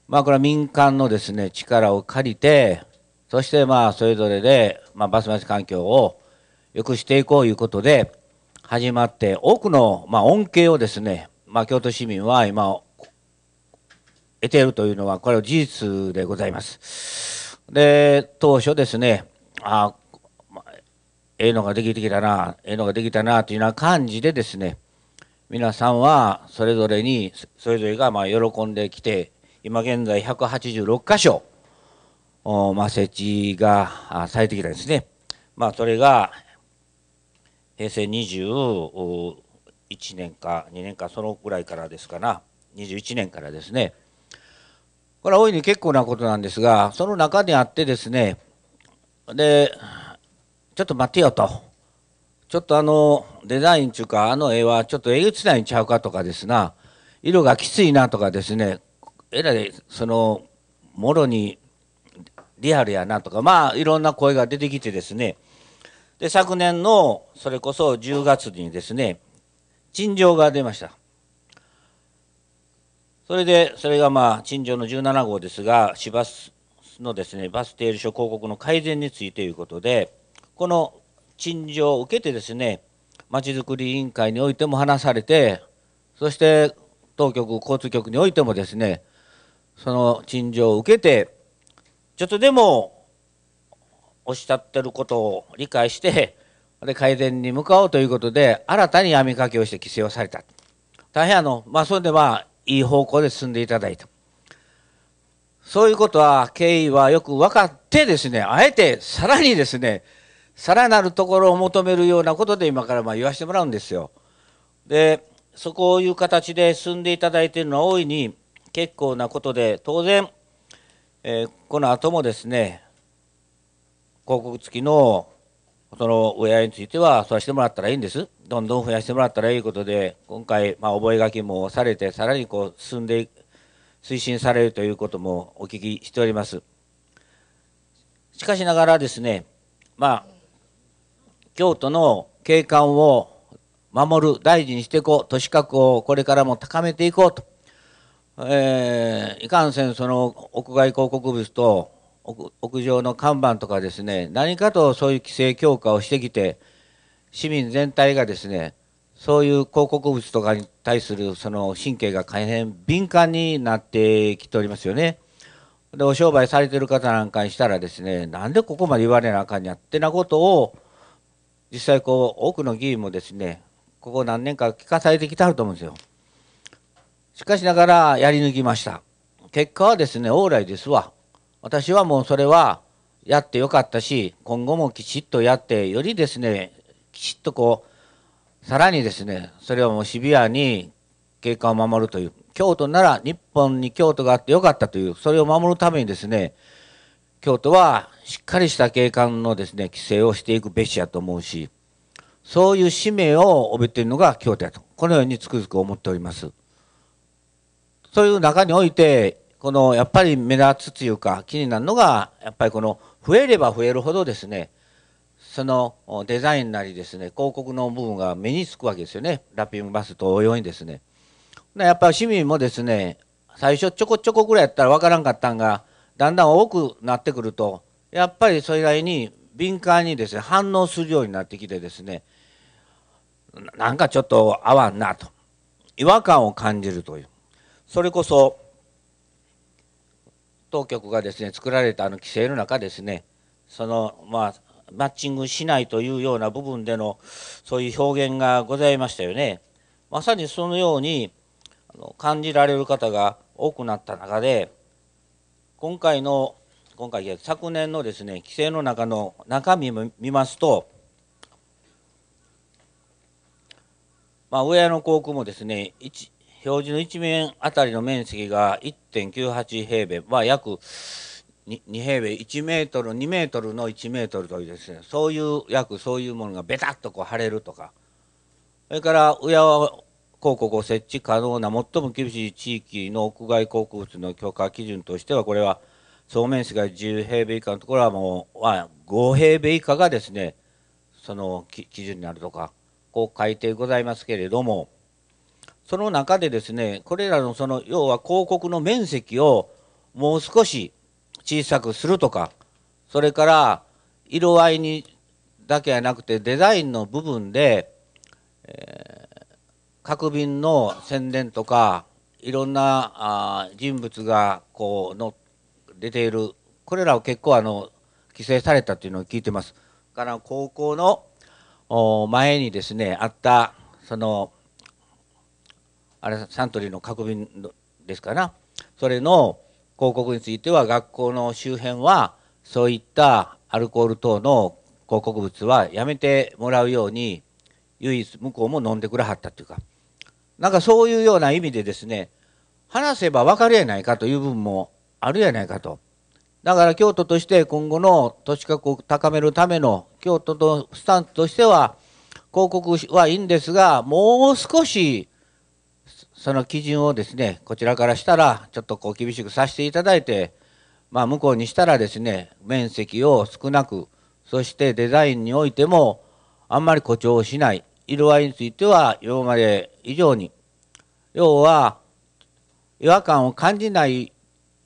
まあ、これは民間のですね、力を借りて、そしてまあ、それぞれで、まあ、バス待ち環境を良くしていこういうことで、始まって、多くの、まあ、恩恵をですね、まあ、京都市民は今、得ているというのは、これは事実でございます。で、当初ですね、あええー、のができてきたな、ええー、のができたなというような感じでですね、皆さんはそれぞれに、それぞれがまあ喜んできて、今現在186箇所、おまあ、設置がされてきたんですね。まあ、それが平成21年か2年かそのぐらいからですから、21年からですね、これは大いに結構なことなんですが、その中にあってですね、で、ちょっと待ってよと。ちょっとあのデザインちゅうか、あの絵はちょっとえげつないんちゃうかとかですな、色がきついなとかですね、えらい、その、もろにリアルやなとか、まあいろんな声が出てきてですね、で、昨年のそれこそ10月にですね、陳情が出ました。それで、それがまあ、陳情の17号ですが、市バスのですね、バス停留所広告の改善についてということで、この陳情を受けてですね、まちづくり委員会においても話されて、そして当局、交通局においてもですね、その陳情を受けて、ちょっとでもおっしゃってることを理解して、で改善に向かおうということで、新たに網掛けをして規制をされた。大変あの、まあ、それでまあ、いい方向で進んでいただいた。そういうことは、経緯はよく分かってですね、あえてさらにですね、さらなるところを求めるようなことで今からまあ言わせてもらうんですよ。で、そこをいう形で進んでいただいているのは大いに結構なことで、当然、えー、この後もですね、広告付きのその親については、そうしてもらったらいいんです。どんどん増やしてもらったらいいことで、今回、まあ、覚書もされて、さらにこう進んで、推進されるということもお聞きしております。しかしながらですね、まあ、京都の景観を守る、大事にしていこう、都市格をこれからも高めていこうと。えー、いかんせんその屋外広告物と屋上の看板とかですね、何かとそういう規制強化をしてきて、市民全体がですねそういう広告物とかに対するその神経が大変敏感になってきておりますよね。でお商売されてる方なんかにしたらですねなんでここまで言われなあかんやってなことを実際こう多くの議員もですねここ何年か聞かされてきてあると思うんですよ。しかしながらやり抜きました。結果はですね往来ですわ。私はもうそれはやってよかったし今後もきちっとやってよりですねきちっとこうさらにですねそれをもうシビアに景観を守るという京都なら日本に京都があってよかったというそれを守るためにですね京都はしっかりした景観のですね規制をしていくべしやと思うしそういう使命を帯びているのが京都やとこのようにつくづく思っております。そういう中においてこのやっぱり目立つというか気になるのがやっぱりこの増えれば増えるほどですねそのデザインなりですね広告の部分が目につくわけですよねラッピングバスと同様にですねやっぱり市民もですね最初ちょこちょこぐらいやったら分からんかったんがだんだん多くなってくるとやっぱりそれなりに敏感にですね反応するようになってきてですねなんかちょっと合わんなと違和感を感じるというそれこそ当局がですね作られたあの規制の中ですねそのまあマッチングしないというような部分でのそういう表現がございましたよね。まさにそのように感じられる方が多くなった中で今回の今回昨年のですね規制の中の中身も見ますと、まあ、親の校区もですね表示の1面あたりの面積が1.98平米、まあ、約2平米1メートル2メートルの1メートルというですねそういう約そういうものがベタッとこう貼れるとかそれから親は広告を設置可能な最も厳しい地域の屋外広告物の許可基準としてはこれは総面積が10平米以下のところはもう5平米以下がですねその基準になるとかこう書いてございますけれどもその中でですねこれらのその要は広告の面積をもう少し小さくするとかそれから色合いにだけじゃなくてデザインの部分で、えー、瓶の宣伝とかいろんなあ人物がこうの出ているこれらを結構あの規制されたというのを聞いてます。から高校の前にですねあったそのあれサントリーの角瓶ですかなそれの広告については学校の周辺はそういったアルコール等の広告物はやめてもらうように唯一向こうも飲んでくれはったというかなんかそういうような意味でですね話せば分かるやないかという部分もあるやないかと。だから京都として今後の都市格を高めるための京都のスタンスとしては広告はいいんですがもう少しその基準をですね、こちらからしたら、ちょっとこう厳しくさせていただいて、まあ、向こうにしたらですね、面積を少なく、そしてデザインにおいても、あんまり誇張しない、色合いについては、今まで以上に、要は、違和感を感じない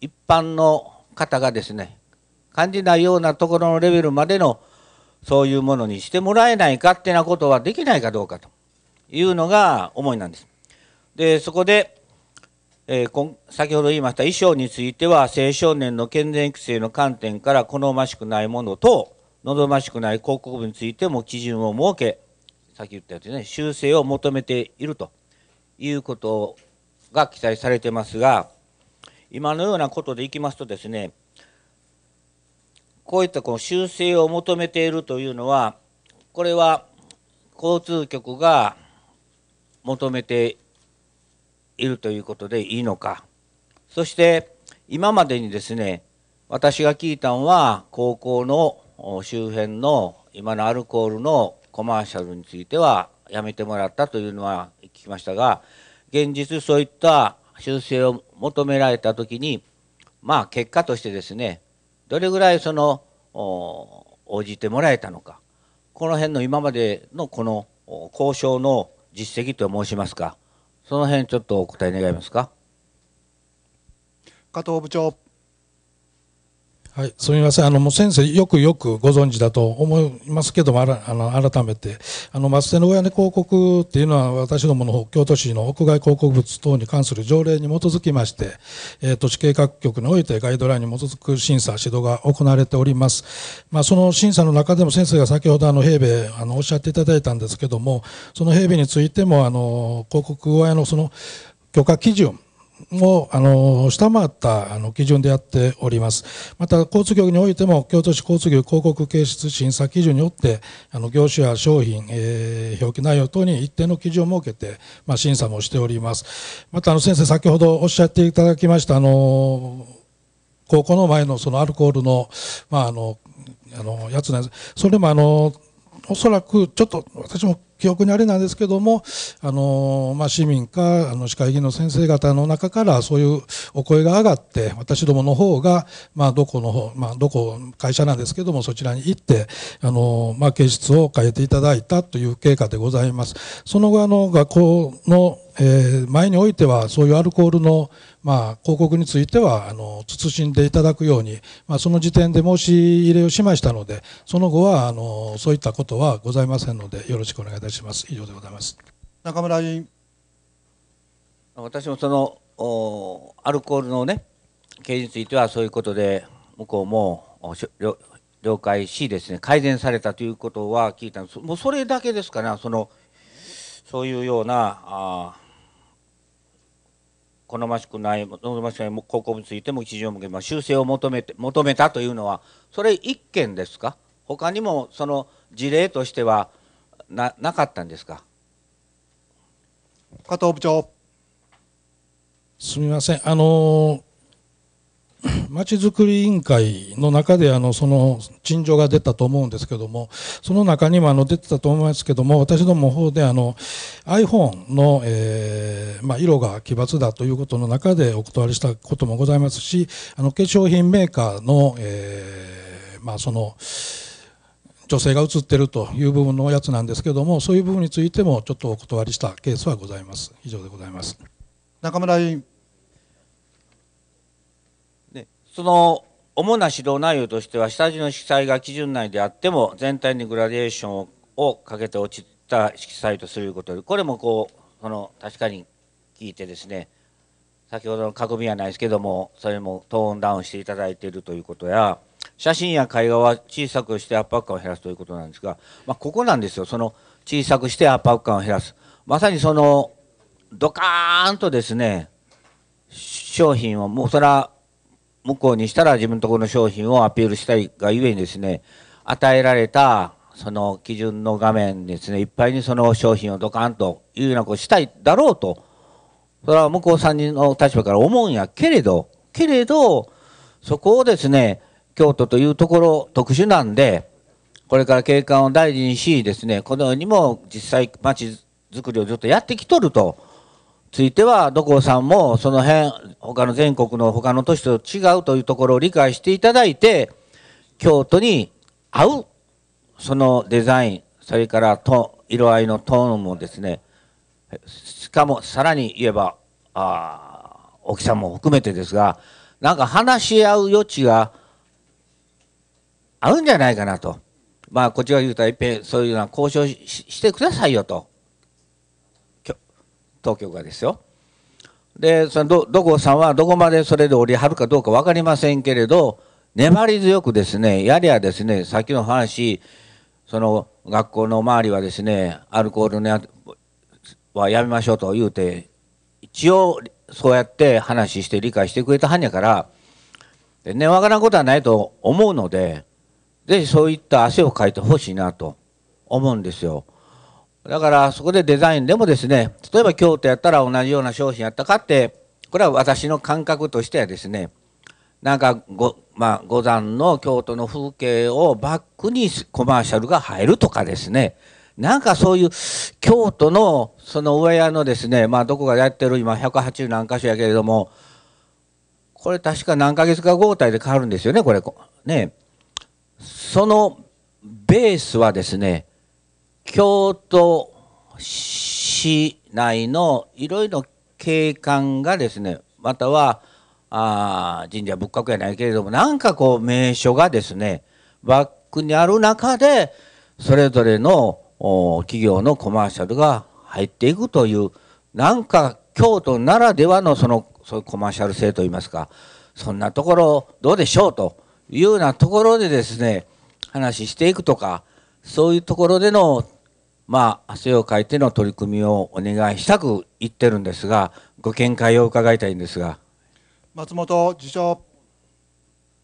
一般の方がですね、感じないようなところのレベルまでの、そういうものにしてもらえないかってなことはできないかどうかというのが思いなんです。でそこで、えー、先ほど言いました衣装については青少年の健全育成の観点から好ましくないものと望ましくない広告部についても基準を設けさっき言ったやつね修正を求めているということが記載されてますが今のようなことでいきますとですねこういったこの修正を求めているというのはこれは交通局が求めているということでいいのかそして今までにですね私が聞いたんは高校の周辺の今のアルコールのコマーシャルについてはやめてもらったというのは聞きましたが現実そういった修正を求められた時にまあ結果としてですねどれぐらいその応じてもらえたのかこの辺の今までのこの交渉の実績と申しますかその辺ちょっとお答え願いますか。加藤部長。はい、すみませんあのもう先生、よくよくご存知だと思いますけども、あらあの改めて、あの松瀬の親根広告っていうのは、私どもの京都市の屋外広告物等に関する条例に基づきまして、えー、都市計画局においてガイドラインに基づく審査、指導が行われております、まあ、その審査の中でも先生が先ほどあの平米あのおっしゃっていただいたんですけども、その平米についても、あの広告親のその許可基準、をあの下回ったあの基準でやっております。また、交通局においても、京都市交通局広告形式審査基準によって、あの業種や商品、えー、表記内容等に一定の基準を設けて、まあ、審査もしております。また、あの先生、先ほどおっしゃっていただきました、あの高校の前のそのアルコールの、まあ、あの、あのやつなんです。それもあのおそらくちょっと私も記憶にあれなんですけども、あのまあ、市民かあの市会議員の先生方の中からそういうお声が上がって、私どもの方が、まあ、どこの方、まあ、どこ、会社なんですけども、そちらに行って、あのまあ、形質を変えていただいたという経過でございます。その後、あの、学校の、えー、前においては、そういうアルコールの、まあ、広告についてはあの慎んでいただくように、まあ、その時点で申し入れをしましたのでその後はあのそういったことはございませんのでよろしくお願いいたします以上でございます中村委員私もそのおアルコールのね刑事についてはそういうことで向こうも了解しですね改善されたということは聞いたんですもうそれだけですからそのそういうようなあ好ましくない望ましくない高校についても一条向けま修正を求めて求めたというのはそれ一件ですか他にもその事例としてはななかったんですか加藤部長すみませんあのーま ちづくり委員会の中であのその陳情が出たと思うんですけどもその中にもあの出てたと思いますけども私どもの方であの iPhone の、えーまあ、色が奇抜だということの中でお断りしたこともございますしあの化粧品メーカーの、えーまあ、その女性が写ってるという部分のやつなんですけどもそういう部分についてもちょっとお断りしたケースはございます以上でございます中村委員その主な指導内容としては下地の色彩が基準内であっても全体にグラデーションをかけて落ちた色彩とすることでこれもこうその確かに聞いてですね先ほどの囲みはないですけどもそれもトーンダウンしていただいているということや写真や絵画は小さくして圧迫感を減らすということなんですが、まあ、ここなんですよその小さくして圧迫感を減らすまさにそのドカーンとですね商品をもうそれは向こうにしたら自分のところの商品をアピールしたいがゆえにですね、与えられたその基準の画面ですね、いっぱいにその商品をドカンというようなことをしたいだろうと、それは向こうさんの立場から思うんやけれど、けれど、そこをですね、京都というところ特殊なんで、これから景観を大事にしですね、このようにも実際街づくりをずっとやってきとると。ついては、土光さんもその辺、他の全国の他の都市と違うというところを理解していただいて、京都に合う、そのデザイン、それからと色合いのトーンもですね、しかもさらに言えば、あ大きさも含めてですが、なんか話し合う余地が合うんじゃないかなと。まあ、こっちが言うたら、いっぺんそういうのは交渉してくださいよと。当局がですよ。でそのどこさんはどこまでそれで折りはるかどうか分かりませんけれど粘り強くですねやりゃですねさっきの話その学校の周りはですねアルコールのやはやめましょうと言うて一応そうやって話して理解してくれたはんやからでねわからんことはないと思うので是非そういった汗をかいてほしいなと思うんですよ。だからそこでデザインでもですね、例えば京都やったら同じような商品やったかって、これは私の感覚としてはですね、なんかご、まあ、五山の京都の風景をバックにコマーシャルが入るとかですね、なんかそういう京都のその上屋のですね、まあどこがやってる今180何箇所やけれども、これ確か何ヶ月か合体で変わるんですよね、これ。ね。そのベースはですね、京都市内のいろいろ景観がですねまたはあ神社仏閣やないけれどもなんかこう名所がですねバックにある中でそれぞれの企業のコマーシャルが入っていくというなんか京都ならではのそのそういうコマーシャル性といいますかそんなところどうでしょうというようなところでですね話していくとかそういうところでのまあ、汗をかいての取り組みをお願いしたく言ってるんですが、ご見解を伺いたいんですが。松本次長。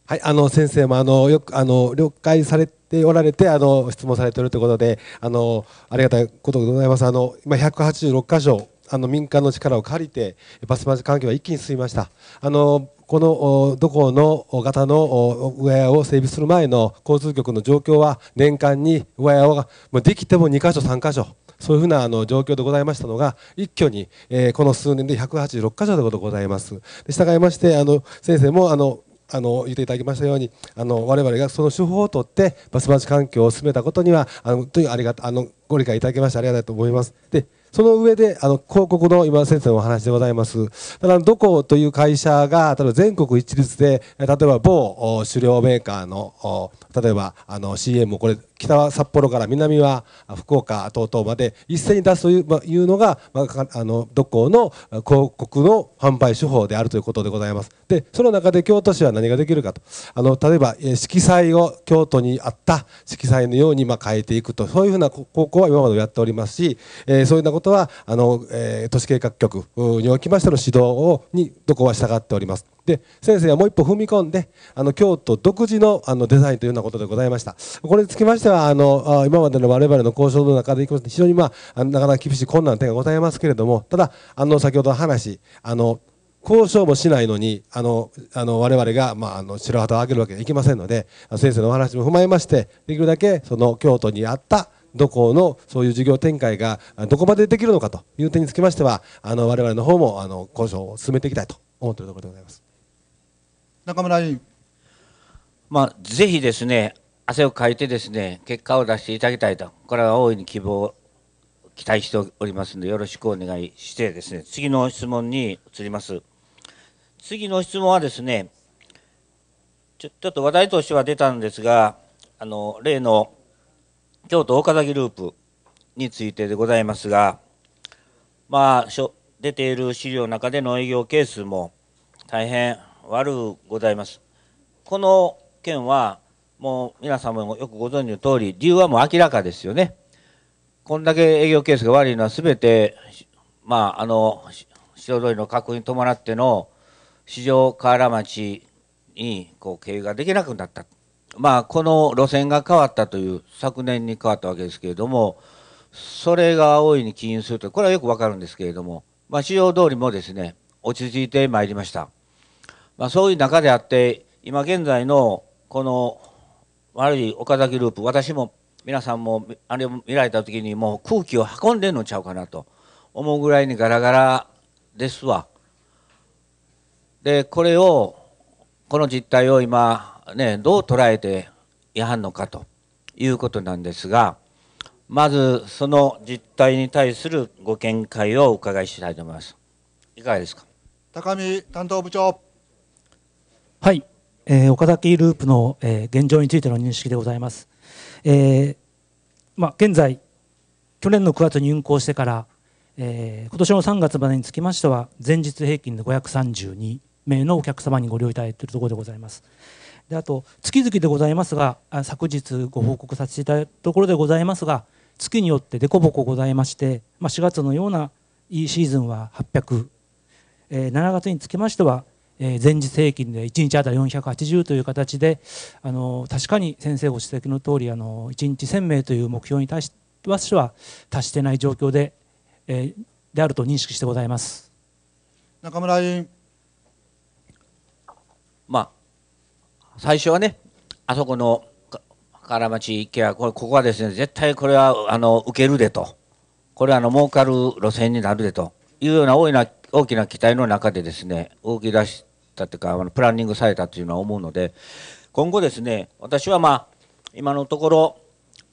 はい、あの先生もあのよくあの了解されておられてあの質問されているということであのありがたいことでございます。あの今186箇所あの民間の力を借りてバスマス環境は一気に進みました。あのこのどこの型の上屋を整備する前の交通局の状況は年間に上屋ができても2か所3か所そういうふうなあの状況でございましたのが一挙に、この数年で186か所でございます。従いましてあの先生もあのあの言っていただきましたようにあの我々がその手法をとってバスバス環境を進めたことにはあのというありがあのご理解いただきましてありがたいと思います。でその上で、あの、広告の今先生のお話でございます。ただ、どこという会社が、例えば全国一律で、例えば某狩猟メーカーの例えばあの CM をこれ北は札幌から南は福岡等々まで一斉に出すという,、まいうのが、まあ、あのどこの広告の販売手法であるということでございます。でその中で京都市は何ができるかとあの例えば色彩を京都にあった色彩のようにま変えていくとそういうふうな高校は今までやっておりますし、えー、そういうようなことはあの、えー、都市計画局におきましての指導をにどこは従っております。で先生はもう一歩踏み込んであの京都独自のあのデザインというようなことでございましたこれにつきましてはあの今までの我々の交渉の中でいきますと非常に、まあ、なかなか厳しい困難な点がございますけれどもただあの先ほどの話あの交渉もしないのに、あの、あの、我々が、まあ、あの、白旗を上げるわけにはいきませんので、先生のお話も踏まえまして、できるだけ、その、京都にあった、どこの、そういう事業展開が、どこまでできるのかという点につきましては、あの、我々の方も、あの、交渉を進めていきたいと思っているところでございます。中村委員。まあ、ぜひですね、汗をかいてですね、結果を出していただきたいと、これは大いに希望、期待しておりますので、よろしくお願いしてですね、次の質問に移ります。次の質問はですね、ちょちょっと話題としては出たんですが、あの、例の京都岡崎ループについてでございますが、まあ、出ている資料の中での営業係数も大変悪うございます。この件は、もう皆様もよくご存知の通り、理由はもう明らかですよね。こんだけ営業ケースが悪いのは全て、まあ、あの、白鳥の確認に伴っての市場河原町にこう経営ができなくなった。まあ、この路線が変わったという、昨年に変わったわけですけれども、それが大いに起因すると、これはよくわかるんですけれども、まあ、市場通りもですね、落ち着いてまいりました。まあ、そういう中であって今現在のこの悪い岡崎ループ私も皆さんもあれを見られた時にもう空気を運んでんのちゃうかなと思うぐらいにガラガラですわ。でこれをこの実態を今ねどう捉えていはんのかということなんですがまずその実態に対するご見解をお伺いしたいと思います。いかがですか高見担当部長はい、えー、岡崎ループの、えー、現状についての認識でございます。えーまあ、現在、去年の9月に運行してから、えー、今年の3月までにつきましては、前日平均で532名のお客様にご利用いただいているところでございます。であと、月々でございますが、昨日ご報告させていただいたところでございますが、月によってでこぼこございまして、まあ、4月のようないいシーズンは800、えー、7月につきましてはえ前日平均で1日あたり480という形であの確かに先生ご指摘の通りあり1日1000名という目標に対しては達していない状況で,、えであると認識してございます中村委員。まあ、最初はねあそこの河原町池はこれここはですね絶対これはあの受けるでとこれはあの儲かる路線になるでというような大きな大きな期待の中でですね動き出したっていうか、あのプランニングされたというのは思うので、今後ですね、私はまあ、今のところ、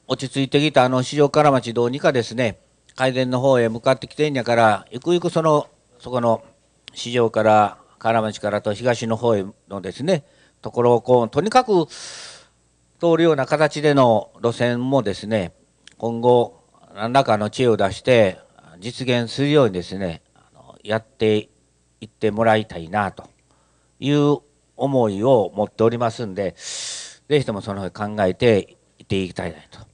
落ち着いてきたあの市場から町どうにかですね、改善の方へ向かってきてんやから、ゆくゆくその、そこの市場から、金町からと東の方へのですね、ところをこう、とにかく通るような形での路線もですね、今後、何らかの知恵を出して、実現するようにですね、やっていってもらいたいなと。いう思いを持っておりますんで、ぜひともそのふうに考えていっていきたいなと。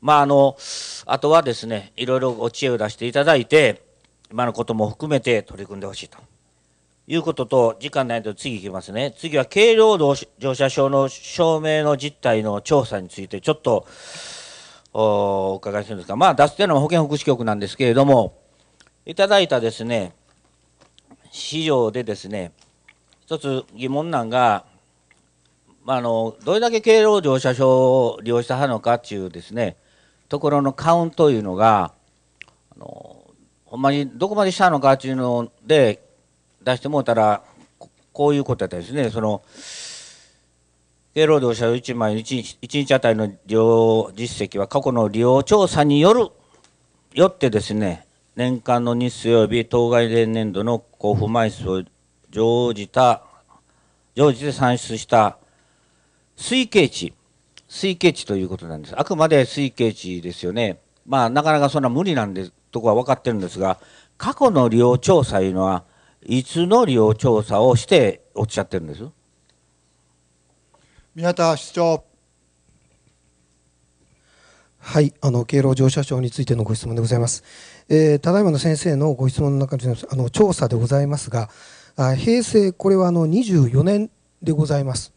まあ、あの、あとはですね、いろいろお知恵を出していただいて、今のことも含めて取り組んでほしいと。いうことと、時間ないと次いきますね。次は軽労働乗車証の証明の実態の調査についてちょっとお伺いするんですが、まあ、出すというのは保健福祉局なんですけれども、いただいたですね、資料でですね、一つ疑問なんが、まあ、あのどれだけ経路乗車証を利用したのかっていうですねところのカウントというのがあのほんまにどこまでしたのかっていうので出してもうたらこういうことやったですねその経路乗車証1枚 1, 1日あたりの利用実績は過去の利用調査によるよってですね年間の日数及び当該前年度の交付枚数乗じた、乗じて算出した推計値、推計値ということなんです。あくまで推計値ですよね。まあ、なかなかそんな無理なんで、とこは分かってるんですが、過去の利用調査いうのは、いつの利用調査をしておっしゃってるんです宮田市長。はい、あの経路乗車証についてのご質問でございます。えー、ただいまの先生のご質問の中であの調査でございますが、平成、これはあの24年でございます。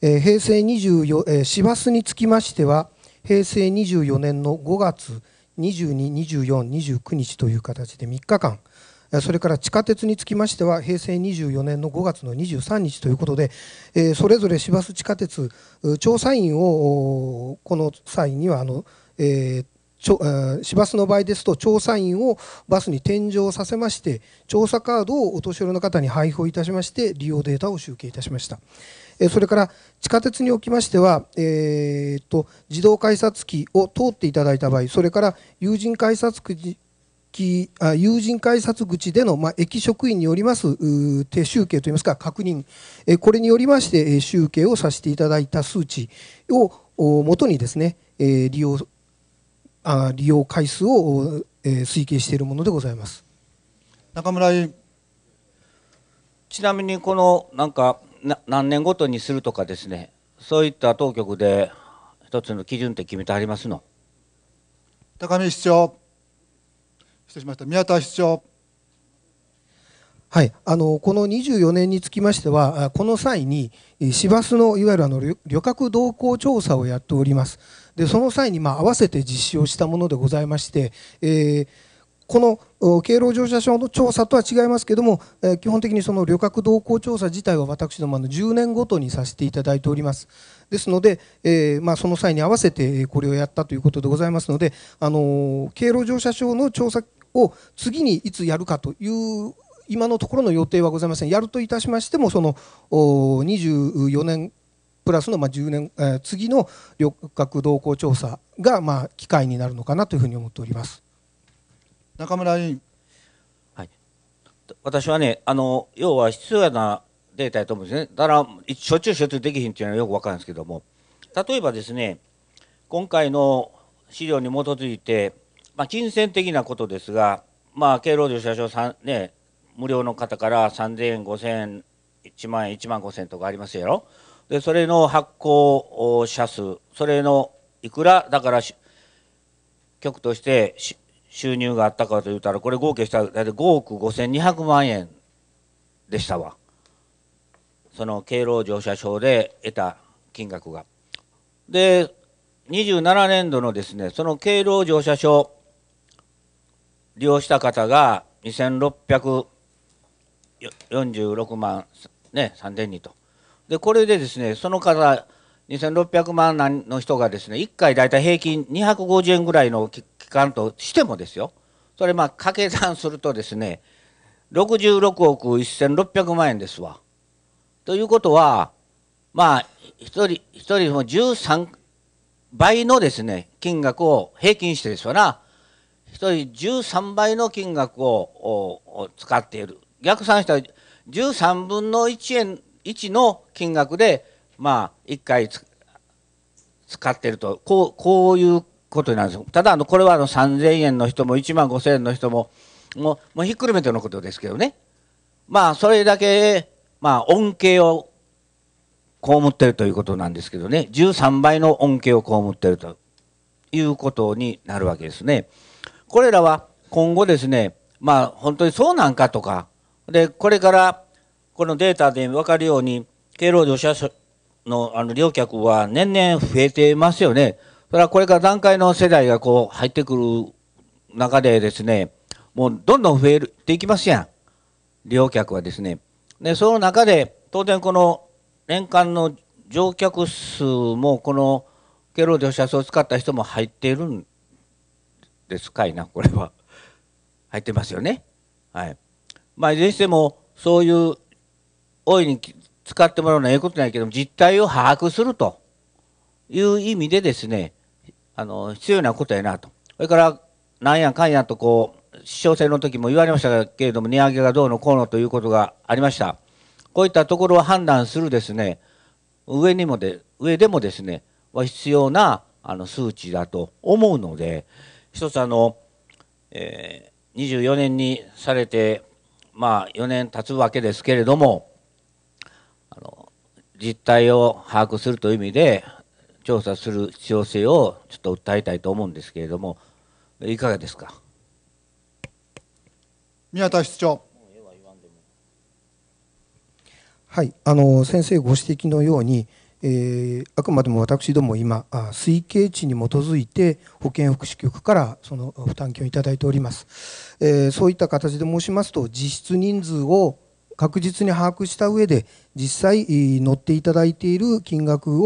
え平成24、えー、市バスにつきましては、平成24年の5月22、24、29日という形で3日間、それから地下鉄につきましては、平成24年の5月の23日ということで、それぞれ市バス地下鉄、調査員をこの際にはあの、えー市バスの場合ですと調査員をバスに添乗させまして調査カードをお年寄りの方に配布をいたしまして利用データを集計いたしました、それから地下鉄におきましては、えー、っと自動改札機を通っていただいた場合それから有人改札人改札口での、駅職員によります手集計といいますか確認これによりまして集計をさせていただいた数値をもとにですね利用あ利用回数を、えー、推計しているものでございます中村ちなみにこのなんか何年ごとにするとかですねそういった当局で一つの基準って決めてありますの高見市長失礼しました宮田市長はい、あのこの24年につきましては、この際に、市バスのいわゆるあの旅客動向調査をやっております、でその際にまあ合わせて実施をしたものでございまして、えー、この経路乗車証の調査とは違いますけども、えー、基本的にその旅客動向調査自体は私どもの10年ごとにさせていただいております。ですので、えー、まあ、その際に合わせてこれをやったということでございますので、あの経路乗車証の調査を次にいつやるかという今のところの予定はございません、やるといたしましても、その24年プラスのまあ10年、え次の旅客動向調査がまあ機会になるのかなというふうに思っております中村委員、はい、私はねあの、要は必要なデータやと思うんですね、だから、しょっちゅうしょっちゅうできひんというのはよく分かるんですけども、例えばですね、今回の資料に基づいて、まあ、金銭的なことですが、まあ、経労働者省、ね、無料の方から3000円5000円1万円1万5000円とかありますやろでそれの発行者数それのいくらだから局として収入があったかというたらこれ合計したら大体5億5200万円でしたわその敬老乗車証で得た金額が。で27年度のですねその敬老乗車証利用した方が2600 46万、ね、3000人と。で、これでですね、その方、2600万人の人がですね、1回大体平均250円ぐらいの期間としてもですよ、それまあ掛け算するとですね、66億1600万円ですわ。ということは、まあ、1人、1人も13倍のですね、金額を平均してですわな、1人13倍の金額を使っている逆算したら13分の 1, 円1の金額でまあ1回使ってるとこうこういうことなんですよただあのこれはあの3,000円の人も1万5,000円の人ももうもうひっくるめてのことですけどねまあそれだけまあ恩恵を被ってるということなんですけどね13倍の恩恵を被ってるということになるわけですね。これらは今後ですねまあ本当にそうなんかとかで、これからこのデータで分かるように、経路乗車のあの利用客は年々増えていますよね。それはこれから段階の世代がこう入ってくる中でですね、もうどんどん増えていきますやん。利用客はですね。で、その中で、当然この年間の乗客数もこの経路乗車数を使った人も入っているんですかいな、これは。入ってますよね。はい。まあ、いずれにしても、そういう、大いに使ってもらうのはええことないけども、実態を把握するという意味でですね、あの、必要なことやなと。それから、なんやかんやとこう、長選の時も言われましたけれども、値上げがどうのこうのということがありました。こういったところを判断するですね、上にもで、上でもですね、は必要なあの数値だと思うので、一つあの、えー、24年にされてまあ、4年経つわけですけれどもあの実態を把握するという意味で調査する必要性をちょっと訴えたいと思うんですけれどもいかがですか宮田室長はいあの先生ご指摘のようにえー、あくまでも私ども今推計値に基づいて保健福祉局からその負担金を頂いております。えー、そういった形で申しますと実質人数を確実に把握した上で実際乗っていただいている金額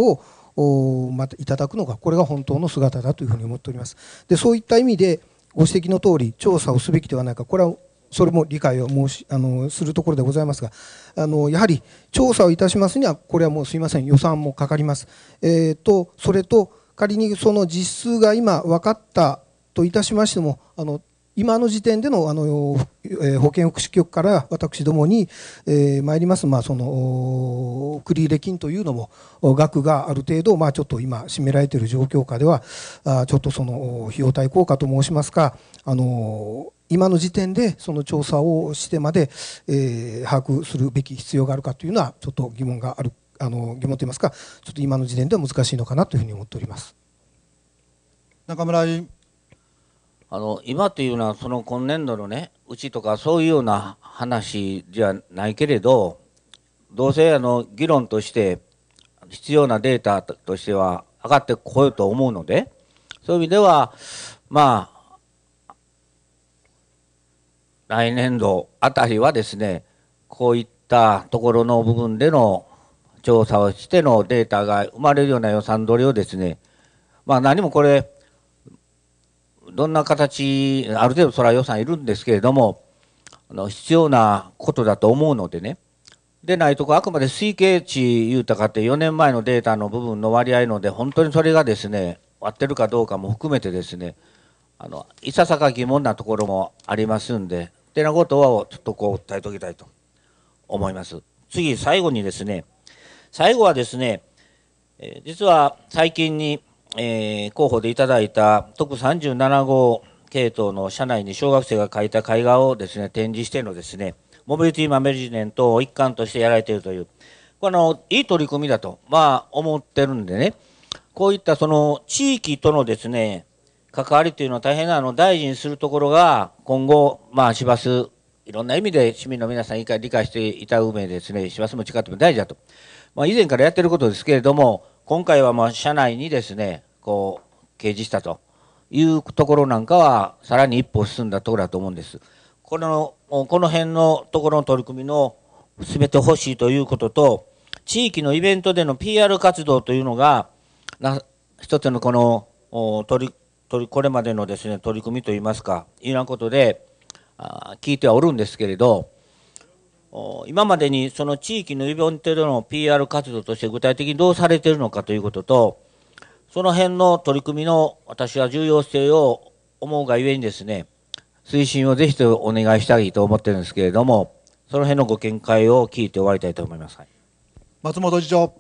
をまたいただくのがこれが本当の姿だというふうに思っておりますでそういった意味でご指摘の通り調査をすべきではないかこれはそれも理解を申しあのするところでございますがあのやはり調査をいたしますにはこれはもうすいません予算もかかります、えーと、とそれと仮にその実数が今分かったといたしましてもあの今の時点でのあの、え保健福祉局から私どもに、えー、参ります、まあ、その繰入金というのも額がある程度、まあ、ちょっと今、占められている状況下ではあちょっとその費用対効果と申しますか、あの今の時点でその調査をしてまで、えー、把握するべき必要があるかというのはちょっと疑問があるあの疑問といいますかちょっと今の時点では難しいのかなというふうに思っております中村あの今というのはその今年度のねうちとかそういうような話じゃないけれどどうせあの議論として必要なデータとしては上がってこようと思うのでそういう意味ではまあ来年度あたりはですねこういったところの部分での調査をしてのデータが生まれるような予算取りをですねまあ何もこれどんな形ある程度それは予算いるんですけれどもあの必要なことだと思うのでねでないとこあくまで推計値いうたかって4年前のデータの部分の割合ので本当にそれがですね割ってるかどうかも含めてですねあのいささか疑問なところもありますんでってなことをちょっとこう訴えておきたいと思います。次最後にですね最後はですね、え実は最近にえー、候補でいただいた特37号系統の社内に小学生が描いた絵画をですね、展示してのですね、モビリティマネジメントを一環としてやられているという、この、いい取り組みだと、まあ、思ってるんでね、こういったその地域とのですね、関わりというのは大変なの大事にするところが、今後、まあ、市バス、いろんな意味で市民の皆さん理解していた上ですね、市バスも違っても大事だと。まあ、以前からやってることですけれども、今回はまあ社内にですね、こう、掲示したというところなんかは、さらに一歩進んだところだと思うんです。この、この辺のところの取り組みの進めてほしいということと、地域のイベントでの PR 活動というのが、な一つのこの取り取りこれまでのですね取り組みといいますかいうようなことであ聞いてはおるんですけれど今までにその地域のイベントでの PR 活動として具体的にどうされているのかということと、その辺の取り組みの私は重要性を思うがゆえにですね、推進をぜひとお願いしたいと思ってるんですけれども、その辺のご見解を聞いて終わりたいと思います。松本次長。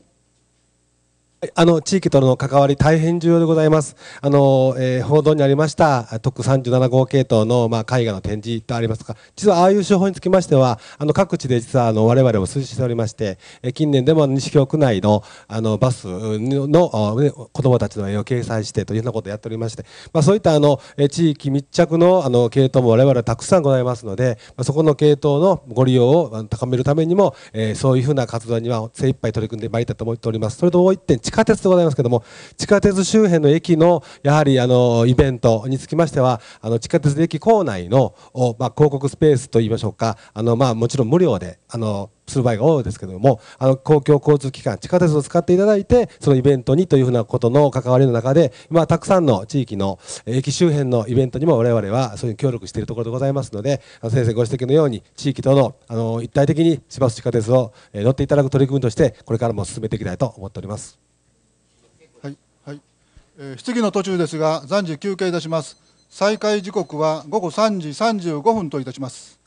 あの地域との関わり、大変重要でございます。あの、えー、報道にありました特37号系統の、まあ、絵画の展示とありますが、実はああいう手法につきましては、あの各地で実はあの我々も推進しておりまして、え近年でも西京区内のあのバスの子どもたちの絵を掲載してというようなことをやっておりまして、まあ、そういったあの地域密着のあの系統も我々はたくさんございますので、まあ、そこの系統のご利用を高めるためにも、えー、そういうふうな活動には精一杯取り組んでまいりたいと思っております。それともう一点下鉄でございますけども、地下鉄周辺の駅の、やはりあの、イベントにつきましては、あの、地下鉄駅構内の、まあ、広告スペースといいましょうか、あの、まあ、もちろん無料で、あの、する場合が多いですけども、あの公共交通機関、地下鉄を使っていただいて、そのイベントにというふうなことの関わりの中で、まあ、たくさんの地域の駅周辺のイベントにも我々はそういう協力しているところでございますので、あの先生ご指摘のように、地域とのあの一体的に市バス地下鉄を乗っていただく取り組みとして、これからも進めていきたいと思っております。質疑の途中ですが、暫時休憩いたします。再開時刻は午後3時35分といたします。